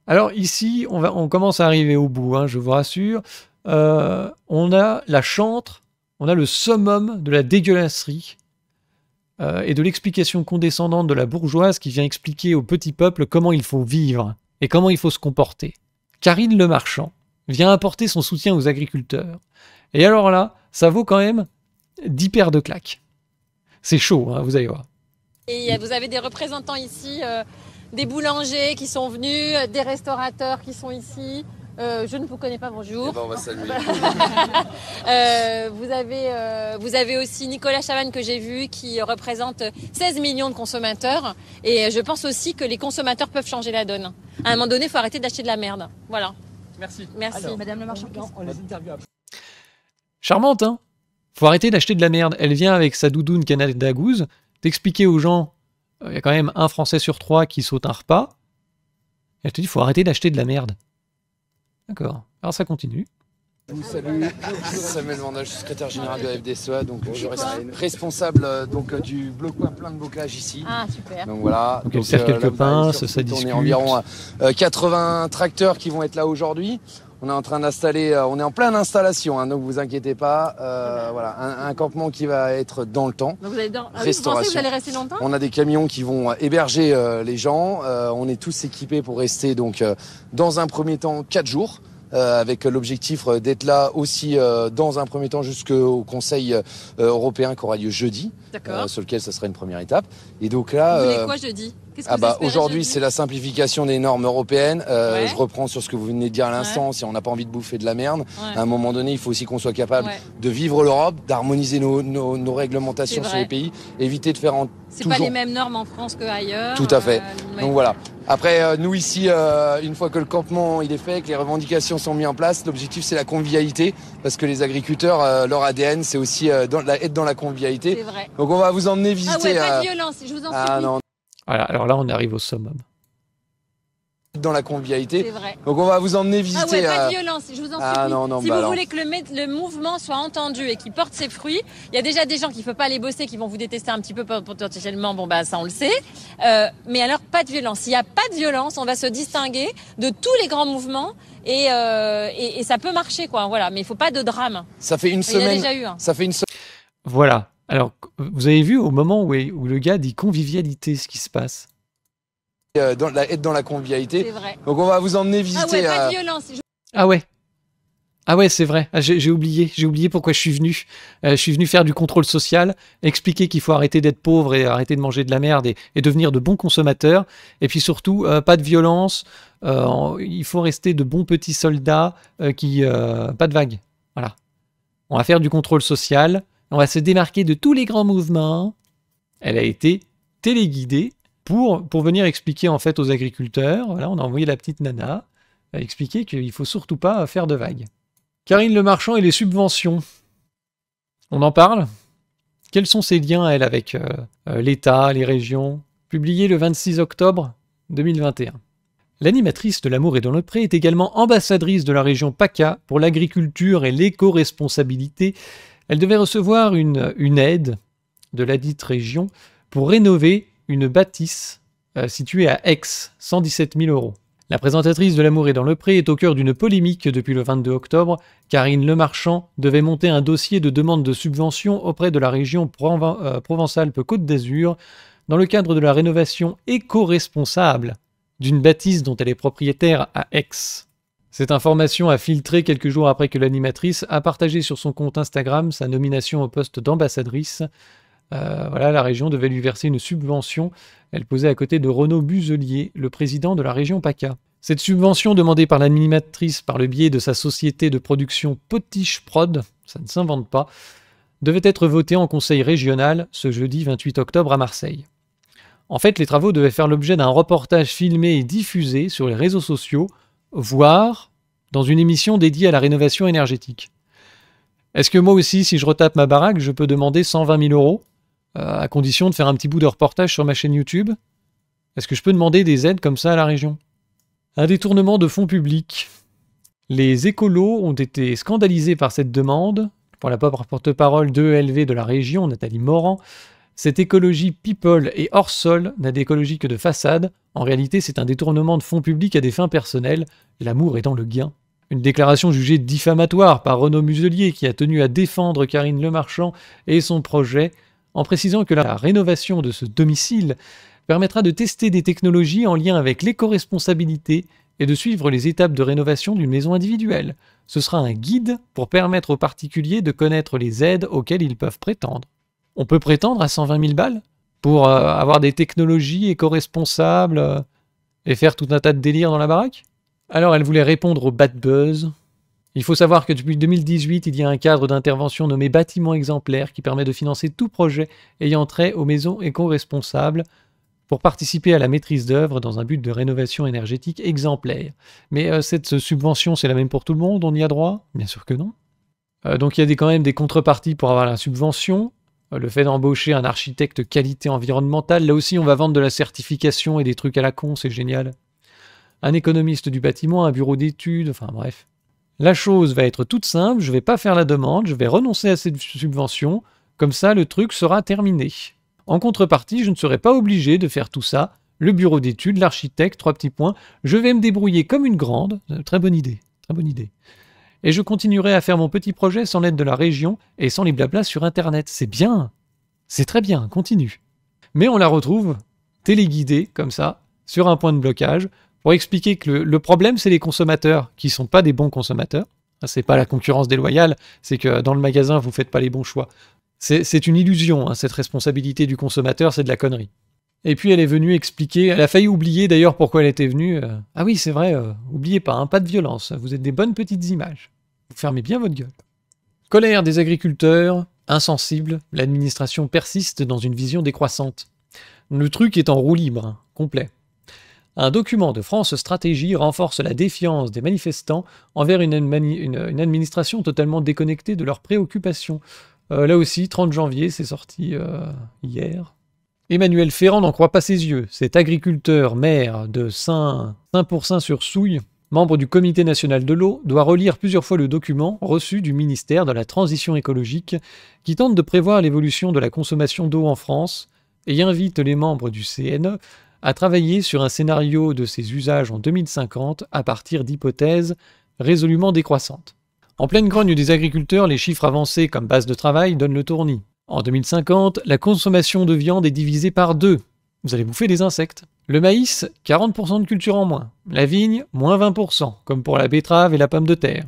Alors ici, on, va, on commence à arriver au bout, hein, je vous rassure. Euh, on a la chantre, on a le summum de la dégueulasserie euh, et de l'explication condescendante de la bourgeoise qui vient expliquer au petit peuple comment il faut vivre et comment il faut se comporter. Karine Le Marchand vient apporter son soutien aux agriculteurs. Et alors là, ça vaut quand même 10 paires de claques. C'est chaud, hein, vous allez voir. Et vous avez des représentants ici, euh, des boulangers qui sont venus, des restaurateurs qui sont ici, euh, je ne vous connais pas, bonjour. Eh ben, on va saluer. (laughs) Euh, vous, avez, euh, vous avez aussi Nicolas Chavanne que j'ai vu qui représente 16 millions de consommateurs. Et je pense aussi que les consommateurs peuvent changer la donne. À un moment donné, il faut arrêter d'acheter de la merde. Voilà. Merci. Merci. Madame le marchand. On, les Charmante, hein Faut arrêter d'acheter de la merde. Elle vient avec sa doudoune Canada Goose d'expliquer aux gens, il y a quand même un Français sur trois qui saute un repas. Elle te dit, faut arrêter d'acheter de la merde. D'accord. Alors ça continue. Je vous salue, (laughs) Samuel Vandage, secrétaire général de la FDSEA, donc euh, je reste responsable euh, donc, euh, du bloc plein de bocage ici. Ah super. Donc voilà. Donc, on quelques ça On est environ 80 tracteurs qui vont être là aujourd'hui. On est en train d'installer, euh, on est en pleine installation, donc hein, donc vous inquiétez pas. Euh, voilà, un, campement qui va être dans le temps. vous allez dans... Ah Restauration. On a des camions qui vont euh, héberger les gens. on est tous équipés pour rester donc dans un premier temps quatre jours. avec l'objectif d'être là aussi dans un premier temps jusqu'au Conseil européen qui aura lieu jeudi. Euh, sur lequel ça serait une première étape. Et donc là. Vous voulez euh, quoi -ce ah bah, aujourd'hui c'est la simplification des normes européennes. Euh, je reprends sur ce que vous venez de dire à l'instant. Si on n'a pas envie de bouffer de la merde, à un moment donné, il faut aussi qu'on soit capable de vivre l'Europe, d'harmoniser nos, réglementations sur les pays, éviter de faire en c'est pas les mêmes normes en France qu'ailleurs. Tout à fait. Donc voilà. Après, nous ici, une fois que le campement il est fait, que les revendications sont mises en place, l'objectif c'est la convivialité, parce que les agriculteurs, leur ADN, c'est aussi dans, être dans la convivialité. C'est Vrai. Donc on va vous emmener visiter. Ah ouais, pas de euh, violence, je vous en ah, supplie. alors là, on arrive au summum. Dans la convivialité. Vrai. Donc on va vous emmener visiter. Ah ouais, pas de euh, violence, je vous en ah, supplie. si bah vous voulez que le, mouvement soit entendu et qu'il porte ses fruits, il y a déjà des gens qui ne peuvent pas aller bosser, qui vont vous détester un petit peu potentiellement. Bon bah ça on le sait. Euh, mais alors pas de violence. S'il n'y a pas de violence, on va se distinguer de tous les grands mouvements et, ça peut marcher quoi. Voilà, mais il faut pas de drame. Ça fait une semaine. Il a déjà eu. Ça fait une semaine. Voilà, alors, vous avez vu au moment où, le gars dit convivialité, ce qui se passe euh, Être dans la convivialité. Vrai. Donc, on va vous emmener visiter. Ah ouais, euh, Ah ouais. Ah ouais, c'est vrai. Ah, j'ai oublié. J'ai oublié pourquoi je suis venu. Euh, je suis venu faire du contrôle social, expliquer qu'il faut arrêter d'être pauvre et arrêter de manger de la merde et, devenir de bons consommateurs. Et puis surtout, pas de violence. il faut rester de bons petits soldats qui, pas de vagues. Voilà. On va faire du contrôle social on va se démarquer de tous les grands mouvements. Elle a été téléguidée pour, pour venir expliquer en fait aux agriculteurs, voilà, on a envoyé la petite nana, euh, expliquer qu'il ne faut surtout pas faire de vagues. Karine Le Marchand et les subventions. On en parle Quels sont ses liens, elle, avec euh, euh, l'État, les régions Publié le 26 octobre 2021. L'animatrice de L'amour et dans le pré est également ambassadrice de la région PACA pour l'agriculture et l'éco-responsabilité elle devait recevoir une, aide de la dite région pour rénover une bâtisse euh, située à Aix, 117 000 euros. La présentatrice de L'amour est dans le pré est au cœur d'une polémique depuis le 22 octobre. Karine Lemarchand devait monter un dossier de demande de subvention auprès de la région euh, Provence-Alpes-Côte d'Azur dans le cadre de la rénovation éco-responsable d'une bâtisse dont elle est propriétaire à Aix. Cette information a filtré quelques jours après que l'animatrice a partagé sur son compte Instagram sa nomination au poste d'ambassadrice. Euh, voilà, la région devait lui verser une subvention. Elle posait à côté de Renaud Buselier, le président de la région PACA. Cette subvention demandée par l'animatrice par le biais de sa société de production Potiche Prod, ça ne s'invente pas, devait être votée en conseil régional ce jeudi 28 octobre à Marseille. En fait, les travaux devaient faire l'objet d'un reportage filmé et diffusé sur les réseaux sociaux voir dans une émission dédiée à la rénovation énergétique. Est-ce que moi aussi, si je retape ma baraque, je peux demander 120 000 euros, euh, à condition de faire un petit bout de reportage sur ma chaîne YouTube Est-ce que je peux demander des aides comme ça à la région Un détournement de fonds publics. Les écolos ont été scandalisés par cette demande. Pour la porte-parole de LV de la région, Nathalie Morand, cette écologie people et hors sol n'a d'écologie que de façade. En réalité, c'est un détournement de fonds publics à des fins personnelles, l'amour étant le gain. Une déclaration jugée diffamatoire par Renaud Muselier qui a tenu à défendre Karine Lemarchand et son projet en précisant que la rénovation de ce domicile permettra de tester des technologies en lien avec l'éco-responsabilité et de suivre les étapes de rénovation d'une maison individuelle. Ce sera un guide pour permettre aux particuliers de connaître les aides auxquelles ils peuvent prétendre on peut prétendre à 120 000 balles pour euh, avoir des technologies éco-responsables euh, et faire tout un tas de délires dans la baraque Alors elle voulait répondre au bad buzz. Il faut savoir que depuis 2018, il y a un cadre d'intervention nommé bâtiment exemplaire qui permet de financer tout projet ayant trait aux maisons éco-responsables pour participer à la maîtrise d'œuvre dans un but de rénovation énergétique exemplaire. Mais euh, cette subvention, c'est la même pour tout le monde, on y a droit Bien sûr que non. donc il y a quand même des contreparties pour avoir la subvention. Euh, le fait d'embaucher un architecte qualité environnementale, là aussi on va vendre de la certification et des trucs à la con, c'est génial. Un économiste du bâtiment, un bureau d'études, enfin bref. La chose va être toute simple, je vais pas faire la demande, je vais renoncer à cette subvention, comme ça le truc sera terminé. En contrepartie, je ne serai pas obligé de faire tout ça, le bureau d'études, l'architecte, trois petits points, je vais me débrouiller comme une grande, euh, très bonne idée, très bonne idée et je continuerai à faire mon petit projet sans l'aide de la région et sans les blablas sur Internet. C'est bien C'est très bien, continue. Mais on la retrouve téléguidée, comme ça, sur un point de blocage, pour expliquer que le, problème, c'est les consommateurs qui ne sont pas des bons consommateurs. Ah, c'est pas la concurrence déloyale, c'est que dans le magasin, vous ne faites pas les bons choix. C'est une illusion, hein, cette responsabilité du consommateur, c'est de la connerie. Et puis elle est venue expliquer, elle a failli oublier d'ailleurs pourquoi elle était venue. Euh, ah oui, c'est vrai, euh, oubliez pas, hein, pas de violence, vous êtes des bonnes petites images. Vous fermez bien votre gueule. Colère des agriculteurs, insensible, l'administration persiste dans une vision décroissante. Le truc est en roue libre, complet. Un document de France Stratégie renforce la défiance des manifestants envers une, administration totalement déconnectée de leurs préoccupations. Euh, là aussi, 30 janvier, c'est sorti euh, hier. Emmanuel Ferrand n'en croit pas ses yeux. Cet agriculteur, maire de Saint-Pourçain-sur-Souille, membre du Comité national de l'eau, doit relire plusieurs fois le document reçu du ministère de la Transition écologique qui tente de prévoir l'évolution de la consommation d'eau en France et invite les membres du CNE à travailler sur un scénario de ces usages en 2050 à partir d'hypothèses résolument décroissantes. En pleine grogne des agriculteurs, les chiffres avancés comme base de travail donnent le tournis. En 2050, la consommation de viande est divisée par deux vous allez bouffer des insectes. Le maïs, 40% de culture en moins. La vigne, moins 20%, comme pour la betterave et la pomme de terre.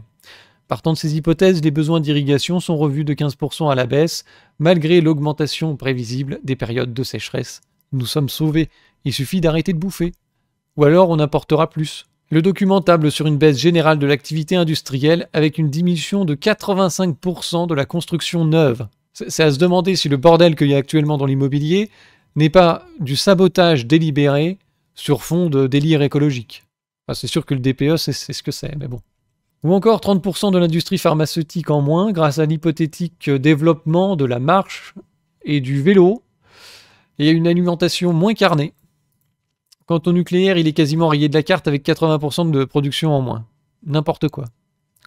Partant de ces hypothèses, les besoins d'irrigation sont revus de 15% à la baisse, malgré l'augmentation prévisible des périodes de sécheresse. Nous sommes sauvés, il suffit d'arrêter de bouffer. Ou alors on apportera plus. Le document table sur une baisse générale de l'activité industrielle avec une diminution de 85% de la construction neuve. C'est à se demander si le bordel qu'il y a actuellement dans l'immobilier, n'est pas du sabotage délibéré sur fond de délire écologique. c'est sûr que le DPE, c'est ce que c'est, mais bon. Ou encore 30% de l'industrie pharmaceutique en moins grâce à l'hypothétique développement de la marche et du vélo et à une alimentation moins carnée. Quant au nucléaire, il est quasiment rayé de la carte avec 80% de production en moins. N'importe quoi.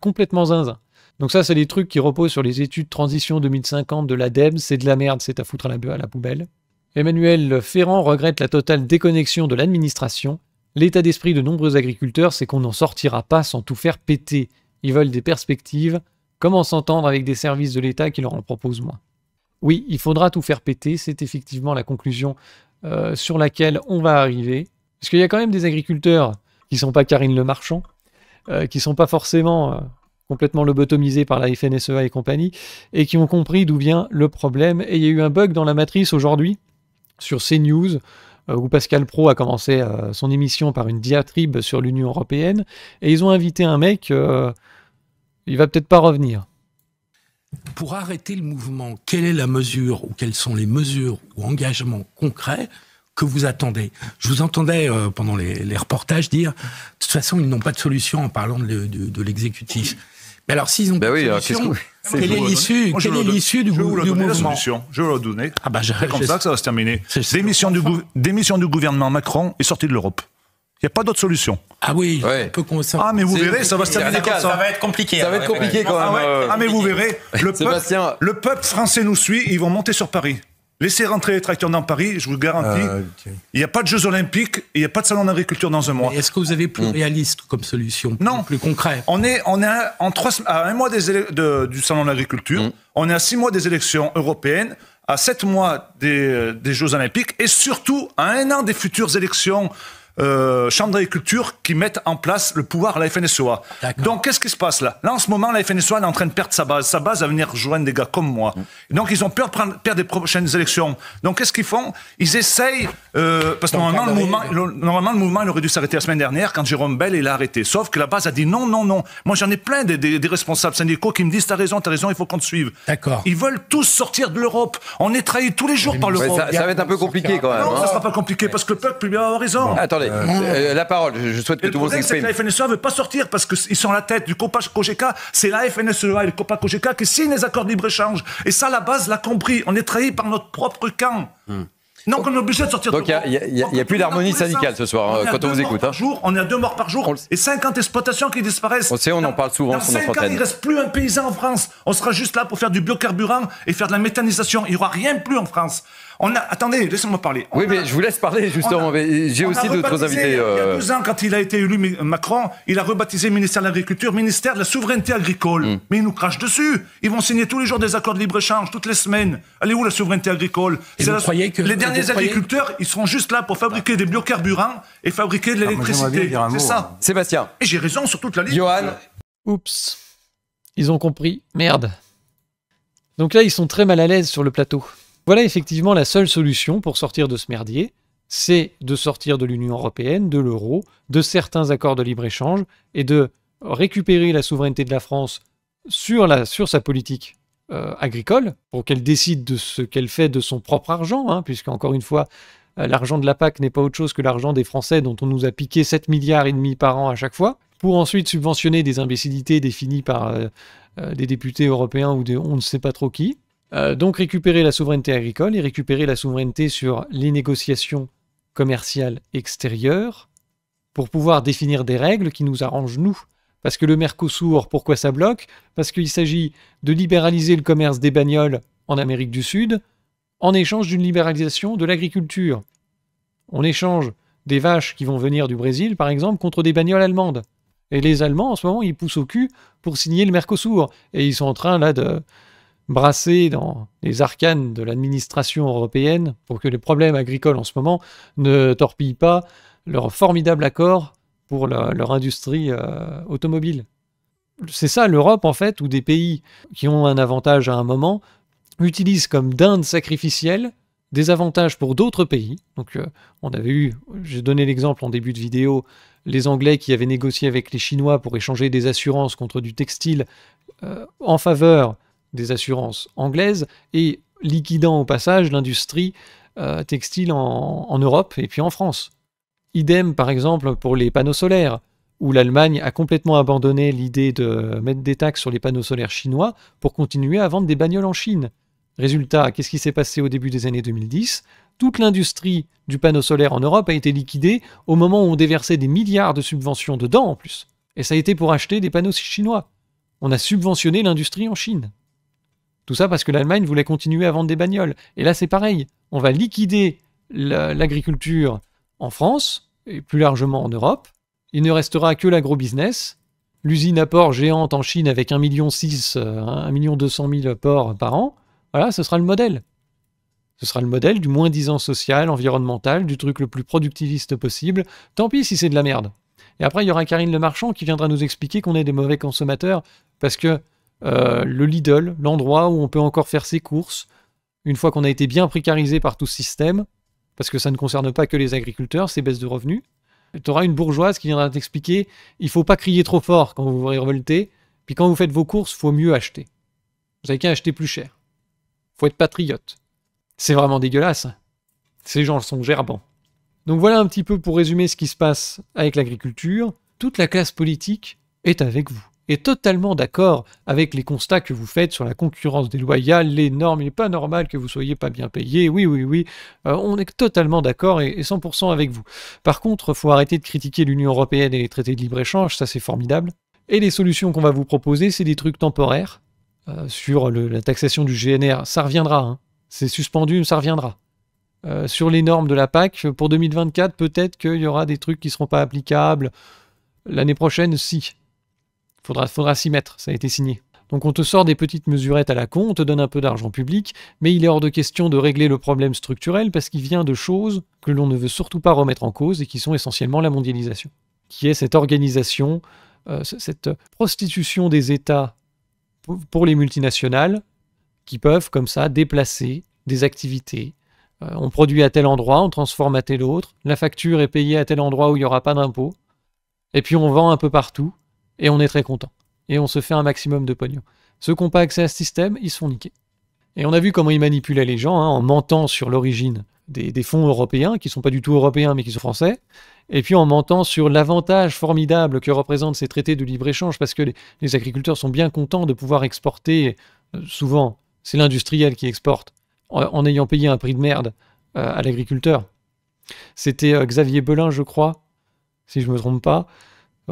Complètement zinzin. Donc ça, c'est des trucs qui reposent sur les études transition 2050 de l'ADEME. C'est de la merde, c'est à foutre à la poubelle. Emmanuel Ferrand regrette la totale déconnexion de l'administration. L'état d'esprit de nombreux agriculteurs, c'est qu'on n'en sortira pas sans tout faire péter. Ils veulent des perspectives. Comment s'entendre avec des services de l'État qui leur en proposent moins Oui, il faudra tout faire péter. C'est effectivement la conclusion euh, sur laquelle on va arriver. Parce qu'il y a quand même des agriculteurs qui sont pas Karine Le Marchand, euh, qui sont pas forcément euh, complètement lobotomisés par la FNSEA et compagnie, et qui ont compris d'où vient le problème. Et il y a eu un bug dans la matrice aujourd'hui sur CNews, euh, où Pascal Pro a commencé euh, son émission par une diatribe sur l'Union européenne, et ils ont invité un mec, euh, il va peut-être pas revenir. Pour arrêter le mouvement, quelle est la mesure ou quelles sont les mesures ou engagements concrets que vous attendez Je vous entendais pendant les, reportages dire, de toute façon, ils n'ont pas de solution en parlant de l'exécutif alors, s'ils ont ben oui, euh, solution, quelle est l'issue, quelle est l'issue du, je vous du mouvement solution. Je vais la donner. Ah ben, c'est comme ça que ça va se terminer. Démission du, démission du gouvernement Macron et sortie de l'Europe. Il n'y a pas d'autre solution. Ah oui, ouais. un peu Ah mais vous verrez, ça va se terminer comme ça. Ça va être compliqué. Ça va hein, être compliqué quand même. Ah, euh, ah mais vous verrez, le peuple, le peuple français nous suit, ils vont monter sur Paris. Laissez rentrer les tracteurs dans Paris, je vous garantis. Ah, il n'y a pas de Jeux Olympiques il n'y a pas de Salon d'agriculture dans un mois. Est-ce que vous avez plus mm. réaliste comme solution Non. Plus concret On est, à, en trois, à un mois des du Salon d'agriculture, mm. on est à six mois des élections européennes, à sept mois des, des Jeux Olympiques et surtout à un an des futures élections euh, chambre chambres d'agriculture qui mettent en place le pouvoir à la FNSOA. Donc, qu'est-ce qui se passe là Là, en ce moment, la FNSOA est en train de perdre sa base. Sa base va venir rejoindre des gars comme moi. Mm. Donc, ils ont peur de prendre, perdre les prochaines élections. Donc, qu'est-ce qu'ils font Ils essayent, euh, parce que normalement le, mouvement, normalement, le mouvement, aurait dû s'arrêter la semaine dernière quand Jérôme Bell, il a arrêté. Sauf que la base a dit non, non, non. Moi, j'en ai plein des, responsables syndicaux qui me disent, t'as raison, t'as raison, il faut qu'on te suive. D'accord. Ils veulent tous sortir de l'Europe. On est trahis tous les jours par l'Europe. Ça, va être un peu compliqué quand même. Non, ça hein. sera pas compliqué parce que le peuple, lui, a raison. Attendez. Euh, euh, euh, la parole. Je souhaite que tout le monde s'exprime. La FNSEA ne veut pas sortir parce qu'ils sont à la tête du copac COGECA. C'est la FNSEA et le copac COGECA qui signent les accords de libre-échange. Et ça, la base l'a compris. On est trahi par notre propre camp. Hmm. Donc on est obligé de sortir. Donc il n'y a, plus d'harmonie syndicale ce soir quand on vous écoute. Hein. Jour, on est à deux morts par jour et 50 exploitations qui disparaissent. On sait, on en parle souvent sur notre ans, Il ne reste plus un paysan en France. On sera juste là pour faire du biocarburant et faire de la méthanisation. Il n'y aura rien plus en France attendez, laissez-moi parler. oui, mais je vous laisse parler justement. J'ai aussi d'autres invités. Il y a euh, deux ans, quand il a été élu Macron, il a rebaptisé ministère de l'Agriculture, ministère de la Souveraineté Agricole. Mm. Mais ils nous crachent dessus. Ils vont signer tous les jours des accords de libre-échange, toutes les semaines. Allez où la souveraineté agricole que Les derniers agriculteurs, ils seront juste là pour fabriquer des biocarburants et fabriquer de ah, l'électricité. C'est ça. Hein. Sébastien. Et j'ai raison sur toute la liste. Johan. Oups. Ils ont compris. Merde. Donc là, ils sont très mal à l'aise sur le plateau. Voilà effectivement la seule solution pour sortir de ce merdier, c'est de sortir de l'Union européenne, de l'euro, de certains accords de libre-échange et de récupérer la souveraineté de la France sur, la, sur sa politique euh, agricole, pour qu'elle décide de ce qu'elle fait de son propre argent, hein, puisque encore une fois, euh, l'argent de la PAC n'est pas autre chose que l'argent des Français dont on nous a piqué 7 milliards et demi par an à chaque fois, pour ensuite subventionner des imbécilités définies par euh, des députés européens ou des, on ne sait pas trop qui, euh, donc récupérer la souveraineté agricole et récupérer la souveraineté sur les négociations commerciales extérieures pour pouvoir définir des règles qui nous arrangent nous. Parce que le Mercosur, pourquoi ça bloque Parce qu'il s'agit de libéraliser le commerce des bagnoles en Amérique du Sud en échange d'une libéralisation de l'agriculture. On échange des vaches qui vont venir du Brésil, par exemple, contre des bagnoles allemandes. Et les Allemands, en ce moment, ils poussent au cul pour signer le Mercosur. Et ils sont en train, là, de, brassés dans les arcanes de l'administration européenne pour que les problèmes agricoles en ce moment ne torpillent pas leur formidable accord pour leur industrie euh, automobile. C'est ça l'Europe en fait, où des pays qui ont un avantage à un moment utilisent comme dinde sacrificielle des avantages pour d'autres pays. Donc, euh, on avait eu, j'ai donné l'exemple en début de vidéo, les Anglais qui avaient négocié avec les Chinois pour échanger des assurances contre du textile euh, en faveur des assurances anglaises et liquidant au passage l'industrie euh, textile en, en Europe et puis en France. Idem par exemple pour les panneaux solaires, où l'Allemagne a complètement abandonné l'idée de mettre des taxes sur les panneaux solaires chinois pour continuer à vendre des bagnoles en Chine. Résultat, qu'est-ce qui s'est passé au début des années 2010 Toute l'industrie du panneau solaire en Europe a été liquidée au moment où on déversait des milliards de subventions dedans en plus. Et ça a été pour acheter des panneaux chinois. On a subventionné l'industrie en Chine. Tout ça parce que l'Allemagne voulait continuer à vendre des bagnoles. Et là, c'est pareil. On va liquider l'agriculture en France et plus largement en Europe. Il ne restera que l'agro-business. L'usine à porcs géante en Chine avec 1,6 million, 1,2 euh, million porcs par an. Voilà, ce sera le modèle. Ce sera le modèle du moins-disant social, environnemental, du truc le plus productiviste possible. Tant pis si c'est de la merde. Et après, il y aura Karine Le Marchand qui viendra nous expliquer qu'on est des mauvais consommateurs parce que euh, le Lidl, l'endroit où on peut encore faire ses courses, une fois qu'on a été bien précarisé par tout ce système, parce que ça ne concerne pas que les agriculteurs, ces baisses de revenus. Tu auras une bourgeoise qui viendra t'expliquer il faut pas crier trop fort quand vous vous révoltez, puis quand vous faites vos courses, faut mieux acheter. Vous n'avez qu'à acheter plus cher. Faut être patriote. C'est vraiment dégueulasse. Hein. Ces gens sont gerbants. Donc voilà un petit peu pour résumer ce qui se passe avec l'agriculture. Toute la classe politique est avec vous est totalement d'accord avec les constats que vous faites sur la concurrence déloyale, les normes. Il n'est pas normal que vous soyez pas bien payé. Oui, oui, oui. Euh, on est totalement d'accord et, 100% avec vous. Par contre, faut arrêter de critiquer l'Union européenne et les traités de libre-échange. Ça, c'est formidable. Et les solutions qu'on va vous proposer, c'est des trucs temporaires. Euh, sur la taxation du GNR, ça reviendra. Hein. C'est suspendu, ça reviendra. Euh, sur les normes de la PAC. Pour 2024, peut-être qu'il y aura des trucs qui ne seront pas applicables. L'année prochaine, si. Faudra, faudra s'y mettre, ça a été signé. Donc on te sort des petites mesurettes à la con, on te donne un peu d'argent public, mais il est hors de question de régler le problème structurel parce qu'il vient de choses que l'on ne veut surtout pas remettre en cause et qui sont essentiellement la mondialisation, qui est cette organisation, euh, cette prostitution des États pour les multinationales qui peuvent comme ça déplacer des activités. Euh, on produit à tel endroit, on transforme à tel autre, la facture est payée à tel endroit où il n'y aura pas d'impôt, et puis on vend un peu partout et on est très content. Et on se fait un maximum de pognon. Ceux qui n'ont pas accès à ce système, ils se font niquer. Et on a vu comment ils manipulaient les gens hein, en mentant sur l'origine des, fonds européens, qui ne sont pas du tout européens mais qui sont français, et puis en mentant sur l'avantage formidable que représentent ces traités de libre-échange, parce que les, agriculteurs sont bien contents de pouvoir exporter, euh, souvent c'est l'industriel qui exporte, en, ayant payé un prix de merde euh, à l'agriculteur. C'était euh, Xavier Belin, je crois, si je ne me trompe pas,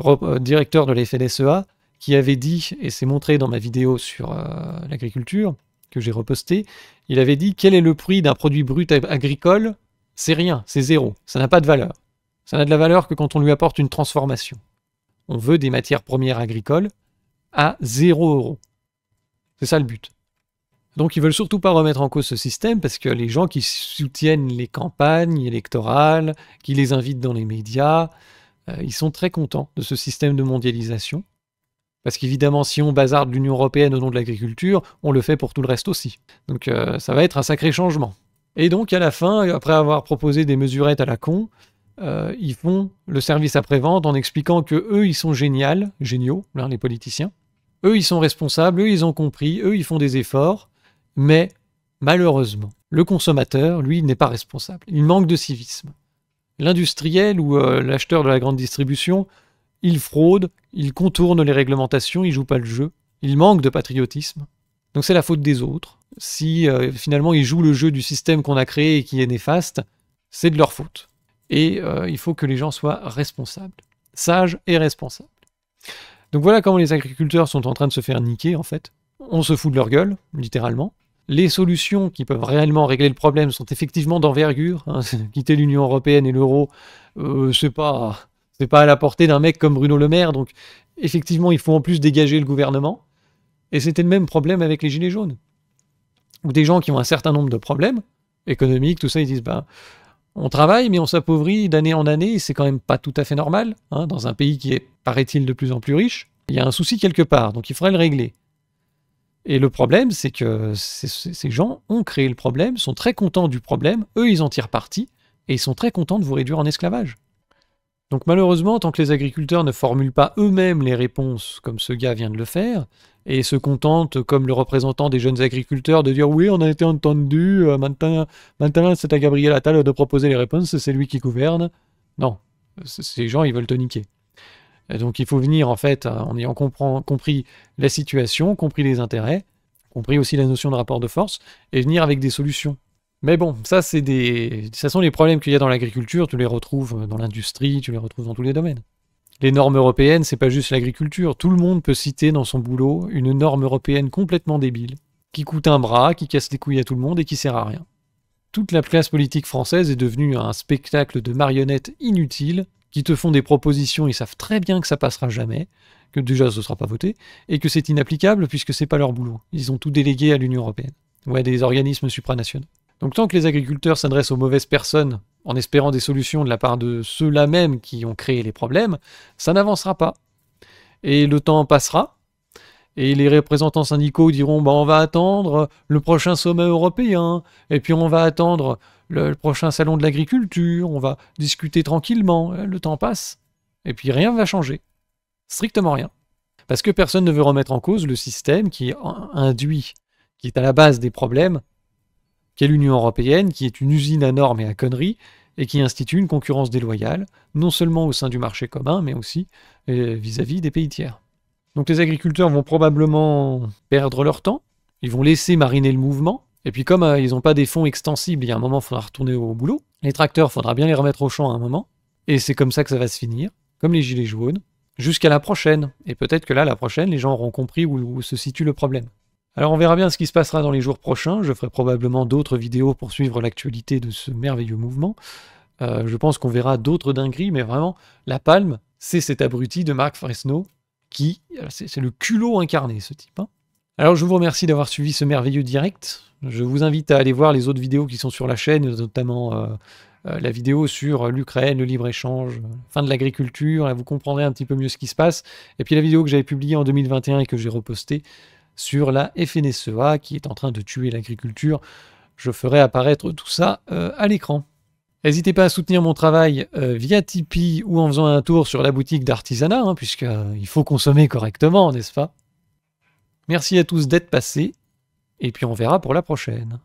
euh, directeur de la e qui avait dit, et c'est montré dans ma vidéo sur euh, l'agriculture, que j'ai reposté, il avait dit quel est le prix d'un produit brut agricole C'est rien, c'est zéro, ça n'a pas de valeur. Ça n'a de la valeur que quand on lui apporte une transformation. On veut des matières premières agricoles à zéro euro. C'est ça le but. Donc ils veulent surtout pas remettre en cause ce système parce que les gens qui soutiennent les campagnes électorales, qui les invitent dans les médias, euh, ils sont très contents de ce système de mondialisation. Parce qu'évidemment, si on bazarde l'Union européenne au nom de l'agriculture, on le fait pour tout le reste aussi. Donc euh, ça va être un sacré changement. Et donc à la fin, après avoir proposé des mesurettes à la con, euh, ils font le service après-vente en expliquant que eux, ils sont géniaux, géniaux, hein, les politiciens. Eux, ils sont responsables, eux, ils ont compris, eux, ils font des efforts. Mais malheureusement, le consommateur, lui, n'est pas responsable. Il manque de civisme. L'industriel ou euh, l'acheteur de la grande distribution, il fraude, il contourne les réglementations, il joue pas le jeu, il manque de patriotisme. Donc c'est la faute des autres. Si euh, finalement ils jouent le jeu du système qu'on a créé et qui est néfaste, c'est de leur faute. Et euh, il faut que les gens soient responsables, sages et responsables. Donc voilà comment les agriculteurs sont en train de se faire niquer en fait. On se fout de leur gueule, littéralement. Les solutions qui peuvent réellement régler le problème sont effectivement d'envergure. Hein. (laughs) Quitter l'Union européenne et l'euro, ce euh, c'est pas c'est pas à la portée d'un mec comme Bruno Le Maire. Donc effectivement, il faut en plus dégager le gouvernement. Et c'était le même problème avec les gilets jaunes. Ou des gens qui ont un certain nombre de problèmes économiques, tout ça, ils disent ben, on travaille, mais on s'appauvrit d'année en année, c'est quand même pas tout à fait normal, hein. dans un pays qui est, paraît-il, de plus en plus riche. Il y a un souci quelque part, donc il faudrait le régler. Et le problème, c'est que ces, gens ont créé le problème, sont très contents du problème, eux, ils en tirent parti, et ils sont très contents de vous réduire en esclavage. Donc malheureusement, tant que les agriculteurs ne formulent pas eux-mêmes les réponses comme ce gars vient de le faire, et se contentent, comme le représentant des jeunes agriculteurs, de dire oui, on a été entendu, maintenant, euh, maintenant c'est à Gabriel Attal de proposer les réponses, c'est lui qui gouverne. Non, ces gens, ils veulent te niquer. Donc il faut venir en fait euh, en ayant compris la situation, compris les intérêts, compris aussi la notion de rapport de force, et venir avec des solutions. Mais bon, ça c'est des, ça sont les problèmes qu'il y a dans l'agriculture. Tu les retrouves dans l'industrie, tu les retrouves dans tous les domaines. Les normes européennes, c'est pas juste l'agriculture. Tout le monde peut citer dans son boulot une norme européenne complètement débile, qui coûte un bras, qui casse les couilles à tout le monde et qui sert à rien. Toute la classe politique française est devenue un spectacle de marionnettes inutiles qui te font des propositions, ils savent très bien que ça passera jamais, que déjà ce ne sera pas voté, et que c'est inapplicable puisque c'est pas leur boulot. Ils ont tout délégué à l'Union européenne ou à des organismes supranationaux. Donc tant que les agriculteurs s'adressent aux mauvaises personnes en espérant des solutions de la part de ceux-là même qui ont créé les problèmes, ça n'avancera pas. Et le temps passera, et les représentants syndicaux diront bah, on va attendre le prochain sommet européen, et puis on va attendre le, prochain salon de l'agriculture, on va discuter tranquillement, le temps passe, et puis rien ne va changer. Strictement rien. Parce que personne ne veut remettre en cause le système qui induit, qui est à la base des problèmes, qu'est l'Union européenne, qui est une usine à normes et à conneries, et qui institue une concurrence déloyale, non seulement au sein du marché commun, mais aussi vis à -vis des pays tiers. Donc les agriculteurs vont probablement perdre leur temps, ils vont laisser mariner le mouvement, et puis comme euh, ils n'ont pas des fonds extensibles, il y a un moment, il faudra retourner au boulot. Les tracteurs, faudra bien les remettre au champ à un moment, et c'est comme ça que ça va se finir, comme les gilets jaunes, jusqu'à la prochaine. Et peut-être que là, la prochaine, les gens auront compris où, se situe le problème. Alors on verra bien ce qui se passera dans les jours prochains. Je ferai probablement d'autres vidéos pour suivre l'actualité de ce merveilleux mouvement. Euh, je pense qu'on verra d'autres dingueries, mais vraiment, la palme, c'est cet abruti de Marc Fresno qui, c'est le culot incarné ce type. Hein. Alors je vous remercie d'avoir suivi ce merveilleux direct. Je vous invite à aller voir les autres vidéos qui sont sur la chaîne, notamment euh, euh, la vidéo sur l'Ukraine, le libre-échange, euh, fin de l'agriculture. vous comprendrez un petit peu mieux ce qui se passe. Et puis la vidéo que j'avais publiée en 2021 et que j'ai repostée sur la FNSEA qui est en train de tuer l'agriculture. Je ferai apparaître tout ça à l'écran. N'hésitez pas à soutenir mon travail euh, via Tipeee ou en faisant un tour sur la boutique d'artisanat, hein, puisqu'il euh, faut consommer correctement, n'est-ce pas Merci à tous d'être passés, et puis on verra pour la prochaine.